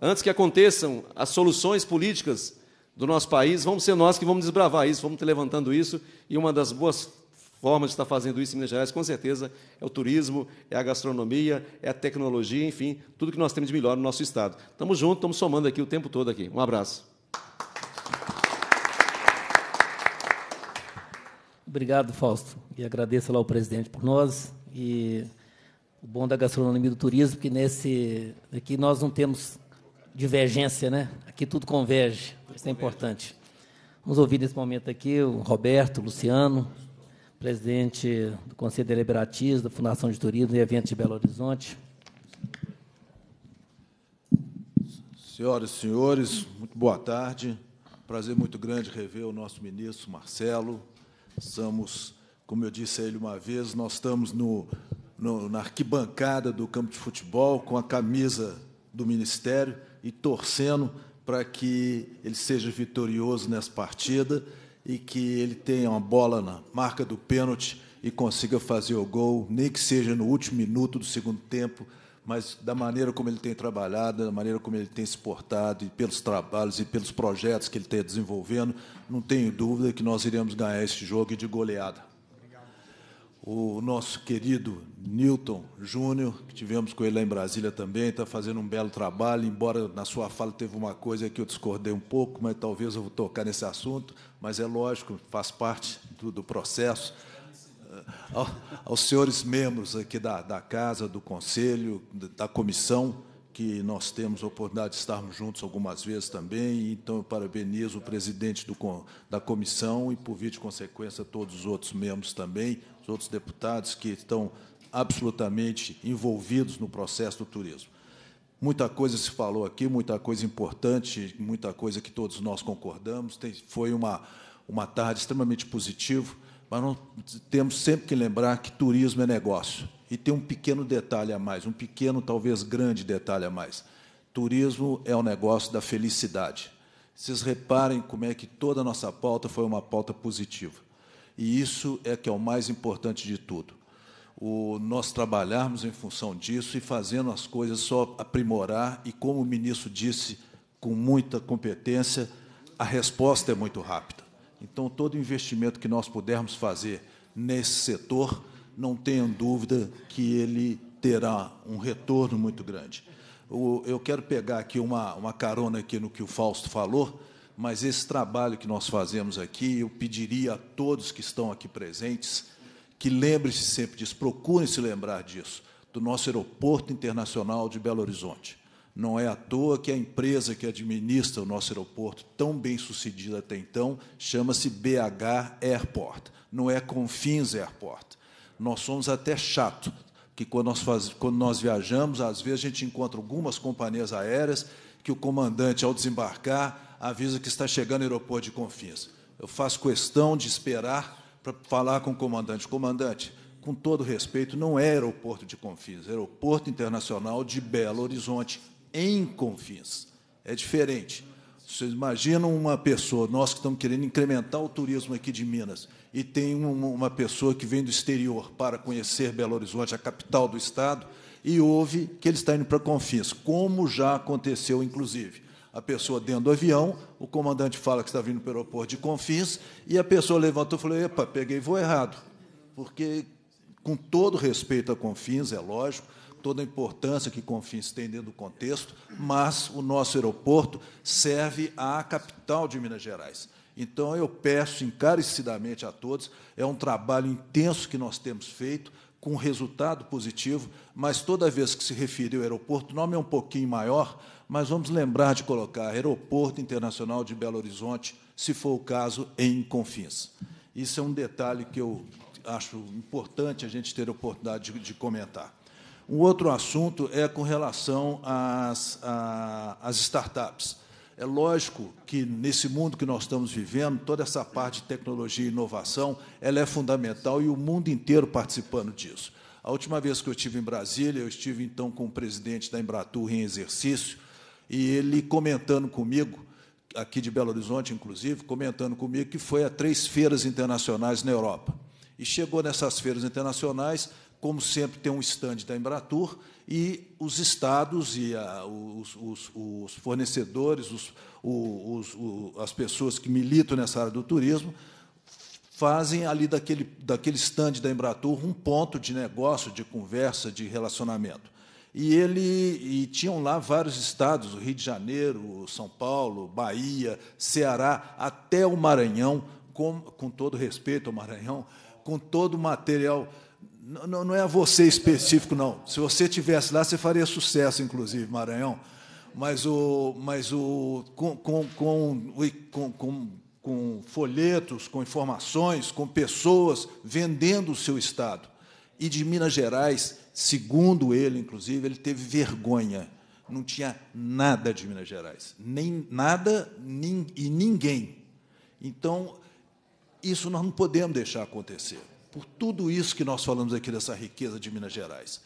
Antes que aconteçam as soluções políticas do nosso país, vamos ser nós que vamos desbravar isso, vamos estar levantando isso, e uma das boas formas de estar fazendo isso em Minas Gerais, com certeza, é o turismo, é a gastronomia, é a tecnologia, enfim, tudo que nós temos de melhor no nosso Estado. Estamos juntos, estamos somando aqui o tempo todo aqui. Um abraço. Obrigado, Fausto. E agradeço lá ao presidente por nós. E o bom da gastronomia e do turismo, que nesse aqui nós não temos divergência, né? Aqui tudo converge. Tudo isso converge. é importante. Vamos ouvir nesse momento aqui o Roberto Luciano, presidente do Conselho Deliberativo da Fundação de Turismo e Eventos de Belo Horizonte. Senhoras e senhores, muito boa tarde. Prazer muito grande rever o nosso ministro Marcelo, Estamos, como eu disse a ele uma vez, nós estamos no, no, na arquibancada do campo de futebol com a camisa do Ministério e torcendo para que ele seja vitorioso nessa partida e que ele tenha uma bola na marca do pênalti e consiga fazer o gol, nem que seja no último minuto do segundo tempo, mas da maneira como ele tem trabalhado, da maneira como ele tem se portado e pelos trabalhos e pelos projetos que ele tem desenvolvendo, não tenho dúvida que nós iremos ganhar esse jogo de goleada. O nosso querido Newton Júnior, que tivemos com ele lá em Brasília também, está fazendo um belo trabalho, embora na sua fala teve uma coisa que eu discordei um pouco, mas talvez eu vou tocar nesse assunto, mas é lógico, faz parte do, do processo. Aos senhores membros aqui da, da casa, do conselho, da comissão, que nós temos a oportunidade de estarmos juntos algumas vezes também. Então, eu parabenizo o presidente do, da comissão e, por via de consequência, todos os outros membros também, os outros deputados que estão absolutamente envolvidos no processo do turismo. Muita coisa se falou aqui, muita coisa importante, muita coisa que todos nós concordamos. Tem, foi uma, uma tarde extremamente positiva, mas nós temos sempre que lembrar que turismo é negócio e tem um pequeno detalhe a mais, um pequeno, talvez grande detalhe a mais. Turismo é o um negócio da felicidade. Vocês reparem como é que toda a nossa pauta foi uma pauta positiva. E isso é que é o mais importante de tudo. O nós trabalharmos em função disso e fazendo as coisas só aprimorar e como o ministro disse com muita competência, a resposta é muito rápida. Então todo investimento que nós pudermos fazer nesse setor não tenho dúvida que ele terá um retorno muito grande. Eu quero pegar aqui uma, uma carona aqui no que o Fausto falou, mas esse trabalho que nós fazemos aqui, eu pediria a todos que estão aqui presentes que lembrem-se sempre disso, procurem se lembrar disso, do nosso aeroporto internacional de Belo Horizonte. Não é à toa que a empresa que administra o nosso aeroporto, tão bem sucedida até então, chama-se BH Airport, não é Confins Airport nós somos até chato, que quando nós, faz, quando nós viajamos, às vezes a gente encontra algumas companhias aéreas que o comandante, ao desembarcar, avisa que está chegando ao aeroporto de Confins. Eu faço questão de esperar para falar com o comandante. Comandante, com todo respeito, não é aeroporto de Confins, é aeroporto internacional de Belo Horizonte, em Confins. É diferente. Vocês imaginam uma pessoa, nós que estamos querendo incrementar o turismo aqui de Minas, e tem uma pessoa que vem do exterior para conhecer Belo Horizonte, a capital do Estado, e ouve que ele está indo para Confins, como já aconteceu, inclusive. A pessoa dentro do avião, o comandante fala que está vindo para o aeroporto de Confins, e a pessoa levantou e falou: Epa, peguei voo errado. Porque, com todo respeito a Confins, é lógico, toda a importância que Confins tem dentro do contexto, mas o nosso aeroporto serve à capital de Minas Gerais. Então, eu peço encarecidamente a todos, é um trabalho intenso que nós temos feito, com resultado positivo, mas toda vez que se referir ao aeroporto, o nome é um pouquinho maior, mas vamos lembrar de colocar Aeroporto Internacional de Belo Horizonte, se for o caso, em Confins. Isso é um detalhe que eu acho importante a gente ter a oportunidade de, de comentar. Um outro assunto é com relação às, às startups. É lógico que, nesse mundo que nós estamos vivendo, toda essa parte de tecnologia e inovação ela é fundamental e o mundo inteiro participando disso. A última vez que eu estive em Brasília, eu estive então com o presidente da Embratur em exercício, e ele comentando comigo, aqui de Belo Horizonte, inclusive, comentando comigo que foi a três feiras internacionais na Europa. E chegou nessas feiras internacionais, como sempre, tem um estande da Embratur e os estados e a, ah, os, os, os, fornecedores, os, as pessoas que militam nessa área do turismo, fazem ali daquele, daquele stand da Embratur um ponto de negócio, de conversa, de relacionamento. E ele e tinham lá vários estados, o Rio de Janeiro, São Paulo, Bahia, Ceará, até o Maranhão, com, com todo respeito ao Maranhão, com todo o material não, não é a você específico, não. Se você tivesse lá, você faria sucesso, inclusive, Maranhão. Mas, o, mas o, com, com, com, com, com folhetos, com informações, com pessoas vendendo o seu Estado. E de Minas Gerais, segundo ele, inclusive, ele teve vergonha. Não tinha nada de Minas Gerais. Nem nada nem, e ninguém. Então, isso nós não podemos deixar acontecer por tudo isso que nós falamos aqui dessa riqueza de Minas Gerais.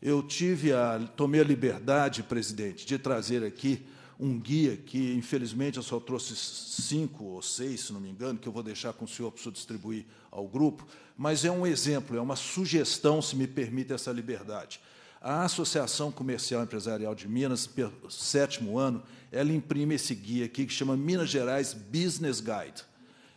Eu tive a tomei a liberdade, presidente, de trazer aqui um guia que, infelizmente, eu só trouxe cinco ou seis, se não me engano, que eu vou deixar com o senhor para o senhor distribuir ao grupo, mas é um exemplo, é uma sugestão, se me permite essa liberdade. A Associação Comercial Empresarial de Minas, sétimo ano, ela imprime esse guia aqui que chama Minas Gerais Business Guide.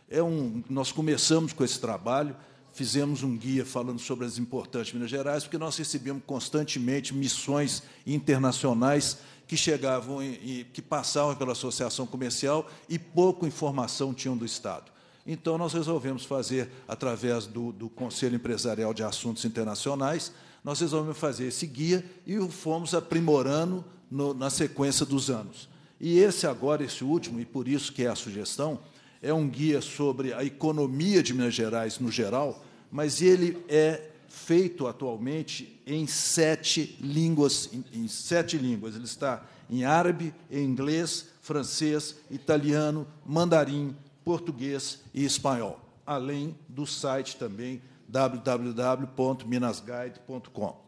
É um, nós começamos com esse trabalho, fizemos um guia falando sobre as importantes Minas Gerais, porque nós recebíamos constantemente missões internacionais que chegavam e que passavam pela associação comercial e pouco informação tinham do Estado. Então, nós resolvemos fazer, através do, do Conselho Empresarial de Assuntos Internacionais, nós resolvemos fazer esse guia e o fomos aprimorando no, na sequência dos anos. E esse agora, esse último, e por isso que é a sugestão, é um guia sobre a economia de Minas Gerais no geral, mas ele é feito atualmente em sete línguas, em, sete línguas. Ele está em árabe, em inglês, francês, italiano, mandarim, português e espanhol, além do site também www.minasguide.com.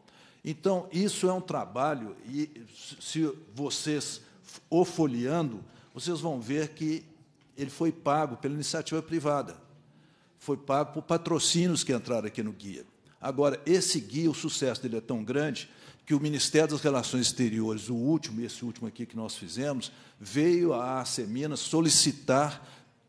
Então, isso é um trabalho e se vocês o folheando, vocês vão ver que ele foi pago pela iniciativa privada, foi pago por patrocínios que entraram aqui no guia. Agora, esse guia, o sucesso dele é tão grande que o Ministério das Relações Exteriores, o último, esse último aqui que nós fizemos, veio à Semina solicitar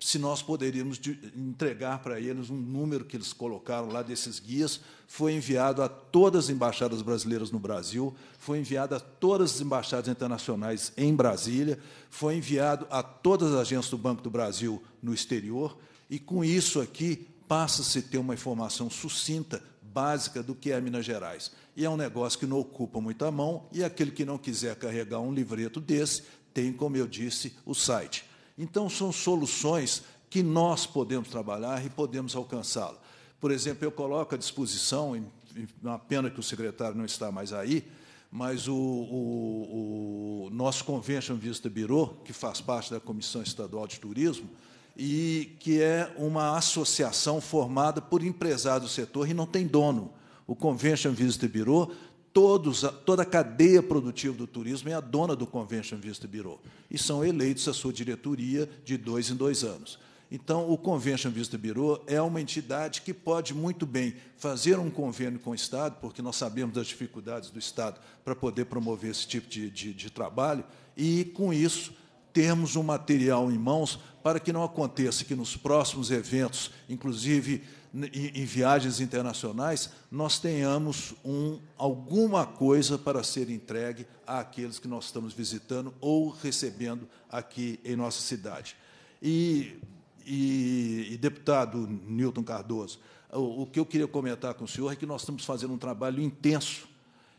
se nós poderíamos entregar para eles um número que eles colocaram lá desses guias. Foi enviado a todas as embaixadas brasileiras no Brasil, foi enviado a todas as embaixadas internacionais em Brasília, foi enviado a todas as agências do Banco do Brasil no exterior, e com isso aqui passa-se a ter uma informação sucinta, básica do que é Minas Gerais. E é um negócio que não ocupa muita mão, e aquele que não quiser carregar um livreto desse, tem, como eu disse, o site então, são soluções que nós podemos trabalhar e podemos alcançá-la. Por exemplo, eu coloco à disposição, e é uma pena que o secretário não está mais aí, mas o, o, o nosso Convention Vista Bureau, que faz parte da Comissão Estadual de Turismo, e que é uma associação formada por empresários do setor e não tem dono. O Convention Visitor Bureau todos, toda a cadeia produtiva do turismo é a dona do Convention Vista Bureau e são eleitos a sua diretoria de dois em dois anos. Então, o Convention Vista Bureau é uma entidade que pode muito bem fazer um convênio com o Estado, porque nós sabemos das dificuldades do Estado para poder promover esse tipo de, de, de trabalho, e, com isso, termos um material em mãos para que não aconteça que nos próximos eventos, inclusive em, em viagens internacionais, nós tenhamos um, alguma coisa para ser entregue àqueles que nós estamos visitando ou recebendo aqui em nossa cidade. E, e, e deputado Newton Cardoso, o, o que eu queria comentar com o senhor é que nós estamos fazendo um trabalho intenso,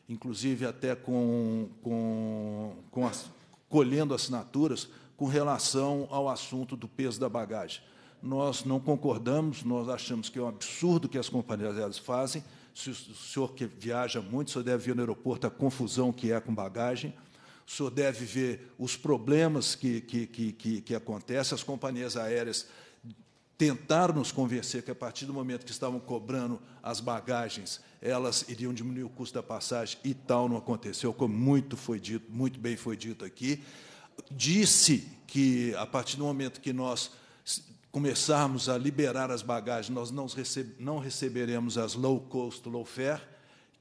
inclusive até com, com, com as, colhendo assinaturas com relação ao assunto do peso da bagagem nós não concordamos, nós achamos que é um absurdo que as companhias aéreas fazem. Se o senhor que viaja muito, o senhor deve ver no aeroporto a confusão que é com bagagem, o senhor deve ver os problemas que, que, que, que, que acontecem. As companhias aéreas tentaram nos convencer que, a partir do momento que estavam cobrando as bagagens, elas iriam diminuir o custo da passagem e tal, não aconteceu, como muito foi dito, muito bem foi dito aqui. Disse que, a partir do momento que nós começarmos a liberar as bagagens, nós não, não receberemos as low cost, low fare,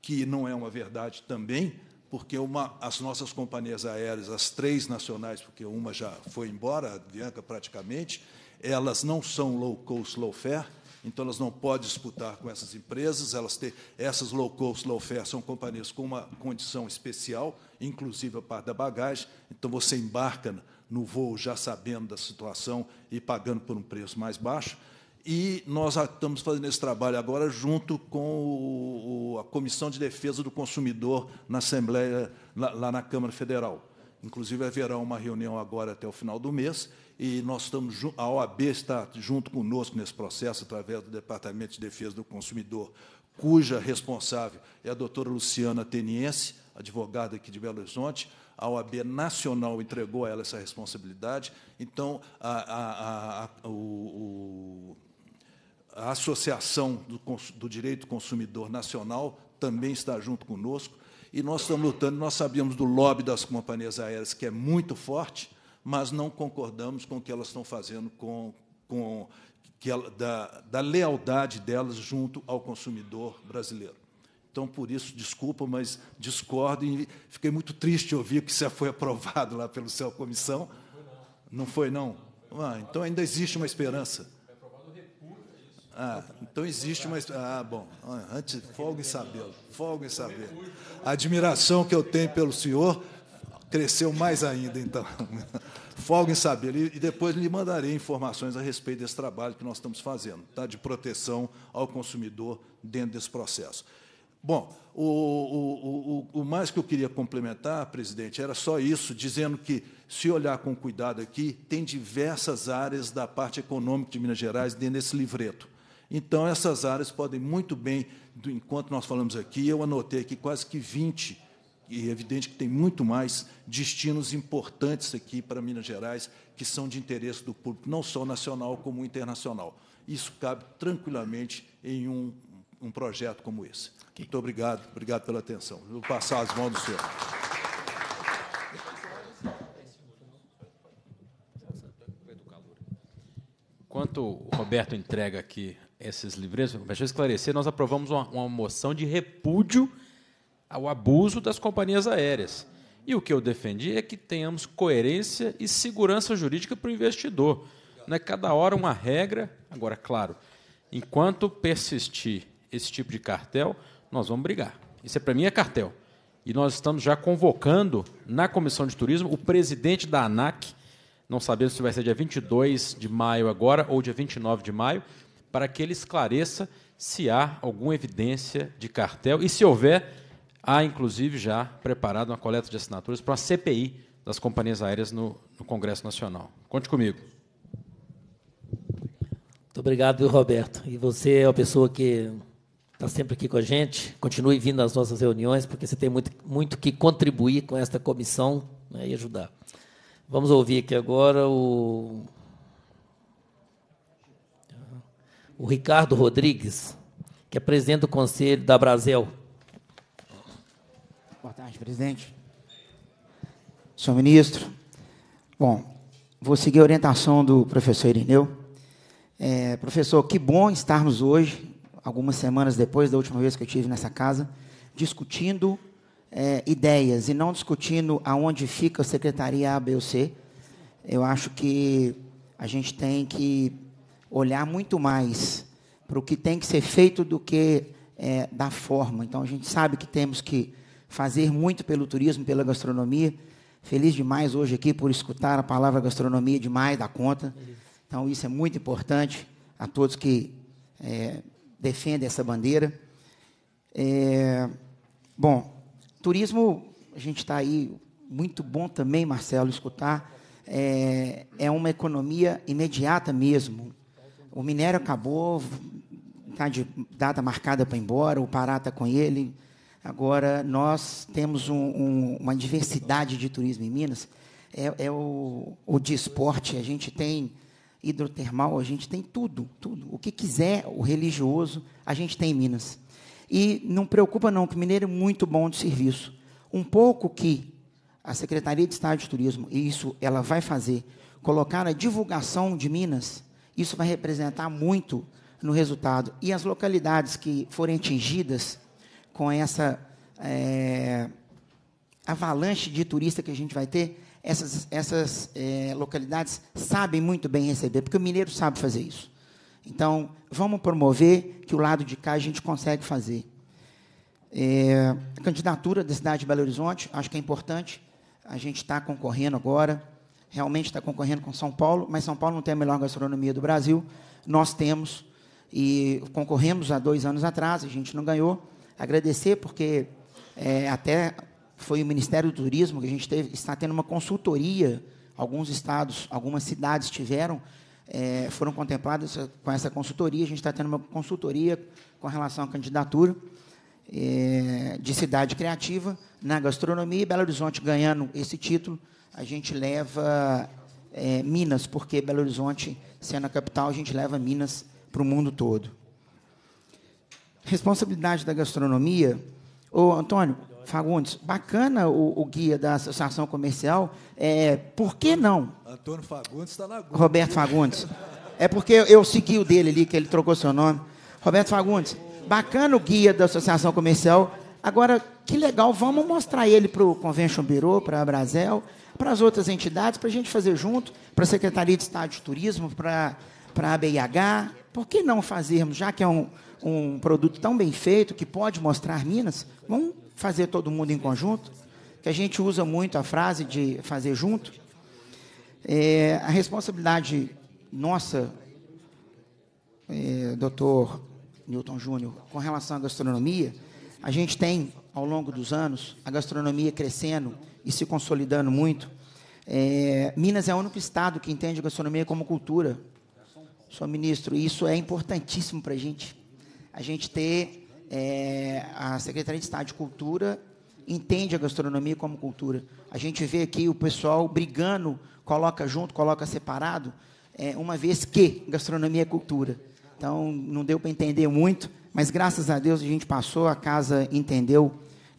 que não é uma verdade também, porque uma, as nossas companhias aéreas, as três nacionais, porque uma já foi embora, a Bianca praticamente, elas não são low cost, low fare, então elas não podem disputar com essas empresas, elas têm, essas low cost, low fare são companhias com uma condição especial, inclusive a parte da bagagem, então você embarca no voo, já sabendo da situação e pagando por um preço mais baixo. E nós estamos fazendo esse trabalho agora junto com o, a Comissão de Defesa do Consumidor na Assembleia, lá, lá na Câmara Federal. Inclusive, haverá uma reunião agora até o final do mês, e nós estamos, a OAB está junto conosco nesse processo, através do Departamento de Defesa do Consumidor, cuja responsável é a doutora Luciana Teniense, advogada aqui de Belo Horizonte, a OAB nacional entregou a ela essa responsabilidade, então a, a, a, o, a Associação do, do Direito Consumidor Nacional também está junto conosco, e nós estamos lutando, nós sabíamos do lobby das companhias aéreas, que é muito forte, mas não concordamos com o que elas estão fazendo com, com que ela, da, da lealdade delas junto ao consumidor brasileiro. Então, por isso, desculpa, mas discordo e fiquei muito triste de ouvir que isso foi aprovado lá pelo seu comissão. Não foi, não? Ah, então ainda existe uma esperança. Ah, então existe uma. Ah, bom. Ah, antes, folga em saber. Folga em saber. A admiração que eu tenho pelo senhor cresceu mais ainda, então. Folga em saber. E depois lhe mandarei informações a respeito desse trabalho que nós estamos fazendo, tá? de proteção ao consumidor dentro desse processo. Bom, o, o, o, o, mais que eu queria complementar, presidente, era só isso, dizendo que, se olhar com cuidado aqui, tem diversas áreas da parte econômica de Minas Gerais dentro desse livreto. Então, essas áreas podem muito bem, enquanto nós falamos aqui, eu anotei aqui quase que 20, e é evidente que tem muito mais destinos importantes aqui para Minas Gerais, que são de interesse do público, não só nacional como internacional. Isso cabe tranquilamente em um, um projeto como esse aqui. Muito obrigado, obrigado pela atenção. Vou passar as mãos do senhor. Enquanto o Roberto entrega aqui esses livrinhos, deixa eu esclarecer, nós aprovamos uma, uma moção de repúdio ao abuso das companhias aéreas. E o que eu defendi é que tenhamos coerência e segurança jurídica para o investidor. Não é cada hora uma regra. Agora, claro, enquanto persistir esse tipo de cartel, nós vamos brigar. Isso é para mim é cartel. E nós estamos já convocando na comissão de turismo o presidente da ANAC, não sabemos se vai ser dia 22 de maio agora ou dia 29 de maio, para que ele esclareça se há alguma evidência de cartel e se houver, há inclusive já preparado uma coleta de assinaturas para uma CPI das companhias aéreas no, no Congresso Nacional. Conte comigo. Muito obrigado, Roberto. E você é uma pessoa que está sempre aqui com a gente. Continue vindo às nossas reuniões, porque você tem muito, muito que contribuir com esta comissão né, e ajudar. Vamos ouvir aqui agora o, o Ricardo Rodrigues, que é presidente do Conselho da Brasil Boa tarde, presidente. Senhor ministro, bom, vou seguir a orientação do professor Irineu. É, professor, que bom estarmos hoje algumas semanas depois da última vez que eu tive nessa casa, discutindo é, ideias e não discutindo aonde fica a secretaria A, B ou C. Eu acho que a gente tem que olhar muito mais para o que tem que ser feito do que é, da forma. Então a gente sabe que temos que fazer muito pelo turismo, pela gastronomia. Feliz demais hoje aqui por escutar a palavra gastronomia demais da conta. Então isso é muito importante a todos que é, defendem essa bandeira. É, bom, turismo, a gente está aí, muito bom também, Marcelo, escutar. É, é uma economia imediata mesmo. O minério acabou, está de data marcada para ir embora, o Pará está com ele. Agora, nós temos um, um, uma diversidade de turismo em Minas. É, é o, o de esporte, a gente tem hidrotermal, a gente tem tudo, tudo. O que quiser, o religioso, a gente tem em Minas. E não preocupa não, que mineiro é muito bom de serviço. Um pouco que a Secretaria de Estado de Turismo, e isso ela vai fazer, colocar a divulgação de Minas, isso vai representar muito no resultado. E as localidades que forem atingidas com essa é, avalanche de turista que a gente vai ter, essas, essas é, localidades sabem muito bem receber, porque o mineiro sabe fazer isso. Então, vamos promover que o lado de cá a gente consegue fazer. É, a candidatura da cidade de Belo Horizonte, acho que é importante. A gente está concorrendo agora, realmente está concorrendo com São Paulo, mas São Paulo não tem a melhor gastronomia do Brasil. Nós temos, e concorremos há dois anos atrás, a gente não ganhou. Agradecer, porque é, até foi o Ministério do Turismo que a gente teve, está tendo uma consultoria. Alguns estados, algumas cidades tiveram, é, foram contempladas com essa consultoria. A gente está tendo uma consultoria com relação à candidatura é, de cidade criativa na gastronomia. E Belo Horizonte ganhando esse título, a gente leva é, Minas, porque Belo Horizonte sendo a capital, a gente leva Minas para o mundo todo. Responsabilidade da gastronomia. Ô, Antônio, Fagundes, bacana o, o, guia da Associação Comercial. É, por que não? Antônio Fagundes está na Globo. Roberto Fagundes. É porque eu segui o dele ali, que ele trocou seu nome. Roberto Fagundes, bacana o guia da Associação Comercial. Agora, que legal, vamos mostrar ele para o Convention Bureau, para a Brasel, para as outras entidades, para a gente fazer junto, para a Secretaria de Estado de Turismo, para, para a BIH. Por que não fazermos, já que é um, um produto tão bem feito que pode mostrar Minas, vamos fazer todo mundo em conjunto, que a gente usa muito a frase de fazer junto. É, a responsabilidade nossa, é, doutor Newton Júnior, com relação à gastronomia, a gente tem, ao longo dos anos, a gastronomia crescendo e se consolidando muito. É, Minas é o único estado que entende gastronomia como cultura. Sou ministro, e isso é importantíssimo para a gente a gente ter é, a Secretaria de Estado de Cultura entende a gastronomia como cultura. A gente vê aqui o pessoal brigando, coloca junto, coloca separado, é, uma vez que gastronomia é cultura. Então, não deu para entender muito, mas graças a Deus a gente passou, a casa entendeu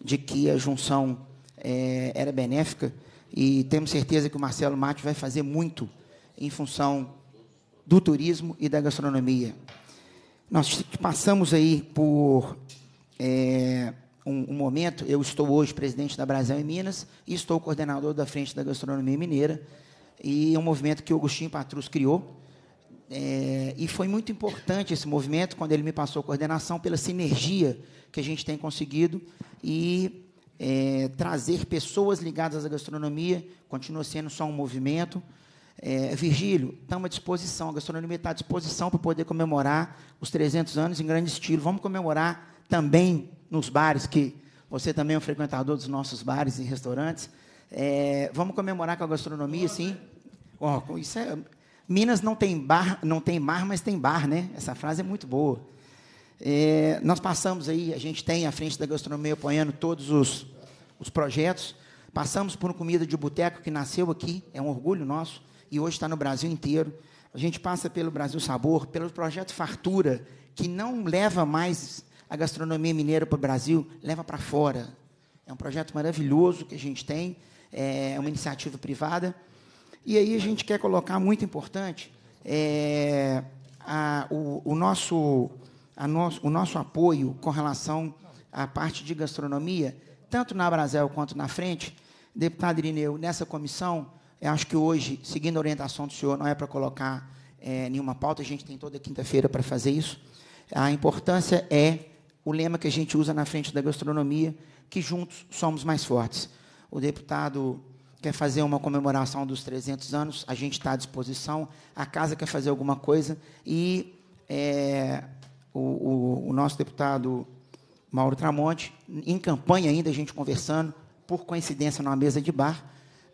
de que a junção é, era benéfica e temos certeza que o Marcelo Mate vai fazer muito em função do turismo e da gastronomia. Nós passamos aí por é, um, um, momento, eu estou hoje presidente da Brasil em Minas e estou coordenador da Frente da Gastronomia Mineira, e é um movimento que o Agostinho Patrus criou, é, e foi muito importante esse movimento, quando ele me passou a coordenação, pela sinergia que a gente tem conseguido e é, trazer pessoas ligadas à gastronomia, continua sendo só um movimento, é, Virgílio, estamos tá à disposição, a gastronomia está à disposição para poder comemorar os 300 anos em grande estilo. Vamos comemorar também nos bares, que você também é um frequentador dos nossos bares e restaurantes. É, vamos comemorar com a gastronomia, sim? Oh, isso é, Minas não tem, bar, não tem mar, mas tem bar, né? Essa frase é muito boa. É, nós passamos aí, a gente tem à frente da gastronomia apoiando todos os, os projetos. Passamos por uma comida de boteco que nasceu aqui, é um orgulho nosso e hoje está no Brasil inteiro. A gente passa pelo Brasil Sabor, pelo projeto Fartura, que não leva mais a gastronomia mineira para o Brasil, leva para fora. É um projeto maravilhoso que a gente tem, é, é uma iniciativa privada. E aí a gente quer colocar muito importante é, a, o, o, nosso, a nosso, o nosso apoio com relação à parte de gastronomia, tanto na Brasel quanto na frente. Deputado Irineu, nessa comissão, eu acho que hoje, seguindo a orientação do senhor, não é para colocar é, nenhuma pauta, a gente tem toda quinta-feira para fazer isso. A importância é o lema que a gente usa na frente da gastronomia, que juntos somos mais fortes. O deputado quer fazer uma comemoração dos 300 anos, a gente está à disposição, a casa quer fazer alguma coisa, e é, o, o, o nosso deputado Mauro Tramonte, em campanha ainda, a gente conversando, por coincidência, numa mesa de bar,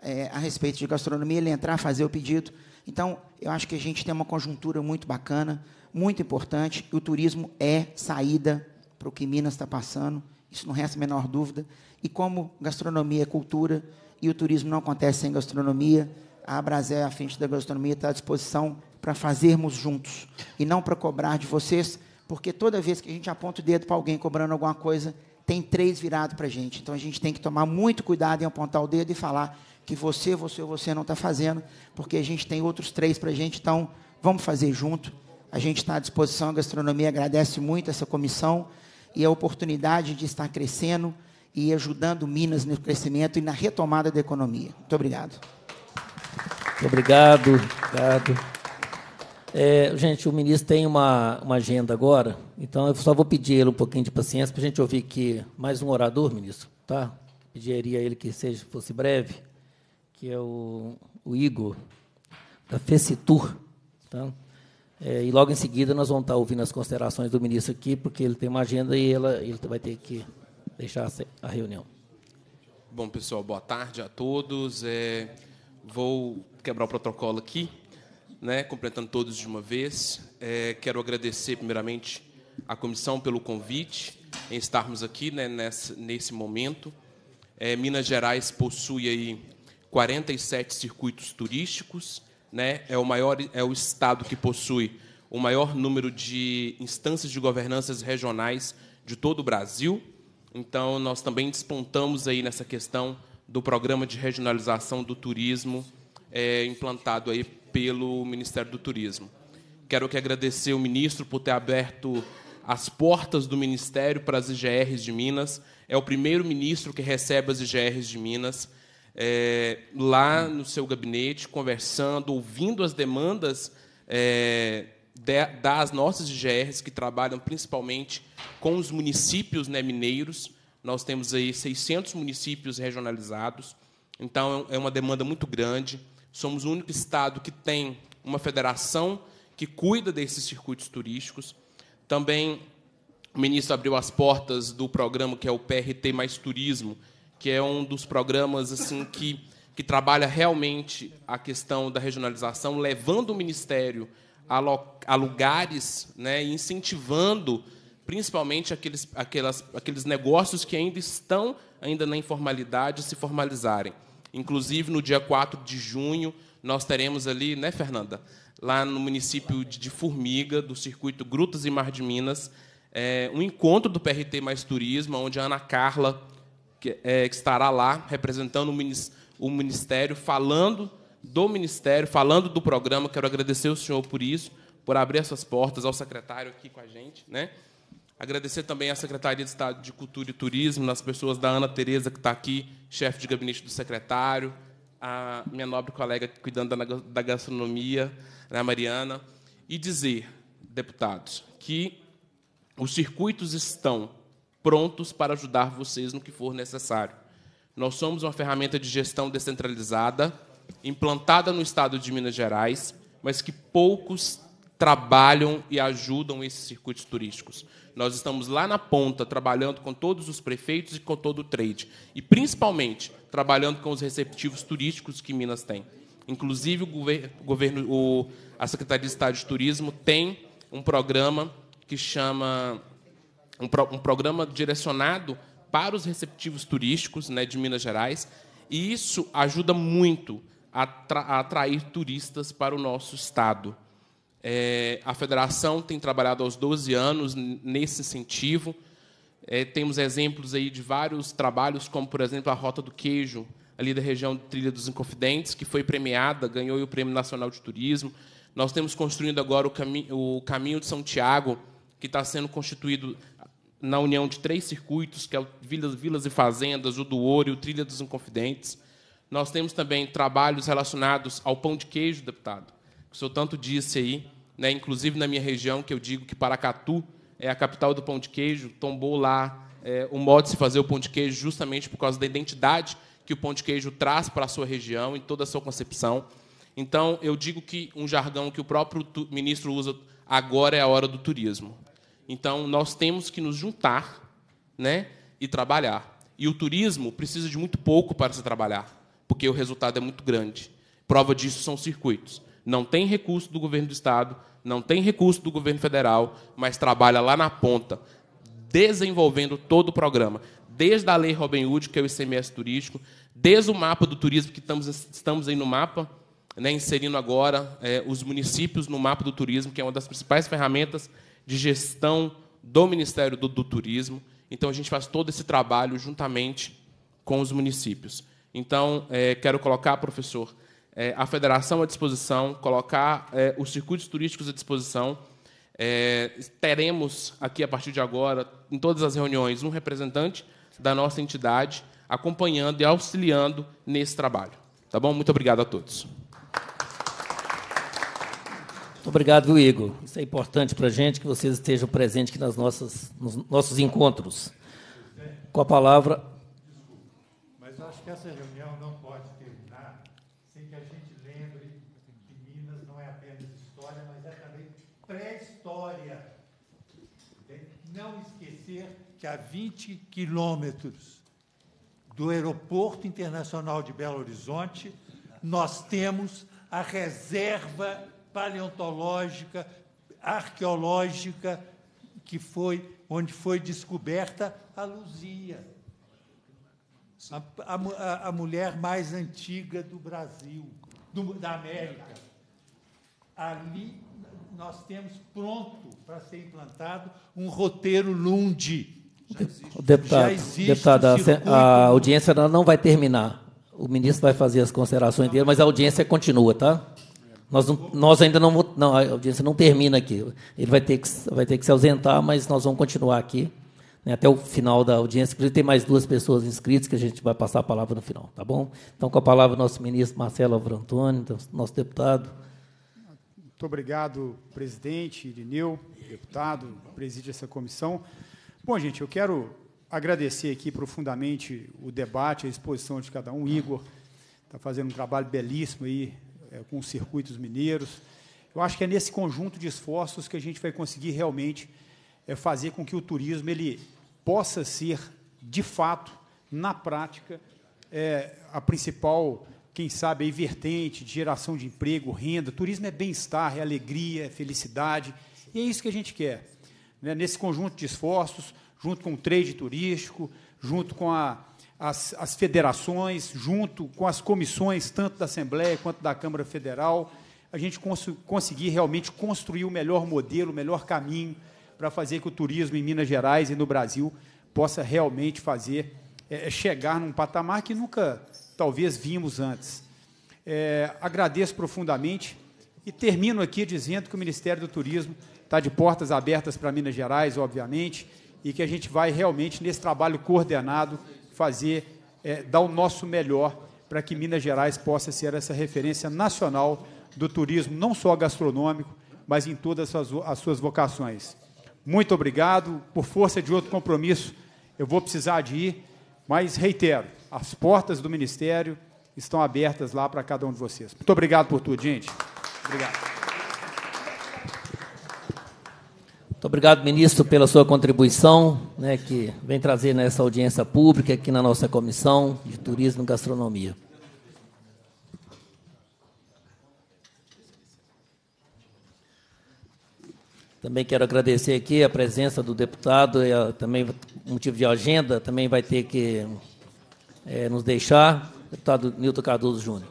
é, a respeito de gastronomia, ele entrar, fazer o pedido. Então, eu acho que a gente tem uma conjuntura muito bacana, muito importante. E o turismo é saída para o que Minas está passando, isso não resta a menor dúvida. E como gastronomia é cultura, e o turismo não acontece sem gastronomia, a Brasé, a frente da gastronomia, está à disposição para fazermos juntos e não para cobrar de vocês, porque toda vez que a gente aponta o dedo para alguém cobrando alguma coisa, tem três virado para a gente. Então a gente tem que tomar muito cuidado em apontar o dedo e falar: que você, você ou você não está fazendo, porque a gente tem outros três para a gente, então vamos fazer junto. A gente está à disposição, a gastronomia agradece muito essa comissão e a oportunidade de estar crescendo e ajudando Minas no crescimento e na retomada da economia. Muito obrigado. Muito obrigado. obrigado. É, gente, o ministro tem uma, uma agenda agora, então eu só vou pedir ele um pouquinho de paciência para a gente ouvir aqui mais um orador, ministro. Tá? Pediria a ele que seja fosse breve que é o, o Igor, da FECITUR. então tá? É, e logo em seguida nós vamos estar ouvindo as considerações do ministro aqui, porque ele tem uma agenda e ela, ele vai ter que deixar a reunião. Bom, pessoal, boa tarde a todos. É, vou quebrar o protocolo aqui, né, completando todos de uma vez. É, quero agradecer, primeiramente, à comissão pelo convite em estarmos aqui né, nesse, nesse momento. É, Minas Gerais possui aí 47 circuitos turísticos, né? É o maior é o estado que possui o maior número de instâncias de governanças regionais de todo o Brasil. Então nós também despontamos aí nessa questão do programa de regionalização do turismo é, implantado aí pelo Ministério do Turismo. Quero que agradecer o ministro por ter aberto as portas do Ministério para as IGRs de Minas. É o primeiro ministro que recebe as IGRs de Minas é, lá no seu gabinete, conversando, ouvindo as demandas é, de, das nossas IGRs, que trabalham principalmente com os municípios né, mineiros. Nós temos aí 600 municípios regionalizados, então é, é uma demanda muito grande. Somos o único estado que tem uma federação que cuida desses circuitos turísticos. Também o ministro abriu as portas do programa que é o PRT Mais Turismo, que é um dos programas assim que, que trabalha realmente a questão da regionalização, levando o Ministério a, a lugares né, e incentivando principalmente aqueles, aquelas, aqueles negócios que ainda estão ainda na informalidade se formalizarem. Inclusive, no dia 4 de junho, nós teremos ali, né, Fernanda? Lá no município de Formiga, do circuito Grutas e Mar de Minas, é, um encontro do PRT Mais Turismo, onde a Ana Carla que, é, que estará lá representando o ministério, falando do ministério, falando do programa. Quero agradecer ao senhor por isso, por abrir essas portas, ao secretário aqui com a gente, né? Agradecer também à Secretaria de Estado de Cultura e Turismo, nas pessoas da Ana Tereza, que está aqui, chefe de gabinete do secretário, a minha nobre colega cuidando da gastronomia, né, a Mariana, e dizer, deputados, que os circuitos estão prontos para ajudar vocês no que for necessário. Nós somos uma ferramenta de gestão descentralizada, implantada no estado de Minas Gerais, mas que poucos trabalham e ajudam esses circuitos turísticos. Nós estamos lá na ponta, trabalhando com todos os prefeitos e com todo o trade. E, principalmente, trabalhando com os receptivos turísticos que Minas tem. Inclusive, o governo, o, a Secretaria de Estado de Turismo tem um programa que chama um, pro, um programa direcionado para os receptivos turísticos né, de Minas Gerais, e isso ajuda muito a, a atrair turistas para o nosso estado. É, a federação tem trabalhado aos 12 anos nesse incentivo. É, temos exemplos aí de vários trabalhos, como, por exemplo, a Rota do Queijo, ali da região de Trilha dos Inconfidentes, que foi premiada, ganhou o Prêmio Nacional de Turismo. Nós temos construindo agora o, cami o Caminho de São Tiago, que está sendo constituído na união de três circuitos, que é o Vilas, Vilas e Fazendas, o do Ouro e o Trilha dos Inconfidentes. Nós temos também trabalhos relacionados ao pão de queijo, deputado, que o senhor tanto disse aí, né, inclusive na minha região, que eu digo que Paracatu é a capital do pão de queijo, tombou lá é, o modo de se fazer o pão de queijo justamente por causa da identidade que o pão de queijo traz para a sua região e toda a sua concepção. Então, eu digo que um jargão que o próprio ministro usa agora é a hora do turismo. Então, nós temos que nos juntar né, e trabalhar. E o turismo precisa de muito pouco para se trabalhar, porque o resultado é muito grande. Prova disso são circuitos. Não tem recurso do governo do Estado, não tem recurso do governo federal, mas trabalha lá na ponta, desenvolvendo todo o programa. Desde a Lei Robin Hood, que é o ICMS turístico, desde o mapa do turismo, que estamos, estamos aí no mapa, né, inserindo agora é, os municípios no mapa do turismo, que é uma das principais ferramentas de gestão do Ministério do, do Turismo. Então, a gente faz todo esse trabalho juntamente com os municípios. Então, é, quero colocar, professor, é, a federação à disposição, colocar é, os circuitos turísticos à disposição. É, teremos aqui, a partir de agora, em todas as reuniões, um representante da nossa entidade acompanhando e auxiliando nesse trabalho. Tá bom? Muito obrigado a todos. Muito obrigado, viu, Igor. Isso é importante para a gente que vocês estejam presentes aqui nas nossas, nos nossos encontros. Com a palavra. Desculpa, mas eu acho que essa reunião não pode terminar sem que a gente lembre que Minas não é apenas história, mas é também pré-história. Não esquecer que a 20 quilômetros do Aeroporto Internacional de Belo Horizonte, nós temos a reserva paleontológica, arqueológica, que foi onde foi descoberta a Luzia, a, a, a mulher mais antiga do Brasil, do, da América. Ali nós temos pronto para ser implantado um roteiro Lundi. Deputado, deputado um a, audiência não vai terminar. O ministro vai fazer as considerações dele, mas a audiência continua, tá? Nós, não, nós ainda não, não, a audiência não termina aqui. Ele vai ter que, vai ter que se ausentar, mas nós vamos continuar aqui né, até o final da audiência. Inclusive, tem mais duas pessoas inscritas que a gente vai passar a palavra no final, tá bom? Então, com a palavra, nosso ministro Marcelo Avrantoni, então, nosso deputado. Muito obrigado, presidente Irineu, deputado, preside essa comissão. Bom, gente, eu quero agradecer aqui profundamente o debate, a exposição de cada um. O Igor está fazendo um trabalho belíssimo aí é, com os circuitos mineiros. Eu acho que é nesse conjunto de esforços que a gente vai conseguir realmente é, fazer com que o turismo ele possa ser, de fato, na prática, é, a principal, quem sabe, vertente de geração de emprego, renda. Turismo é bem-estar, é alegria, é felicidade. E é isso que a gente quer. Né? Nesse conjunto de esforços, junto com o trade turístico, junto com a as, as federações, junto com as comissões, tanto da Assembleia quanto da Câmara Federal, a gente cons conseguir realmente construir o melhor modelo, o melhor caminho para fazer que o turismo em Minas Gerais e no Brasil possa realmente fazer é, é, chegar num patamar que nunca talvez vimos antes. É, agradeço profundamente e termino aqui dizendo que o Ministério do Turismo está de portas abertas para Minas Gerais, obviamente, e que a gente vai realmente, nesse trabalho coordenado, fazer, é, dar o nosso melhor para que Minas Gerais possa ser essa referência nacional do turismo, não só gastronômico, mas em todas as, as suas vocações. Muito obrigado. Por força de outro compromisso, eu vou precisar de ir, mas reitero, as portas do Ministério estão abertas lá para cada um de vocês. Muito obrigado por tudo, gente. Obrigado. Muito obrigado, ministro, pela sua contribuição, né, que vem trazer nessa audiência pública aqui na nossa comissão de Turismo e Gastronomia. Também quero agradecer aqui a presença do deputado, e a, também motivo de agenda, também vai ter que é, nos deixar, deputado Nilton Cardoso Júnior.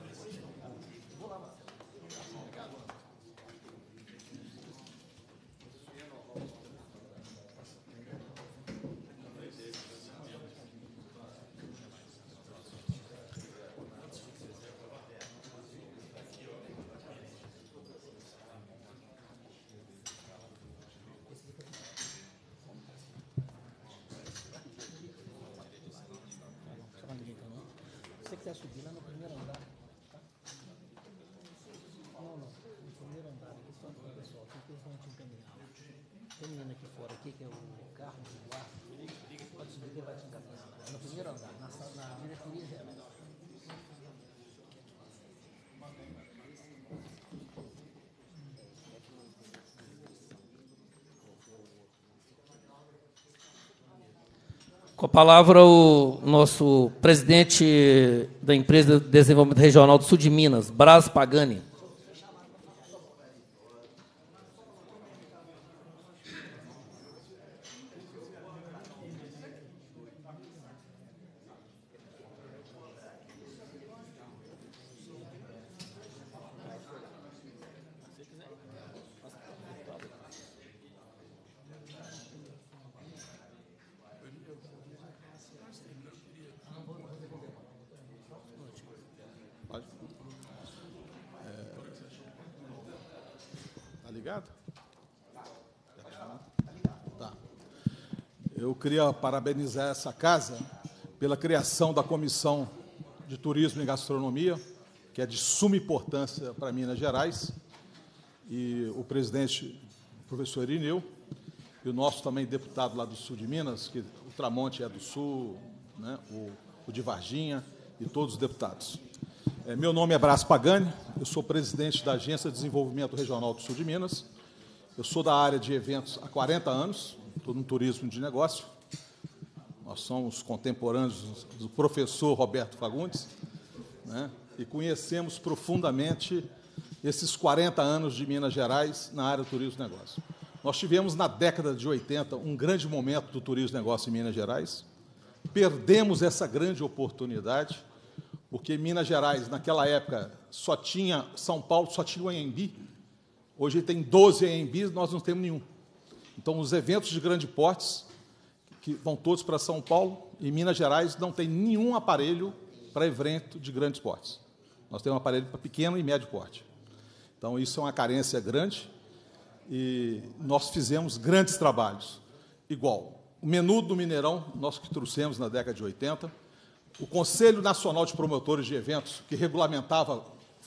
Com a palavra, o nosso presidente da empresa de desenvolvimento regional do sul de Minas, Braz Pagani. Eu queria parabenizar essa casa pela criação da Comissão de Turismo e Gastronomia, que é de suma importância para Minas Gerais, e o presidente, o professor Irineu, e o nosso também deputado lá do sul de Minas, que o Tramonte é do sul, né, o, o de Varginha, e todos os deputados. É, meu nome é Brás Pagani, eu sou presidente da Agência de Desenvolvimento Regional do Sul de Minas, eu sou da área de eventos há 40 anos, todo um turismo de negócio. Nós somos contemporâneos do professor Roberto Fagundes né, e conhecemos profundamente esses 40 anos de Minas Gerais na área do turismo e negócio. Nós tivemos na década de 80 um grande momento do turismo e negócio em Minas Gerais. Perdemos essa grande oportunidade, porque Minas Gerais, naquela época, só tinha São Paulo, só tinha o AMB. Hoje tem 12 AMBs, nós não temos nenhum. Então, os eventos de grande porte, que vão todos para São Paulo e Minas Gerais, não tem nenhum aparelho para evento de grandes portes. Nós temos um aparelho para pequeno e médio porte. Então, isso é uma carência grande e nós fizemos grandes trabalhos. Igual, o menu do Mineirão, nós que trouxemos na década de 80, o Conselho Nacional de Promotores de Eventos, que regulamentava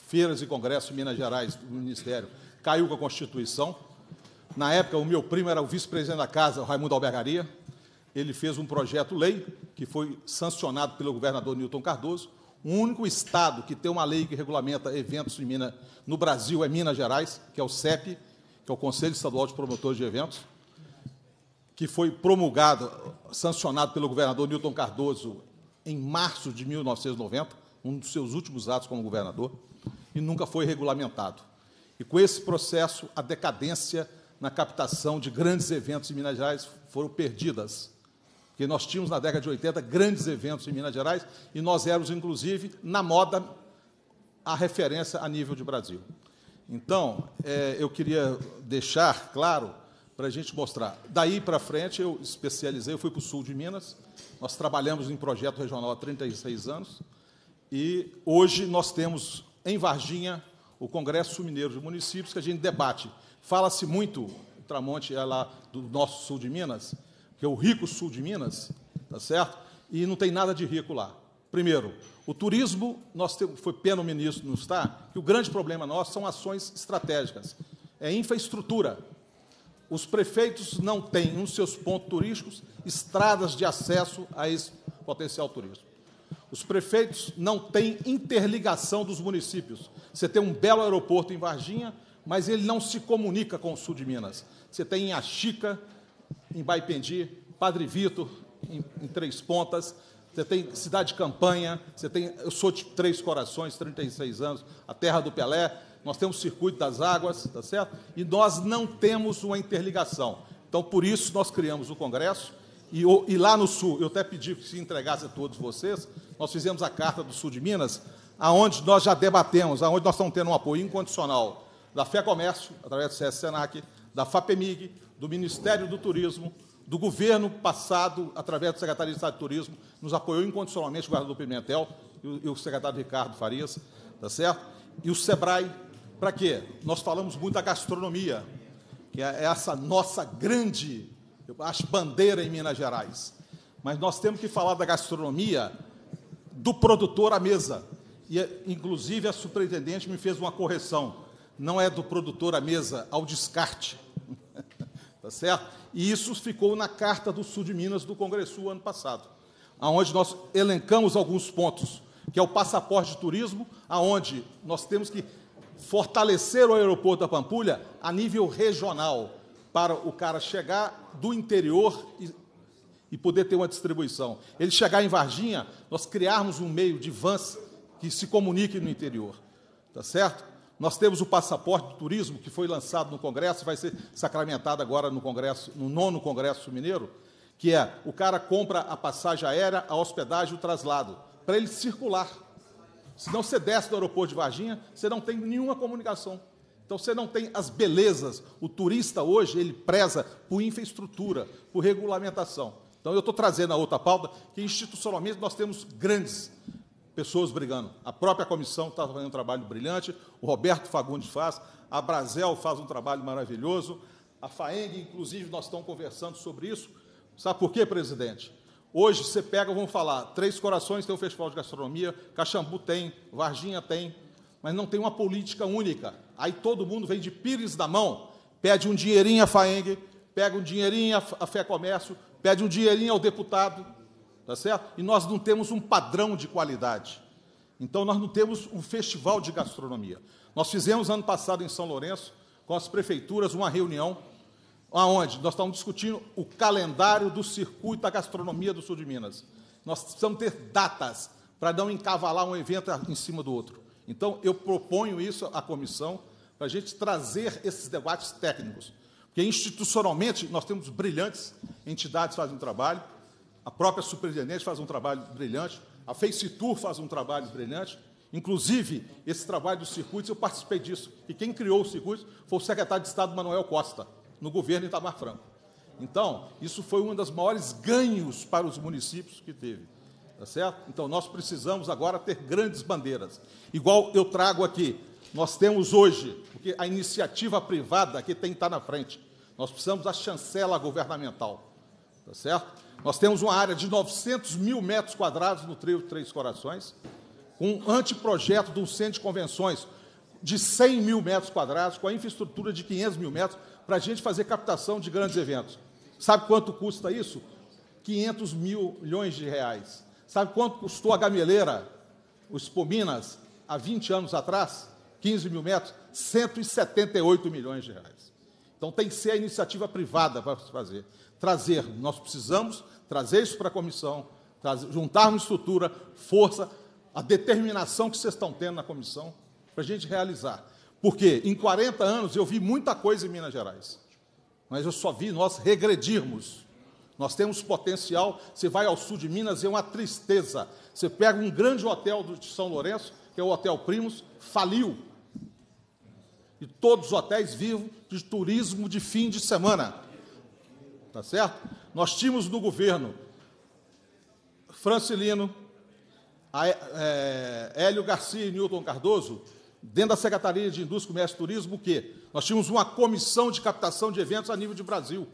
feiras e congressos em Minas Gerais do Ministério, caiu com a Constituição. Na época, o meu primo era o vice-presidente da casa, o Raimundo Albergaria. Ele fez um projeto-lei que foi sancionado pelo governador Newton Cardoso. O único estado que tem uma lei que regulamenta eventos em Minas, no Brasil é Minas Gerais, que é o CEP, que é o Conselho Estadual de Promotores de Eventos, que foi promulgado, sancionado pelo governador Newton Cardoso em março de 1990, um dos seus últimos atos como governador, e nunca foi regulamentado. E com esse processo, a decadência na captação de grandes eventos em Minas Gerais foram perdidas. Porque nós tínhamos na década de 80 grandes eventos em Minas Gerais e nós éramos, inclusive, na moda, a referência a nível de Brasil. Então, é, eu queria deixar claro para a gente mostrar. Daí para frente, eu especializei, eu fui para o sul de Minas, nós trabalhamos em projeto regional há 36 anos, e hoje nós temos em Varginha o Congresso Mineiro de Municípios, que a gente debate Fala-se muito, Tramonte é lá do nosso sul de Minas, que é o rico sul de Minas, tá certo? E não tem nada de rico lá. Primeiro, o turismo, nós temos, foi pena o ministro não está, que o grande problema nosso são ações estratégicas. É infraestrutura. Os prefeitos não têm nos seus pontos turísticos estradas de acesso a esse potencial turismo. Os prefeitos não têm interligação dos municípios. Você tem um belo aeroporto em Varginha, mas ele não se comunica com o sul de Minas. Você tem em Axica, em Baipendi, Padre Vitor, em, em Três Pontas, você tem Cidade Campanha, você tem. Eu sou de Três Corações, 36 anos, a terra do Pelé, nós temos o circuito das águas, tá certo? E nós não temos uma interligação. Então, por isso, nós criamos o Congresso. E, e lá no Sul, eu até pedi que se entregasse a todos vocês, nós fizemos a Carta do Sul de Minas, aonde nós já debatemos, aonde nós estamos tendo um apoio incondicional da Fé Comércio, através do CS Senac, da FAPEMIG, do Ministério do Turismo, do governo passado, através do secretário de Estado de Turismo, nos apoiou incondicionalmente o guarda do Pimentel e o, e o secretário Ricardo Farias, tá certo? E o SEBRAE, para quê? Nós falamos muito da gastronomia, que é, é essa nossa grande, eu acho, bandeira em Minas Gerais. Mas nós temos que falar da gastronomia do produtor à mesa. E, inclusive, a superintendente me fez uma correção não é do produtor à mesa, ao descarte. tá certo? E isso ficou na carta do Sul de Minas do Congresso ano passado, aonde nós elencamos alguns pontos, que é o passaporte de turismo, aonde nós temos que fortalecer o aeroporto da Pampulha a nível regional, para o cara chegar do interior e, e poder ter uma distribuição. Ele chegar em Varginha, nós criarmos um meio de vans que se comunique no interior. Tá certo? Nós temos o passaporte do turismo que foi lançado no Congresso, vai ser sacramentado agora no Congresso, no nono Congresso Mineiro, que é o cara compra a passagem aérea, a hospedagem e o traslado, para ele circular. Se não você desce do aeroporto de Varginha, você não tem nenhuma comunicação. Então você não tem as belezas. O turista hoje ele preza por infraestrutura, por regulamentação. Então eu estou trazendo a outra pauta que institucionalmente nós temos grandes pessoas brigando. A própria comissão está fazendo um trabalho brilhante, o Roberto Fagundes faz, a Brasel faz um trabalho maravilhoso, a FAENG, inclusive, nós estamos conversando sobre isso. Sabe por quê, presidente? Hoje você pega, vamos falar, Três Corações tem o Festival de Gastronomia, Caxambu tem, Varginha tem, mas não tem uma política única. Aí todo mundo vem de pires da mão, pede um dinheirinho à FAENG, pega um dinheirinho à Fé Comércio, pede um dinheirinho ao deputado, tá certo? E nós não temos um padrão de qualidade. Então nós não temos um festival de gastronomia. Nós fizemos ano passado em São Lourenço com as prefeituras uma reunião aonde nós estamos discutindo o calendário do circuito da gastronomia do sul de Minas. Nós precisamos ter datas para não encavalar um evento em cima do outro. Então eu proponho isso à comissão para a gente trazer esses debates técnicos, porque institucionalmente nós temos brilhantes entidades fazendo trabalho a própria Superintendente faz um trabalho brilhante, a Face Tour faz um trabalho brilhante. Inclusive, esse trabalho dos circuitos, eu participei disso. E quem criou os circuitos foi o secretário de Estado Manuel Costa, no governo Itamar Franco. Então, isso foi um dos maiores ganhos para os municípios que teve. Tá certo? Então, nós precisamos agora ter grandes bandeiras. Igual eu trago aqui, nós temos hoje, porque a iniciativa privada aqui tem que estar tá na frente. Nós precisamos da chancela governamental. Tá certo? Nós temos uma área de 900 mil metros quadrados no Trio Três Corações, um anteprojeto de um centro de convenções de 100 mil metros quadrados, com a infraestrutura de 500 mil metros, para a gente fazer captação de grandes eventos. Sabe quanto custa isso? 500 mil milhões de reais. Sabe quanto custou a gameleira, o Pominas há 20 anos atrás? 15 mil metros, 178 milhões de reais. Então tem que ser a iniciativa privada para fazer. Trazer, nós precisamos trazer isso para a comissão, trazer, juntarmos estrutura, força, a determinação que vocês estão tendo na comissão, para a gente realizar. Porque em 40 anos eu vi muita coisa em Minas Gerais, mas eu só vi nós regredirmos. Nós temos potencial. Você vai ao sul de Minas, é uma tristeza. Você pega um grande hotel de São Lourenço, que é o Hotel Primos, faliu. E todos os hotéis vivos de turismo de fim de semana. Tá certo? nós tínhamos no governo Francilino, a, é, Hélio Garcia e Newton Cardoso, dentro da Secretaria de Indústria, Comércio e Turismo, quê? nós tínhamos uma comissão de captação de eventos a nível de Brasil.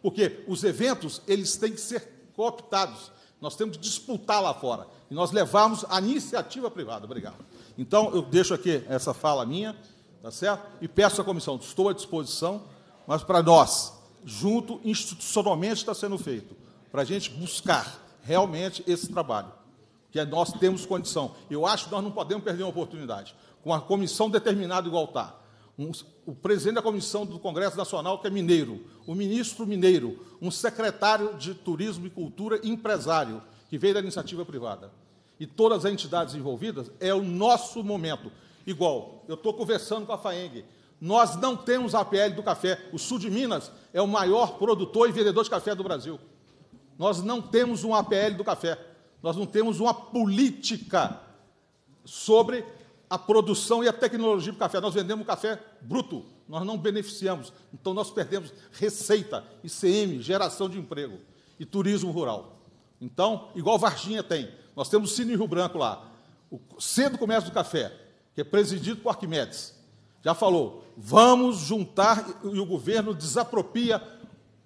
Porque os eventos, eles têm que ser cooptados. Nós temos que disputar lá fora. E nós levarmos a iniciativa privada. Obrigado. Então, eu deixo aqui essa fala minha, tá certo? E peço à comissão, estou à disposição, mas para nós, junto institucionalmente está sendo feito, para a gente buscar realmente esse trabalho, que é nós temos condição. Eu acho que nós não podemos perder uma oportunidade. Com a comissão determinada igual está, um, o presidente da comissão do Congresso Nacional, que é mineiro, o ministro mineiro, um secretário de Turismo e Cultura empresário, que veio da iniciativa privada, e todas as entidades envolvidas, é o nosso momento. Igual, eu estou conversando com a FAENG, nós não temos a PL do café. O sul de Minas é o maior produtor e vendedor de café do Brasil. Nós não temos uma APL do café. Nós não temos uma política sobre a produção e a tecnologia do café. Nós vendemos café bruto, nós não beneficiamos. Então nós perdemos receita, ICM, geração de emprego e turismo rural. Então, igual Varginha tem, nós temos o Cine Rio Branco lá, o Centro Comércio do Café, que é presidido por Arquimedes. Já falou, vamos juntar, e o governo desapropria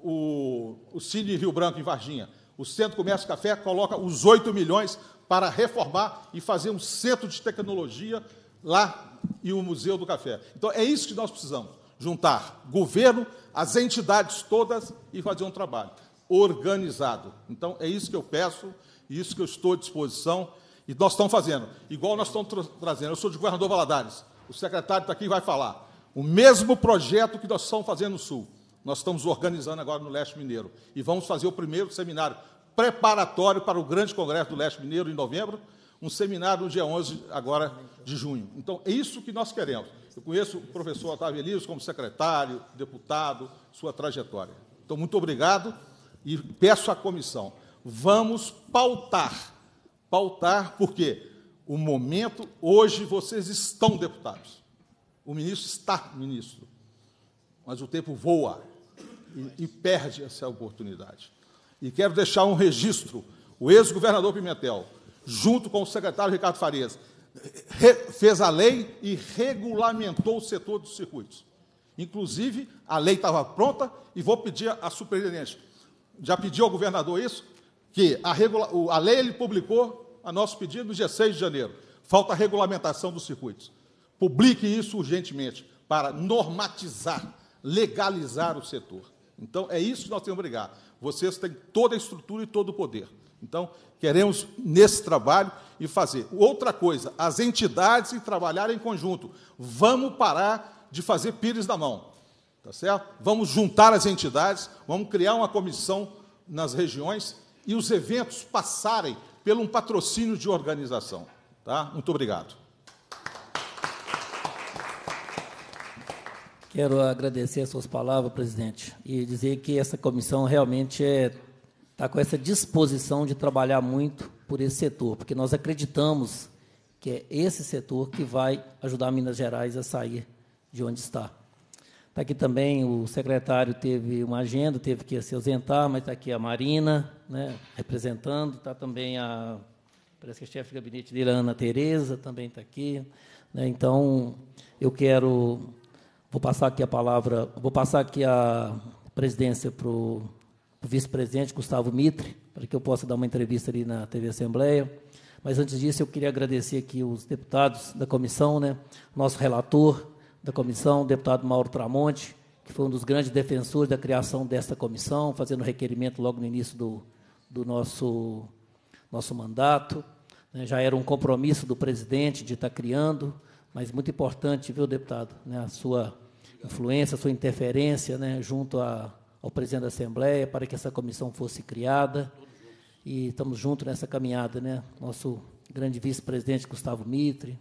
o, o Cine Rio Branco em Varginha. O Centro Comércio Café coloca os 8 milhões para reformar e fazer um centro de tecnologia lá e o Museu do Café. Então é isso que nós precisamos: juntar governo, as entidades todas e fazer um trabalho organizado. Então é isso que eu peço, isso que eu estou à disposição e nós estamos fazendo. Igual nós estamos trazendo. Eu sou de Governador Valadares. O secretário está aqui e vai falar. O mesmo projeto que nós estamos fazendo no Sul, nós estamos organizando agora no Leste Mineiro. E vamos fazer o primeiro seminário preparatório para o grande congresso do Leste Mineiro em novembro, um seminário no dia 11 agora de junho. Então, é isso que nós queremos. Eu conheço o professor Otávio Elias como secretário, deputado, sua trajetória. Então, muito obrigado e peço à comissão, vamos pautar. Pautar por quê? o momento, hoje vocês estão deputados. O ministro está ministro. Mas o tempo voa e, e perde essa oportunidade. E quero deixar um registro. O ex-governador Pimentel, junto com o secretário Ricardo Farias, fez a lei e regulamentou o setor dos circuitos. Inclusive, a lei estava pronta e vou pedir à superintendente. Já pedi ao governador isso, que a, regula, a lei ele publicou a nosso pedido, no dia 6 de janeiro. Falta a regulamentação dos circuitos. Publique isso urgentemente para normatizar, legalizar o setor. Então, é isso que nós temos que brigar. Vocês têm toda a estrutura e todo o poder. Então, queremos nesse trabalho e fazer. Outra coisa, as entidades e trabalhar em conjunto. Vamos parar de fazer pires na mão. Tá certo? Vamos juntar as entidades, vamos criar uma comissão nas regiões e os eventos passarem pelo um patrocínio de organização. Tá? Muito obrigado. Quero agradecer as suas palavras, presidente, e dizer que essa comissão realmente está é, tá com essa disposição de trabalhar muito por esse setor, porque nós acreditamos que é esse setor que vai ajudar Minas Gerais a sair de onde está. Está aqui também o secretário teve uma agenda, teve que se ausentar, mas está aqui a Marina, né, representando, está também a parece que a chefe de gabinete dele, a Ana Tereza, também está aqui. Né, então, eu quero vou passar aqui a palavra, vou passar aqui a presidência para o vice-presidente Gustavo Mitre, para que eu possa dar uma entrevista ali na TV Assembleia. Mas antes disso, eu queria agradecer aqui os deputados da comissão, né, nosso relator, da comissão, o deputado Mauro Tramonte, que foi um dos grandes defensores da criação desta comissão, fazendo requerimento logo no início do, do nosso, nosso mandato. Né? Já era um compromisso do presidente de estar criando, mas muito importante, viu, deputado, né, a sua influência, a sua interferência né, junto a, ao presidente da Assembleia para que essa comissão fosse criada. E estamos juntos nessa caminhada, né? Nosso grande vice-presidente Gustavo Mitre,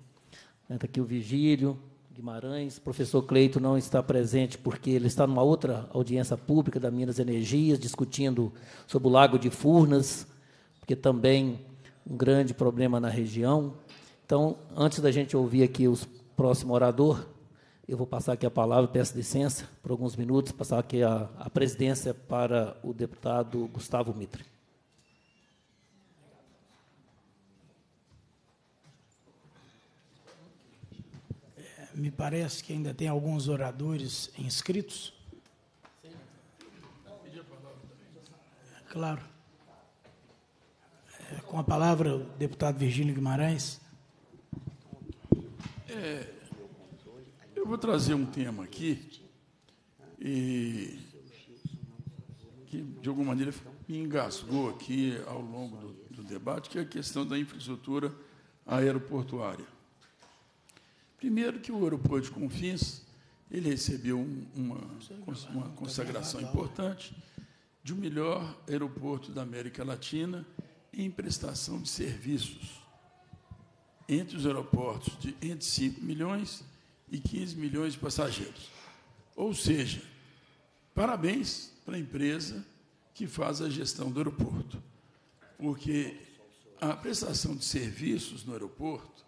está né? aqui o Vigílio, Guimarães, professor Cleito não está presente porque ele está numa outra audiência pública da Minas Energias, discutindo sobre o Lago de Furnas, porque também um grande problema na região. Então, antes da gente ouvir aqui o próximo orador, eu vou passar aqui a palavra, peço licença por alguns minutos, passar aqui a, a presidência para o deputado Gustavo Mitre. me parece que ainda tem alguns oradores inscritos. Claro. É, com a palavra, o deputado Virgílio Guimarães. É, eu vou trazer um tema aqui e, que, de alguma maneira, me engasgou aqui ao longo do, do debate, que é a questão da infraestrutura aeroportuária. Primeiro que o aeroporto de Confins ele recebeu uma, uma consagração importante de o um melhor aeroporto da América Latina em prestação de serviços. Entre os aeroportos de entre 5 milhões e 15 milhões de passageiros. Ou seja, parabéns para a empresa que faz a gestão do aeroporto, porque a prestação de serviços no aeroporto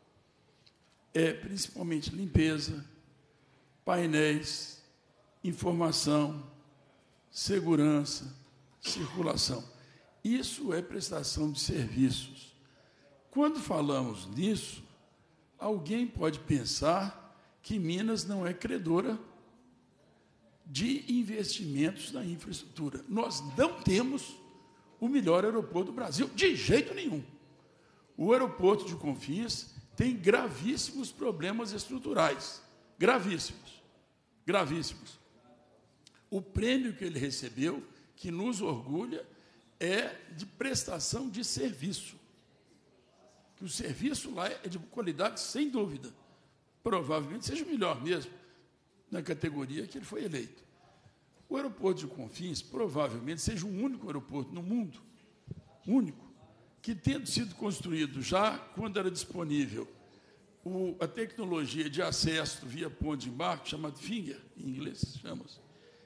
é principalmente limpeza, painéis, informação, segurança, circulação. Isso é prestação de serviços. Quando falamos nisso, alguém pode pensar que Minas não é credora de investimentos na infraestrutura. Nós não temos o melhor aeroporto do Brasil, de jeito nenhum. O aeroporto de Confins tem gravíssimos problemas estruturais. Gravíssimos. Gravíssimos. O prêmio que ele recebeu, que nos orgulha, é de prestação de serviço. Que o serviço lá é de qualidade, sem dúvida. Provavelmente seja o melhor mesmo, na categoria que ele foi eleito. O aeroporto de Confins provavelmente seja o único aeroporto no mundo, único, que, tendo sido construído já quando era disponível o, a tecnologia de acesso via ponte de embarque, chamada finger, em inglês chama-se,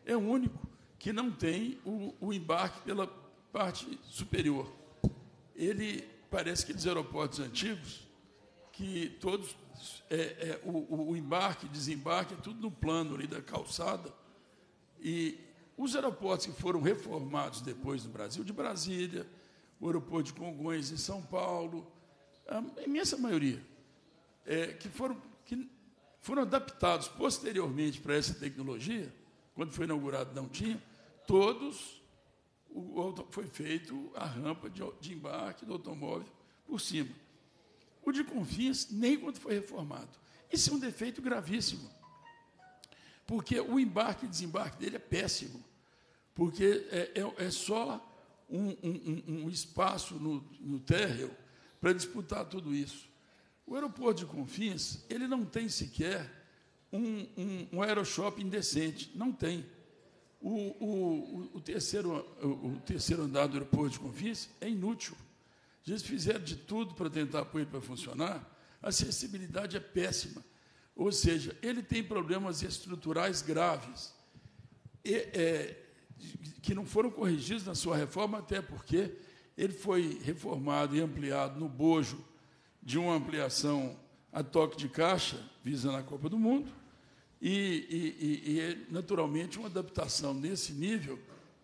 é o único que não tem o, o embarque pela parte superior. Ele parece que dos aeroportos antigos, que todos é, é, o, o embarque, desembarque, é tudo no plano ali da calçada. E os aeroportos que foram reformados depois no Brasil, de Brasília, o aeroporto de Congonhas em São Paulo, a imensa maioria, é, que, foram, que foram adaptados posteriormente para essa tecnologia, quando foi inaugurado não tinha, todos o, foi feito a rampa de, de embarque do automóvel por cima. O de Confins, nem quando foi reformado. Isso é um defeito gravíssimo, porque o embarque e desembarque dele é péssimo, porque é, é, é só um, um, um espaço no, no térreo para disputar tudo isso. O aeroporto de Confins, ele não tem sequer um, um, um aeroshopping decente, não tem. O, o, o, terceiro, o terceiro andar do aeroporto de Confins é inútil. Eles fizeram de tudo para tentar pôr ele para funcionar, a acessibilidade é péssima. Ou seja, ele tem problemas estruturais graves. E, é, que não foram corrigidos na sua reforma, até porque ele foi reformado e ampliado no bojo de uma ampliação a toque de caixa, visando a Copa do Mundo, e, e, e, é naturalmente, uma adaptação nesse nível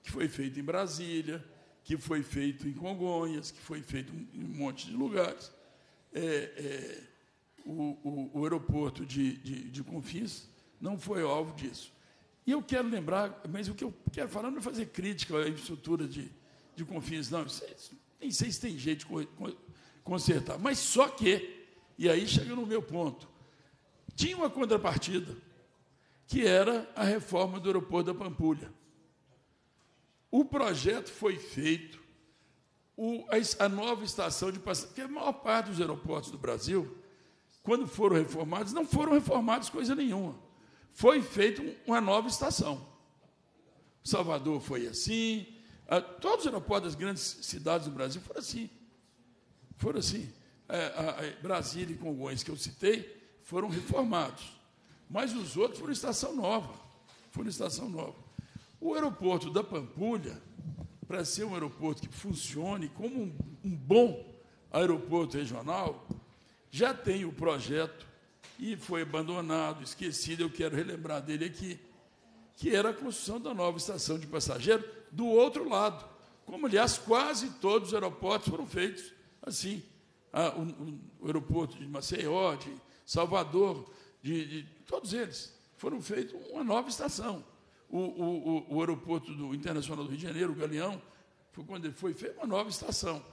que foi feita em Brasília, que foi feito em Congonhas, que foi feito em um monte de lugares. É, é, o, o, o, aeroporto de, de, de Confins não foi alvo disso. E eu quero lembrar, mas o que eu quero falar não é fazer crítica à estrutura de, de confins, não. É, nem sei se tem jeito de consertar. Mas só que, e aí chega no meu ponto, tinha uma contrapartida, que era a reforma do aeroporto da Pampulha. O projeto foi feito, o, a, a, nova estação de passagem, porque a maior parte dos aeroportos do Brasil, quando foram reformados, não foram reformados coisa nenhuma foi feita uma nova estação. Salvador foi assim, todos os aeroportos das grandes cidades do Brasil foram assim. Foram assim. É, a, Brasília e Congonhas, que eu citei, foram reformados. Mas os outros foram estação nova. Foram estação nova. O aeroporto da Pampulha, para ser um aeroporto que funcione como um, um bom aeroporto regional, já tem o projeto e foi abandonado, esquecido. Eu quero relembrar dele aqui, que era a construção da nova estação de passageiro do outro lado, como aliás quase todos os aeroportos foram feitos assim. Ah, o, o, aeroporto de Maceió, de Salvador, de, de, todos eles foram feitos uma nova estação. O, o aeroporto do Internacional do Rio de Janeiro, o Galeão, foi quando ele foi feito uma nova estação.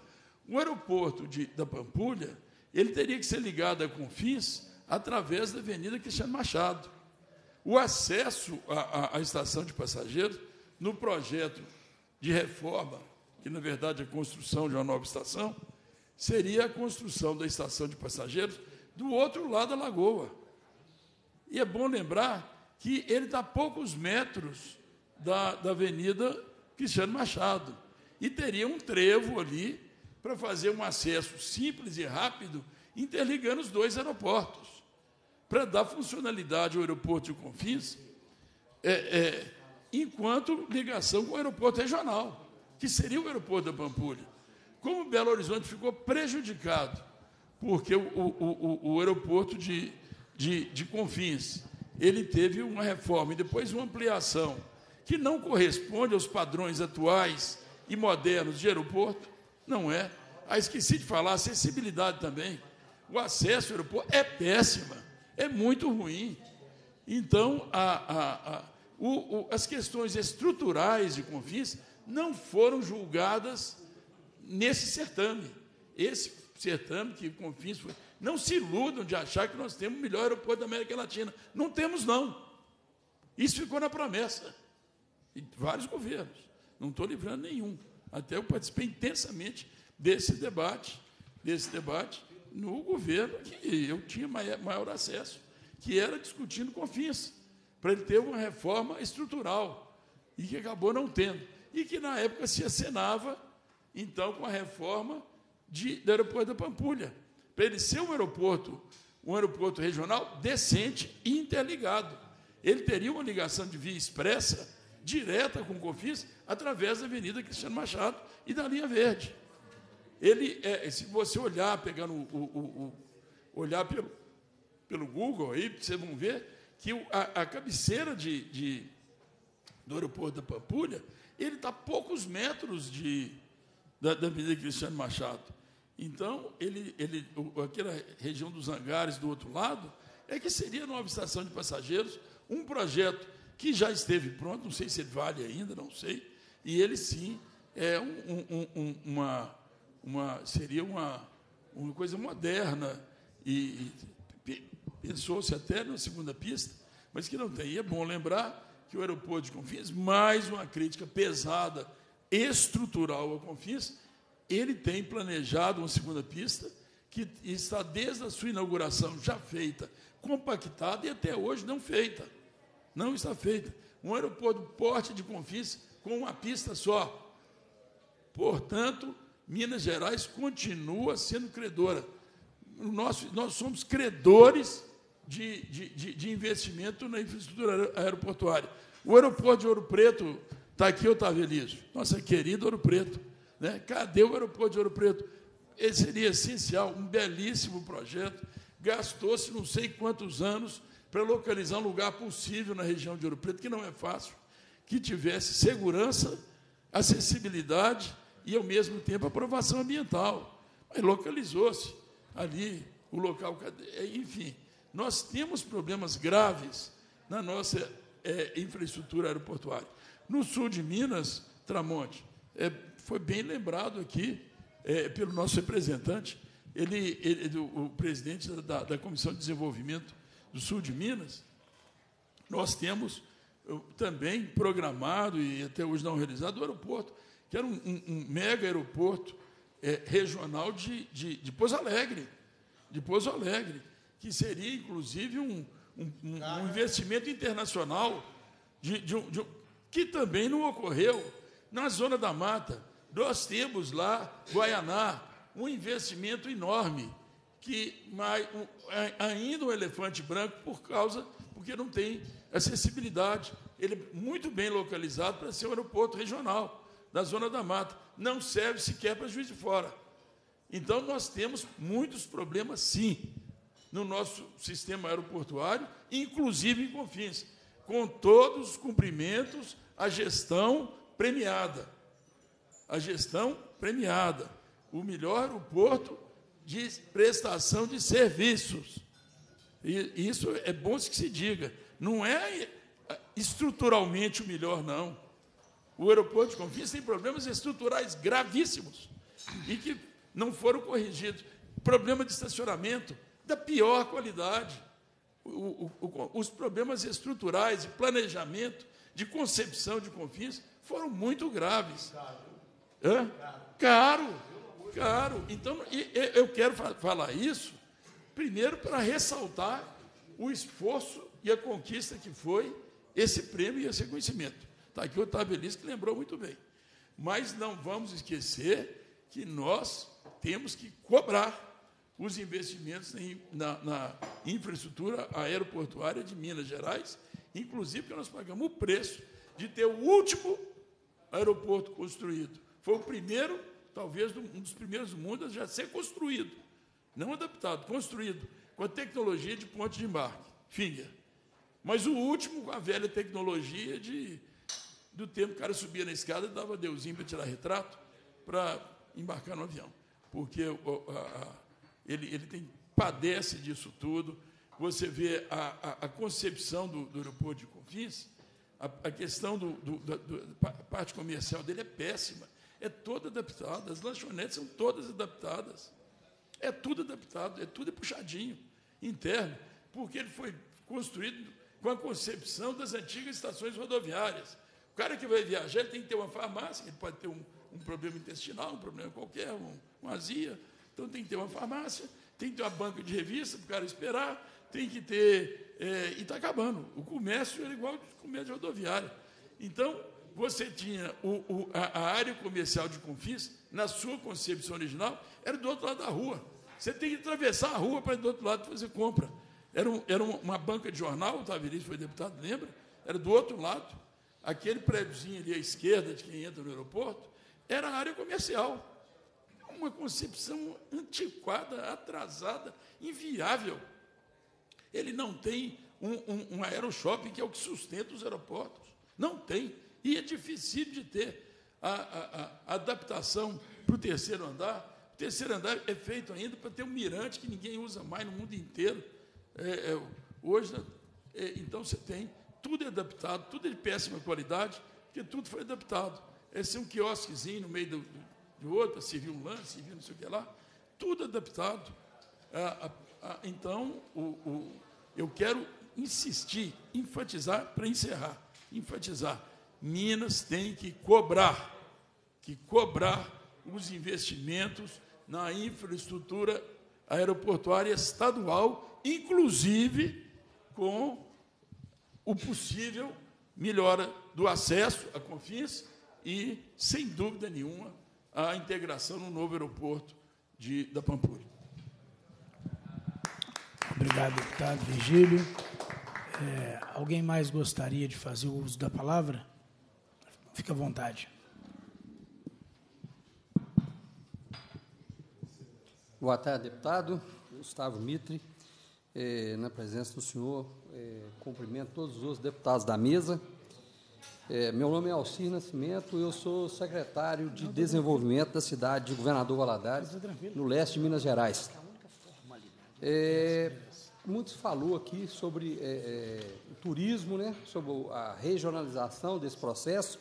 O aeroporto de, da Pampulha, ele teria que ser ligado a Confins através da Avenida Cristiano Machado. O acesso à, à, à estação de passageiros, no projeto de reforma, que na verdade é a construção de uma nova estação, seria a construção da estação de passageiros do outro lado da lagoa. E é bom lembrar que ele está a poucos metros da, da Avenida Cristiano Machado. E teria um trevo ali para fazer um acesso simples e rápido interligando os dois aeroportos, para dar funcionalidade ao aeroporto de Confins, é, é, enquanto ligação com o aeroporto regional, que seria o aeroporto da Pampulha. Como Belo Horizonte ficou prejudicado, porque o, o, o, o aeroporto de, de, de Confins ele teve uma reforma e depois uma ampliação que não corresponde aos padrões atuais e modernos de aeroporto, não é. Ah, esqueci de falar, acessibilidade também o acesso ao aeroporto é péssima, é muito ruim. Então, a, a, a, o, o, as questões estruturais de confins não foram julgadas nesse certame. Esse certame que confins foi. Não se iludam de achar que nós temos o melhor aeroporto da América Latina. Não temos, não. Isso ficou na promessa. E vários governos. Não estou livrando nenhum. Até eu participei intensamente desse debate, desse debate, no governo que eu tinha maior acesso, que era discutindo com fins, para ele ter uma reforma estrutural, e que acabou não tendo. E que, na época, se acenava, então, com a reforma de, do aeroporto da Pampulha, para ele ser um aeroporto, um aeroporto regional decente e interligado. Ele teria uma ligação de via expressa direta com o Confins através da Avenida Cristiano Machado e da Linha Verde. Ele, é, se você olhar, pegando o, o, o, olhar pelo, pelo Google aí, vocês vão ver que a, a cabeceira de, de, do aeroporto da Pampulha, ele está a poucos metros de, da, Avenida Cristiano Machado. Então, ele, ele, aquela região dos hangares do outro lado, é que seria nova estação de passageiros, um projeto que já esteve pronto, não sei se ele vale ainda, não sei, e ele sim é um, um, um, uma, uma, seria uma, uma coisa moderna e, e pensou-se até na segunda pista, mas que não tem. E é bom lembrar que o aeroporto de Confins, mais uma crítica pesada estrutural ao Confins, ele tem planejado uma segunda pista que está desde a sua inauguração já feita, compactada e até hoje não feita. Não está feita. Um aeroporto porte de Confins com uma pista só. Portanto, Minas Gerais continua sendo credora. Nós, nós somos credores de, de, de investimento na infraestrutura aeroportuária. O aeroporto de Ouro Preto, está aqui, Otávio Elias, nossa querida Ouro Preto. Né? Cadê o aeroporto de Ouro Preto? Esse seria essencial, um belíssimo projeto. Gastou-se não sei quantos anos para localizar um lugar possível na região de Ouro Preto, que não é fácil, que tivesse segurança, acessibilidade e, ao mesmo tempo, aprovação ambiental. Mas localizou-se ali o local. É, enfim, nós temos problemas graves na nossa é, infraestrutura aeroportuária. No sul de Minas, Tramonte, é, foi bem lembrado aqui é, pelo nosso representante, ele, ele o, o presidente da, da Comissão de Desenvolvimento do Sul de Minas, nós temos também programado e até hoje não realizado o aeroporto que era um, um, um mega aeroporto é, regional de, de, de Pouso Alegre, de Pouso Alegre, que seria, inclusive, um, um, um investimento internacional de, de, de, que também não ocorreu na Zona da Mata. Nós temos lá, Guaianá, um investimento enorme, que mais, um, ainda um elefante branco por causa, porque não tem acessibilidade. Ele é muito bem localizado para ser um aeroporto regional da zona da mata. Não serve sequer para juiz de fora. Então, nós temos muitos problemas, sim, no nosso sistema aeroportuário, inclusive em Confins, com todos os cumprimentos à gestão premiada. A gestão premiada. O melhor aeroporto de prestação de serviços. E isso é bom que se diga. Não é eh, estruturalmente o melhor, não o aeroporto de Confins tem problemas estruturais gravíssimos e que não foram corrigidos. Problema de estacionamento da pior qualidade. O, o, o, os problemas estruturais de planejamento, de concepção de Confins foram muito graves. Hã? Caro. Caro. Então, eu quero falar isso, primeiro, para ressaltar o esforço e a conquista que foi esse prêmio e esse reconhecimento. Está aqui o tabelis que lembrou muito bem. Mas não vamos esquecer que nós temos que cobrar os investimentos em, na, na, infraestrutura aeroportuária de Minas Gerais, inclusive porque nós pagamos o preço de ter o último aeroporto construído. Foi o primeiro, talvez um dos primeiros do mundo a já ser construído, não adaptado, construído com a tecnologia de ponte de embarque, finger. Mas o último com a velha tecnologia de do tempo que o cara subia na escada e dava deusinho para tirar retrato, para embarcar no avião. Porque a, a, ele, ele tem, padece disso tudo. Você vê a, a concepção do, do, aeroporto de Confins, a, questão do, do, da, da parte comercial dele é péssima. É toda adaptada, as lanchonetes são todas adaptadas. É tudo adaptado, é tudo puxadinho, interno, porque ele foi construído com a concepção das antigas estações rodoviárias o cara que vai viajar ele tem que ter uma farmácia, ele pode ter um, um problema intestinal, um problema qualquer, um, uma azia. Então tem que ter uma farmácia, tem que ter uma banca de revista para o cara esperar, tem que ter. É, e está acabando. O comércio era igual ao comércio rodoviário. Então, você tinha o, o, a, a, área comercial de Confins, na sua concepção original, era do outro lado da rua. Você tem que atravessar a rua para ir do outro lado fazer compra. Era, um, era uma banca de jornal, o Taveri foi deputado, lembra? Era do outro lado aquele prédiozinho ali à esquerda de quem entra no aeroporto, era área comercial. Uma concepção antiquada, atrasada, inviável. Ele não tem um, um, um aeroshopping que é o que sustenta os aeroportos. Não tem. E é difícil de ter. A, a, a adaptação para o terceiro andar, o terceiro andar é feito ainda para ter um mirante que ninguém usa mais no mundo inteiro. É, é, hoje, é, então, você tem tudo é adaptado, tudo é de péssima qualidade, porque tudo foi adaptado. Esse é um quiosquezinho no meio do, do outro, servir um lance, servir não sei o que lá, tudo adaptado. Ah, ah, ah, então, o, o, eu quero insistir, enfatizar para encerrar, enfatizar. Minas tem que cobrar, que cobrar os investimentos na infraestrutura aeroportuária estadual, inclusive com o possível melhora do acesso à Confins e, sem dúvida nenhuma, a integração no novo aeroporto de, da Pampulha. Obrigado, deputado Virgílio. É, alguém mais gostaria de fazer o uso da palavra? Fique à vontade. Boa tarde, deputado. Gustavo Mitre, é, na presença do senhor, é, cumprimento todos os deputados da mesa. É, meu nome é Alcir Nascimento, eu sou secretário de Desenvolvimento da cidade de Governador Valadares, tá no leste de Minas Gerais. É, muito se falou aqui sobre o é, é, turismo, né, sobre a regionalização desse processo.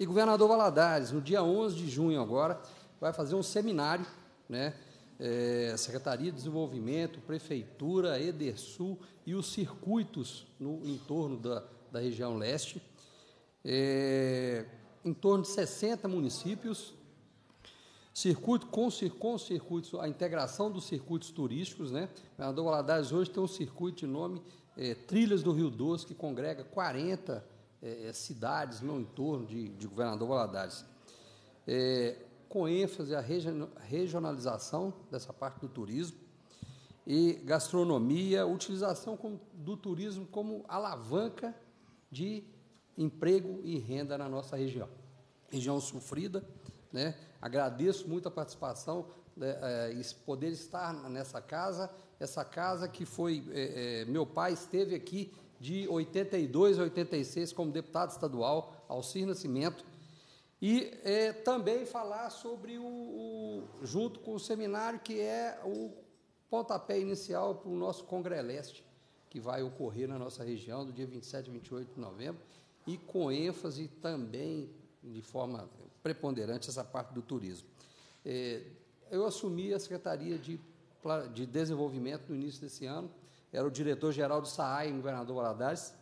E Governador Valadares, no dia 11 de junho agora, vai fazer um seminário né, é, Secretaria de Desenvolvimento, Prefeitura, Edersul e os circuitos no entorno da, da região leste. É, em torno de 60 municípios, circuito com, com circuitos, a integração dos circuitos turísticos, né? Governador Valadares hoje tem um circuito de nome é, Trilhas do Rio Doce, que congrega 40 é, cidades no entorno de, de Governador Valadares. É, com ênfase à regionalização dessa parte do turismo e gastronomia, utilização do turismo como alavanca de emprego e renda na nossa região. Região sofrida, né? Agradeço muito a participação né, é, poder estar nessa casa, essa casa que foi é, é, meu pai esteve aqui de 82 a 86 como deputado estadual, Alcir Nascimento, e é, também falar sobre o, o, junto com o seminário, que é o pontapé inicial para o nosso Congreleste, que vai ocorrer na nossa região do dia 27 e 28 de novembro, e com ênfase também, de forma preponderante, essa parte do turismo. É, eu assumi a Secretaria de, de Desenvolvimento no início desse ano, era o diretor-geral do SAAI, Governador Valadares,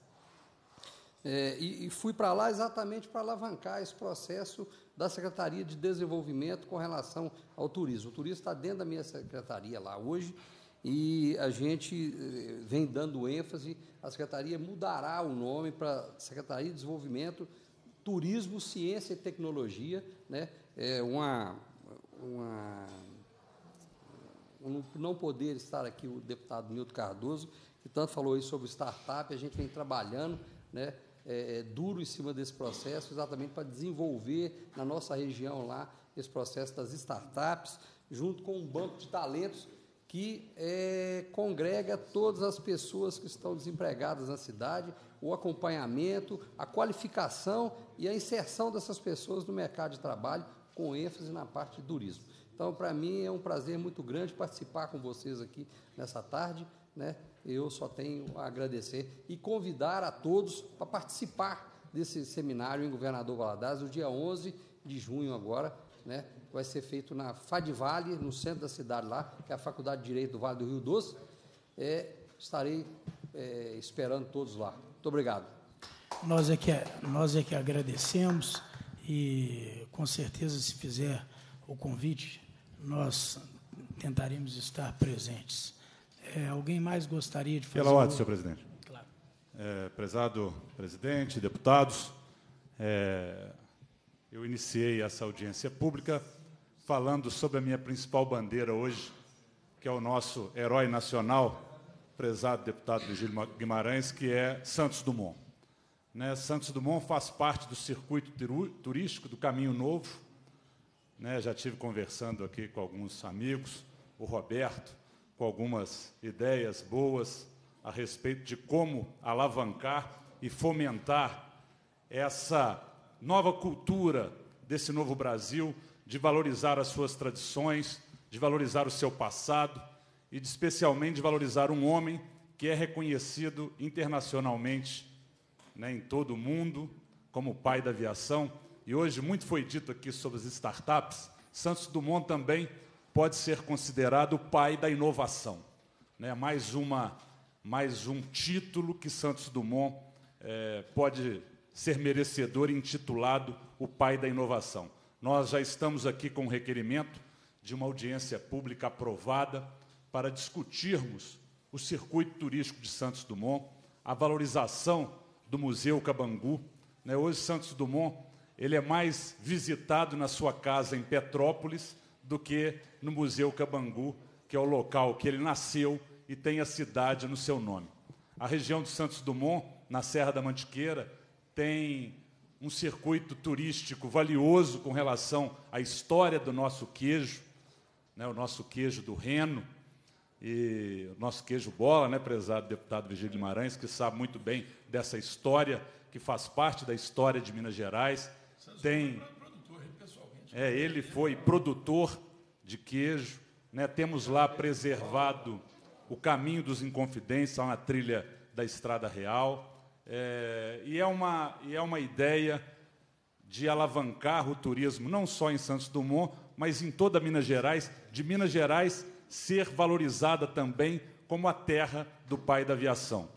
é, e, e, fui para lá exatamente para alavancar esse processo da Secretaria de Desenvolvimento com relação ao turismo. O turismo está dentro da minha secretaria lá hoje e a gente é, vem dando ênfase. A secretaria mudará o nome para Secretaria de Desenvolvimento, Turismo, Ciência e Tecnologia, né? É uma, uma não poder estar aqui o deputado Nilton Cardoso, que tanto falou aí sobre startup, a gente vem trabalhando, né? É, é, duro em cima desse processo, exatamente para desenvolver na nossa região lá esse processo das startups, junto com um banco de talentos que é, congrega todas as pessoas que estão desempregadas na cidade, o acompanhamento, a qualificação e a inserção dessas pessoas no mercado de trabalho, com ênfase na parte de turismo. Então, para mim é um prazer muito grande participar com vocês aqui nessa tarde né, eu só tenho a agradecer e convidar a todos para participar desse seminário em Governador Valadares, no dia 11 de junho agora, né, vai ser feito na Fadivale, no centro da cidade lá, que é a Faculdade de Direito do Vale do Rio Doce. É, estarei é, esperando todos lá. Muito obrigado. Nós é, que, nós é que agradecemos e, com certeza, se fizer o convite, nós tentaremos estar presentes. É, alguém mais gostaria de fazer? Pela ordem, um... senhor presidente. Claro. É, prezado presidente, deputados, é, eu iniciei essa audiência pública falando sobre a minha principal bandeira hoje, que é o nosso herói nacional, prezado deputado Virgílio Guimarães, que é Santos Dumont. Né, Santos Dumont faz parte do circuito turístico do Caminho Novo. Né, já tive conversando aqui com alguns amigos, o Roberto, com algumas ideias boas a respeito de como alavancar e fomentar essa nova cultura desse novo Brasil, de valorizar as suas tradições, de valorizar o seu passado e, de, especialmente, de valorizar um homem que é reconhecido internacionalmente né, em todo o mundo como o pai da aviação. E hoje muito foi dito aqui sobre as startups. Santos Dumont também pode ser considerado o pai da inovação. Né? Mais, uma, mais um título que Santos Dumont é, pode ser merecedor, intitulado o pai da inovação. Nós já estamos aqui com o requerimento de uma audiência pública aprovada para discutirmos o circuito turístico de Santos Dumont, a valorização do Museu Cabangu. Né? Hoje, Santos Dumont ele é mais visitado na sua casa em Petrópolis do que no Museu Cabangu, que é o local que ele nasceu e tem a cidade no seu nome. A região de Santos Dumont, na Serra da Mantiqueira, tem um circuito turístico valioso com relação à história do nosso queijo, né, o nosso queijo do Reno e o nosso queijo bola, né, prezado deputado Virgílio Guimarães, que sabe muito bem dessa história, que faz parte da história de Minas Gerais. Tem é, ele foi produtor de queijo. Né? Temos lá preservado o caminho dos Inconfidentes, é uma trilha da Estrada Real. É, e, é uma, e é uma ideia de alavancar o turismo, não só em Santos Dumont, mas em toda Minas Gerais, de Minas Gerais ser valorizada também como a terra do pai da aviação.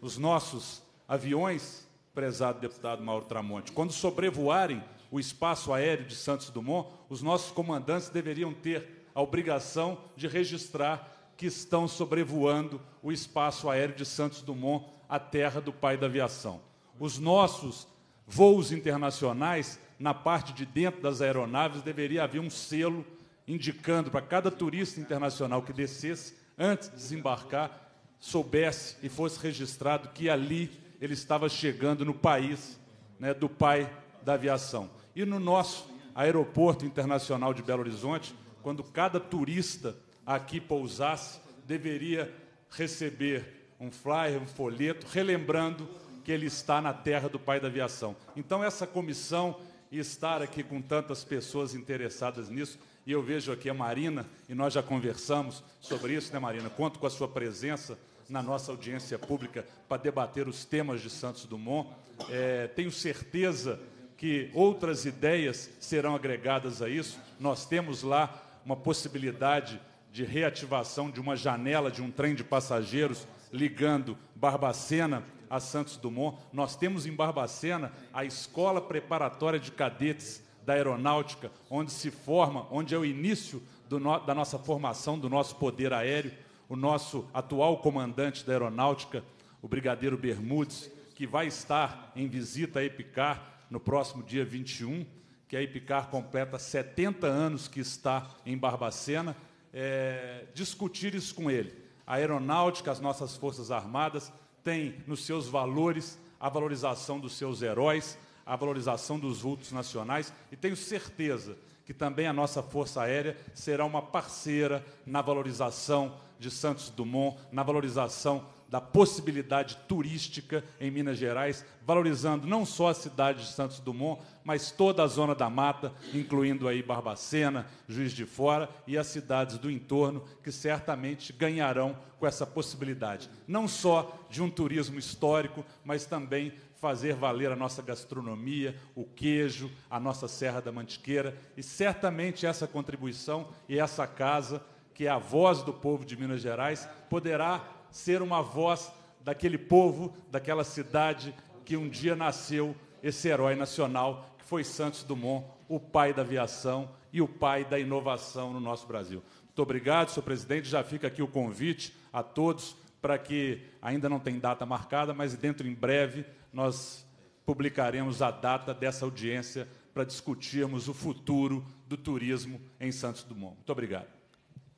Os nossos aviões, prezado deputado Mauro Tramonte, quando sobrevoarem o espaço aéreo de Santos Dumont, os nossos comandantes deveriam ter a obrigação de registrar que estão sobrevoando o espaço aéreo de Santos Dumont, a terra do pai da aviação. Os nossos voos internacionais, na parte de dentro das aeronaves, deveria haver um selo indicando para cada turista internacional que descesse, antes de desembarcar, soubesse e fosse registrado que ali ele estava chegando no país né, do pai da aviação. E no nosso aeroporto internacional de Belo Horizonte, quando cada turista aqui pousasse, deveria receber um flyer, um folheto, relembrando que ele está na terra do pai da aviação. Então, essa comissão e estar aqui com tantas pessoas interessadas nisso, e eu vejo aqui a Marina, e nós já conversamos sobre isso, né, Marina? Conto com a sua presença na nossa audiência pública para debater os temas de Santos Dumont. É, tenho certeza que outras ideias serão agregadas a isso. Nós temos lá uma possibilidade de reativação de uma janela de um trem de passageiros ligando Barbacena a Santos Dumont. Nós temos em Barbacena a Escola Preparatória de Cadetes da Aeronáutica, onde se forma, onde é o início no, da nossa formação, do nosso poder aéreo. O nosso atual comandante da Aeronáutica, o Brigadeiro Bermudes, que vai estar em visita a Epicar, no próximo dia 21, que a IPCAR completa 70 anos que está em Barbacena, é, discutir isso com ele. A aeronáutica, as nossas Forças Armadas, tem nos seus valores a valorização dos seus heróis, a valorização dos vultos nacionais, e tenho certeza que também a nossa Força Aérea será uma parceira na valorização de Santos Dumont, na valorização da possibilidade turística em Minas Gerais, valorizando não só a cidade de Santos Dumont, mas toda a zona da mata, incluindo aí Barbacena, Juiz de Fora e as cidades do entorno, que certamente ganharão com essa possibilidade, não só de um turismo histórico, mas também fazer valer a nossa gastronomia, o queijo, a nossa Serra da Mantiqueira e certamente essa contribuição e essa casa que é a voz do povo de Minas Gerais, poderá ser uma voz daquele povo, daquela cidade que um dia nasceu esse herói nacional que foi Santos Dumont, o pai da aviação e o pai da inovação no nosso Brasil. Muito obrigado, senhor presidente. Já fica aqui o convite a todos para que ainda não tem data marcada, mas dentro em breve nós publicaremos a data dessa audiência para discutirmos o futuro do turismo em Santos Dumont. Muito obrigado.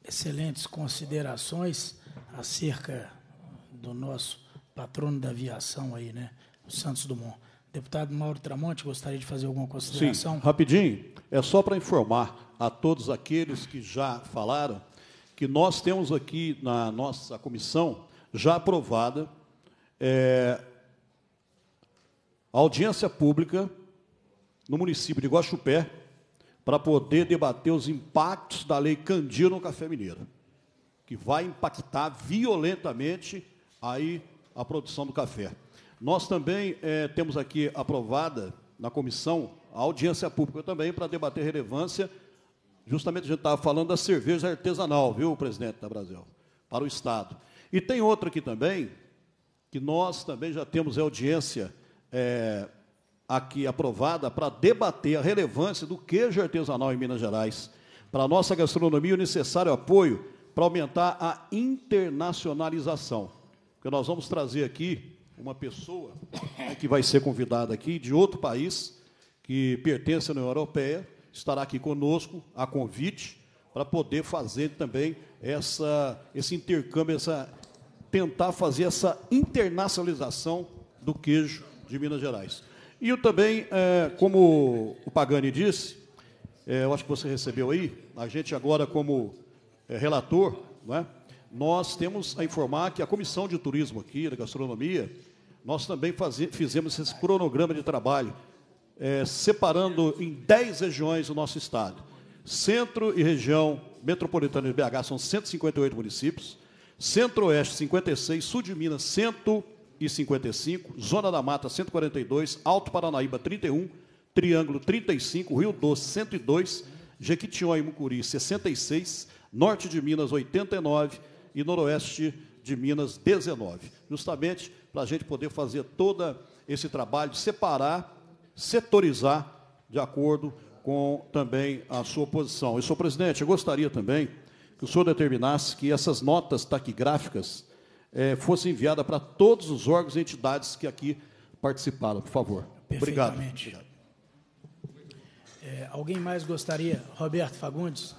Excelentes considerações acerca do nosso patrono da aviação aí, né? O Santos Dumont. Deputado Mauro Tramonte, gostaria de fazer alguma consideração? Sim, rapidinho. É só para informar a todos aqueles que já falaram que nós temos aqui na nossa comissão já aprovada é, audiência pública no município de Guaxupé para poder debater os impactos da lei Candir no café mineiro que vai impactar violentamente aí a produção do café. Nós também é, temos aqui aprovada na comissão a audiência pública também para debater relevância. Justamente a gente estava falando da cerveja artesanal, viu, presidente da Brasil, para o Estado. E tem outra aqui também, que nós também já temos audiência é, aqui aprovada para debater a relevância do queijo artesanal em Minas Gerais. Para a nossa gastronomia, o necessário apoio para aumentar a internacionalização. Porque nós vamos trazer aqui uma pessoa né, que vai ser convidada aqui de outro país que pertence à União Europeia, estará aqui conosco a convite para poder fazer também essa, esse intercâmbio, essa, tentar fazer essa internacionalização do queijo de Minas Gerais. E eu também, é, como o Pagani disse, é, eu acho que você recebeu aí, a gente agora, como é, relator, é? nós temos a informar que a Comissão de Turismo aqui, da Gastronomia, nós também fizemos esse cronograma de trabalho, é, separando em 10 regiões o nosso estado. Centro e região metropolitana de BH são 158 municípios, Centro-Oeste 56, Sul de Minas 155, Zona da Mata 142, Alto Paranaíba 31, Triângulo 35, Rio Doce 102, Jequitinhonha e Mucuri 66, norte de Minas 89 e noroeste de Minas 19, justamente para a gente poder fazer todo esse trabalho, separar, setorizar de acordo com também a sua posição. E, senhor presidente, eu gostaria também que o senhor determinasse que essas notas taquigráficas eh, fossem enviadas para todos os órgãos e entidades que aqui participaram, por favor. Obrigado. É, alguém mais gostaria? Roberto Fagundes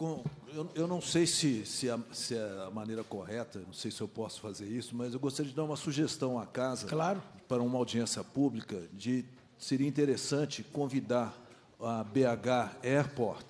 com, eu, eu, não sei se, se, a, se é a maneira correta, não sei se eu posso fazer isso, mas eu gostaria de dar uma sugestão à casa, claro. para uma audiência pública, de seria interessante convidar a BH Airport,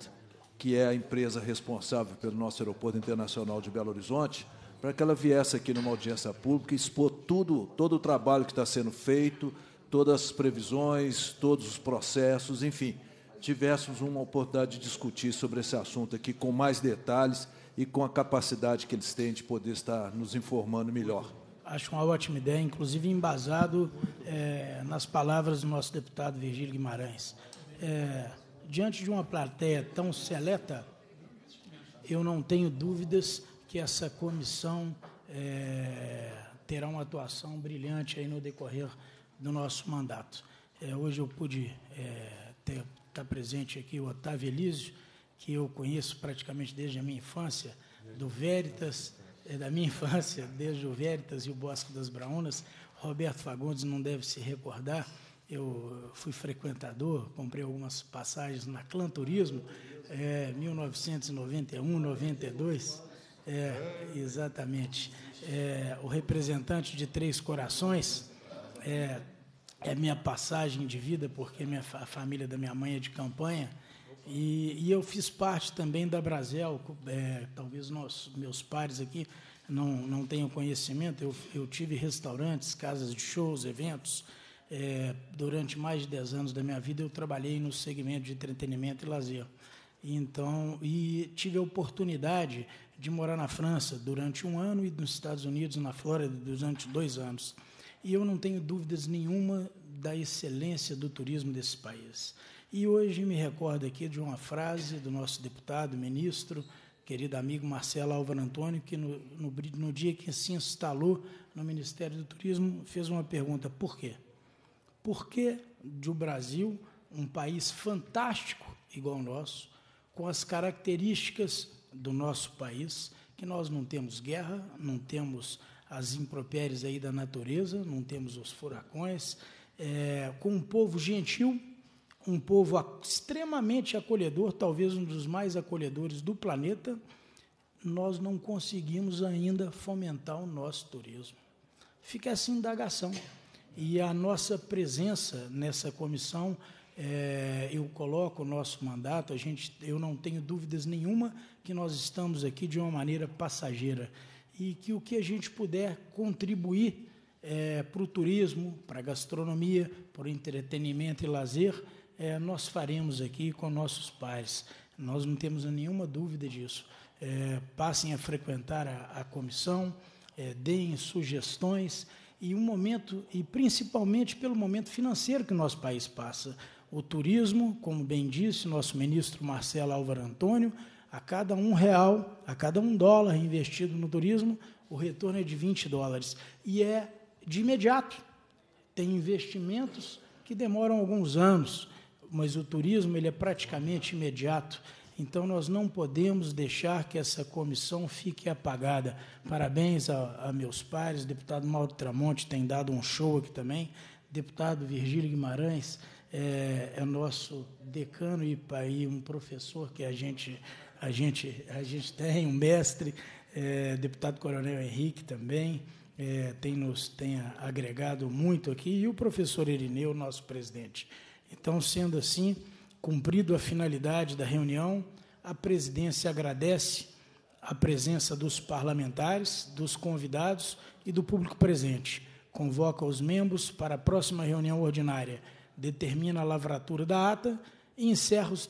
que é a empresa responsável pelo nosso aeroporto internacional de Belo Horizonte, para que ela viesse aqui numa audiência pública e expor tudo, todo o trabalho que está sendo feito, todas as previsões, todos os processos, enfim tivéssemos uma oportunidade de discutir sobre esse assunto aqui com mais detalhes e com a capacidade que eles têm de poder estar nos informando melhor. Acho uma ótima ideia, inclusive embasado é, nas palavras do nosso deputado Virgílio Guimarães. É, diante de uma plateia tão seleta, eu não tenho dúvidas que essa comissão é, terá uma atuação brilhante aí no decorrer do nosso mandato. É, hoje eu pude é, ter está presente aqui o Otávio Elísio, que eu conheço praticamente desde a minha infância, do Veritas, é da minha infância, desde o Veritas e o Bosque das Braunas. Roberto Fagundes não deve se recordar, eu fui frequentador, comprei algumas passagens na Clã Turismo, é, 1991, 92. É, exatamente. É, o representante de Três Corações, é, é minha passagem de vida, porque minha, a família da minha mãe é de campanha, e, e eu fiz parte também da Brasel, é, talvez nós, meus pares aqui não, não tenham conhecimento, eu, eu tive restaurantes, casas de shows, eventos, é, durante mais de 10 anos da minha vida eu trabalhei no segmento de entretenimento e lazer. Então, e tive a oportunidade de morar na França durante um ano e nos Estados Unidos, na Flórida, durante dois anos e eu não tenho dúvidas nenhuma da excelência do turismo desse país. E hoje me recordo aqui de uma frase do nosso deputado, ministro, querido amigo Marcelo Álvaro Antônio, que no, no, no dia que se instalou no Ministério do Turismo, fez uma pergunta: por quê? Por que o Brasil, um país fantástico igual o nosso, com as características do nosso país, que nós não temos guerra, não temos as impropérias aí da natureza, não temos os furacões, é, com um povo gentil, um povo extremamente acolhedor, talvez um dos mais acolhedores do planeta, nós não conseguimos ainda fomentar o nosso turismo. Fica essa indagação. E a nossa presença nessa comissão, é, eu coloco o nosso mandato, a gente, eu não tenho dúvidas nenhuma que nós estamos aqui de uma maneira passageira e que o que a gente puder contribuir é, para o turismo, para a gastronomia, para o entretenimento e lazer, é, nós faremos aqui com nossos pais. Nós não temos nenhuma dúvida disso. É, passem a frequentar a, a comissão, é, deem sugestões e um momento e principalmente pelo momento financeiro que o nosso país passa. O turismo, como bem disse nosso ministro Marcelo Álvaro Antônio, a cada um real, a cada um dólar investido no turismo, o retorno é de 20 dólares. E é de imediato. Tem investimentos que demoram alguns anos, mas o turismo ele é praticamente imediato. Então, nós não podemos deixar que essa comissão fique apagada. Parabéns a, a meus pares, deputado Mauro Tramonte tem dado um show aqui também, deputado Virgílio Guimarães é, é nosso decano e, e um professor que a gente a gente, a gente tem um mestre, é, deputado Coronel Henrique também, é, tem nos tem agregado muito aqui, e o professor Irineu, nosso presidente. Então, sendo assim, cumprido a finalidade da reunião, a presidência agradece a presença dos parlamentares, dos convidados e do público presente. Convoca os membros para a próxima reunião ordinária, determina a lavratura da ata e encerra os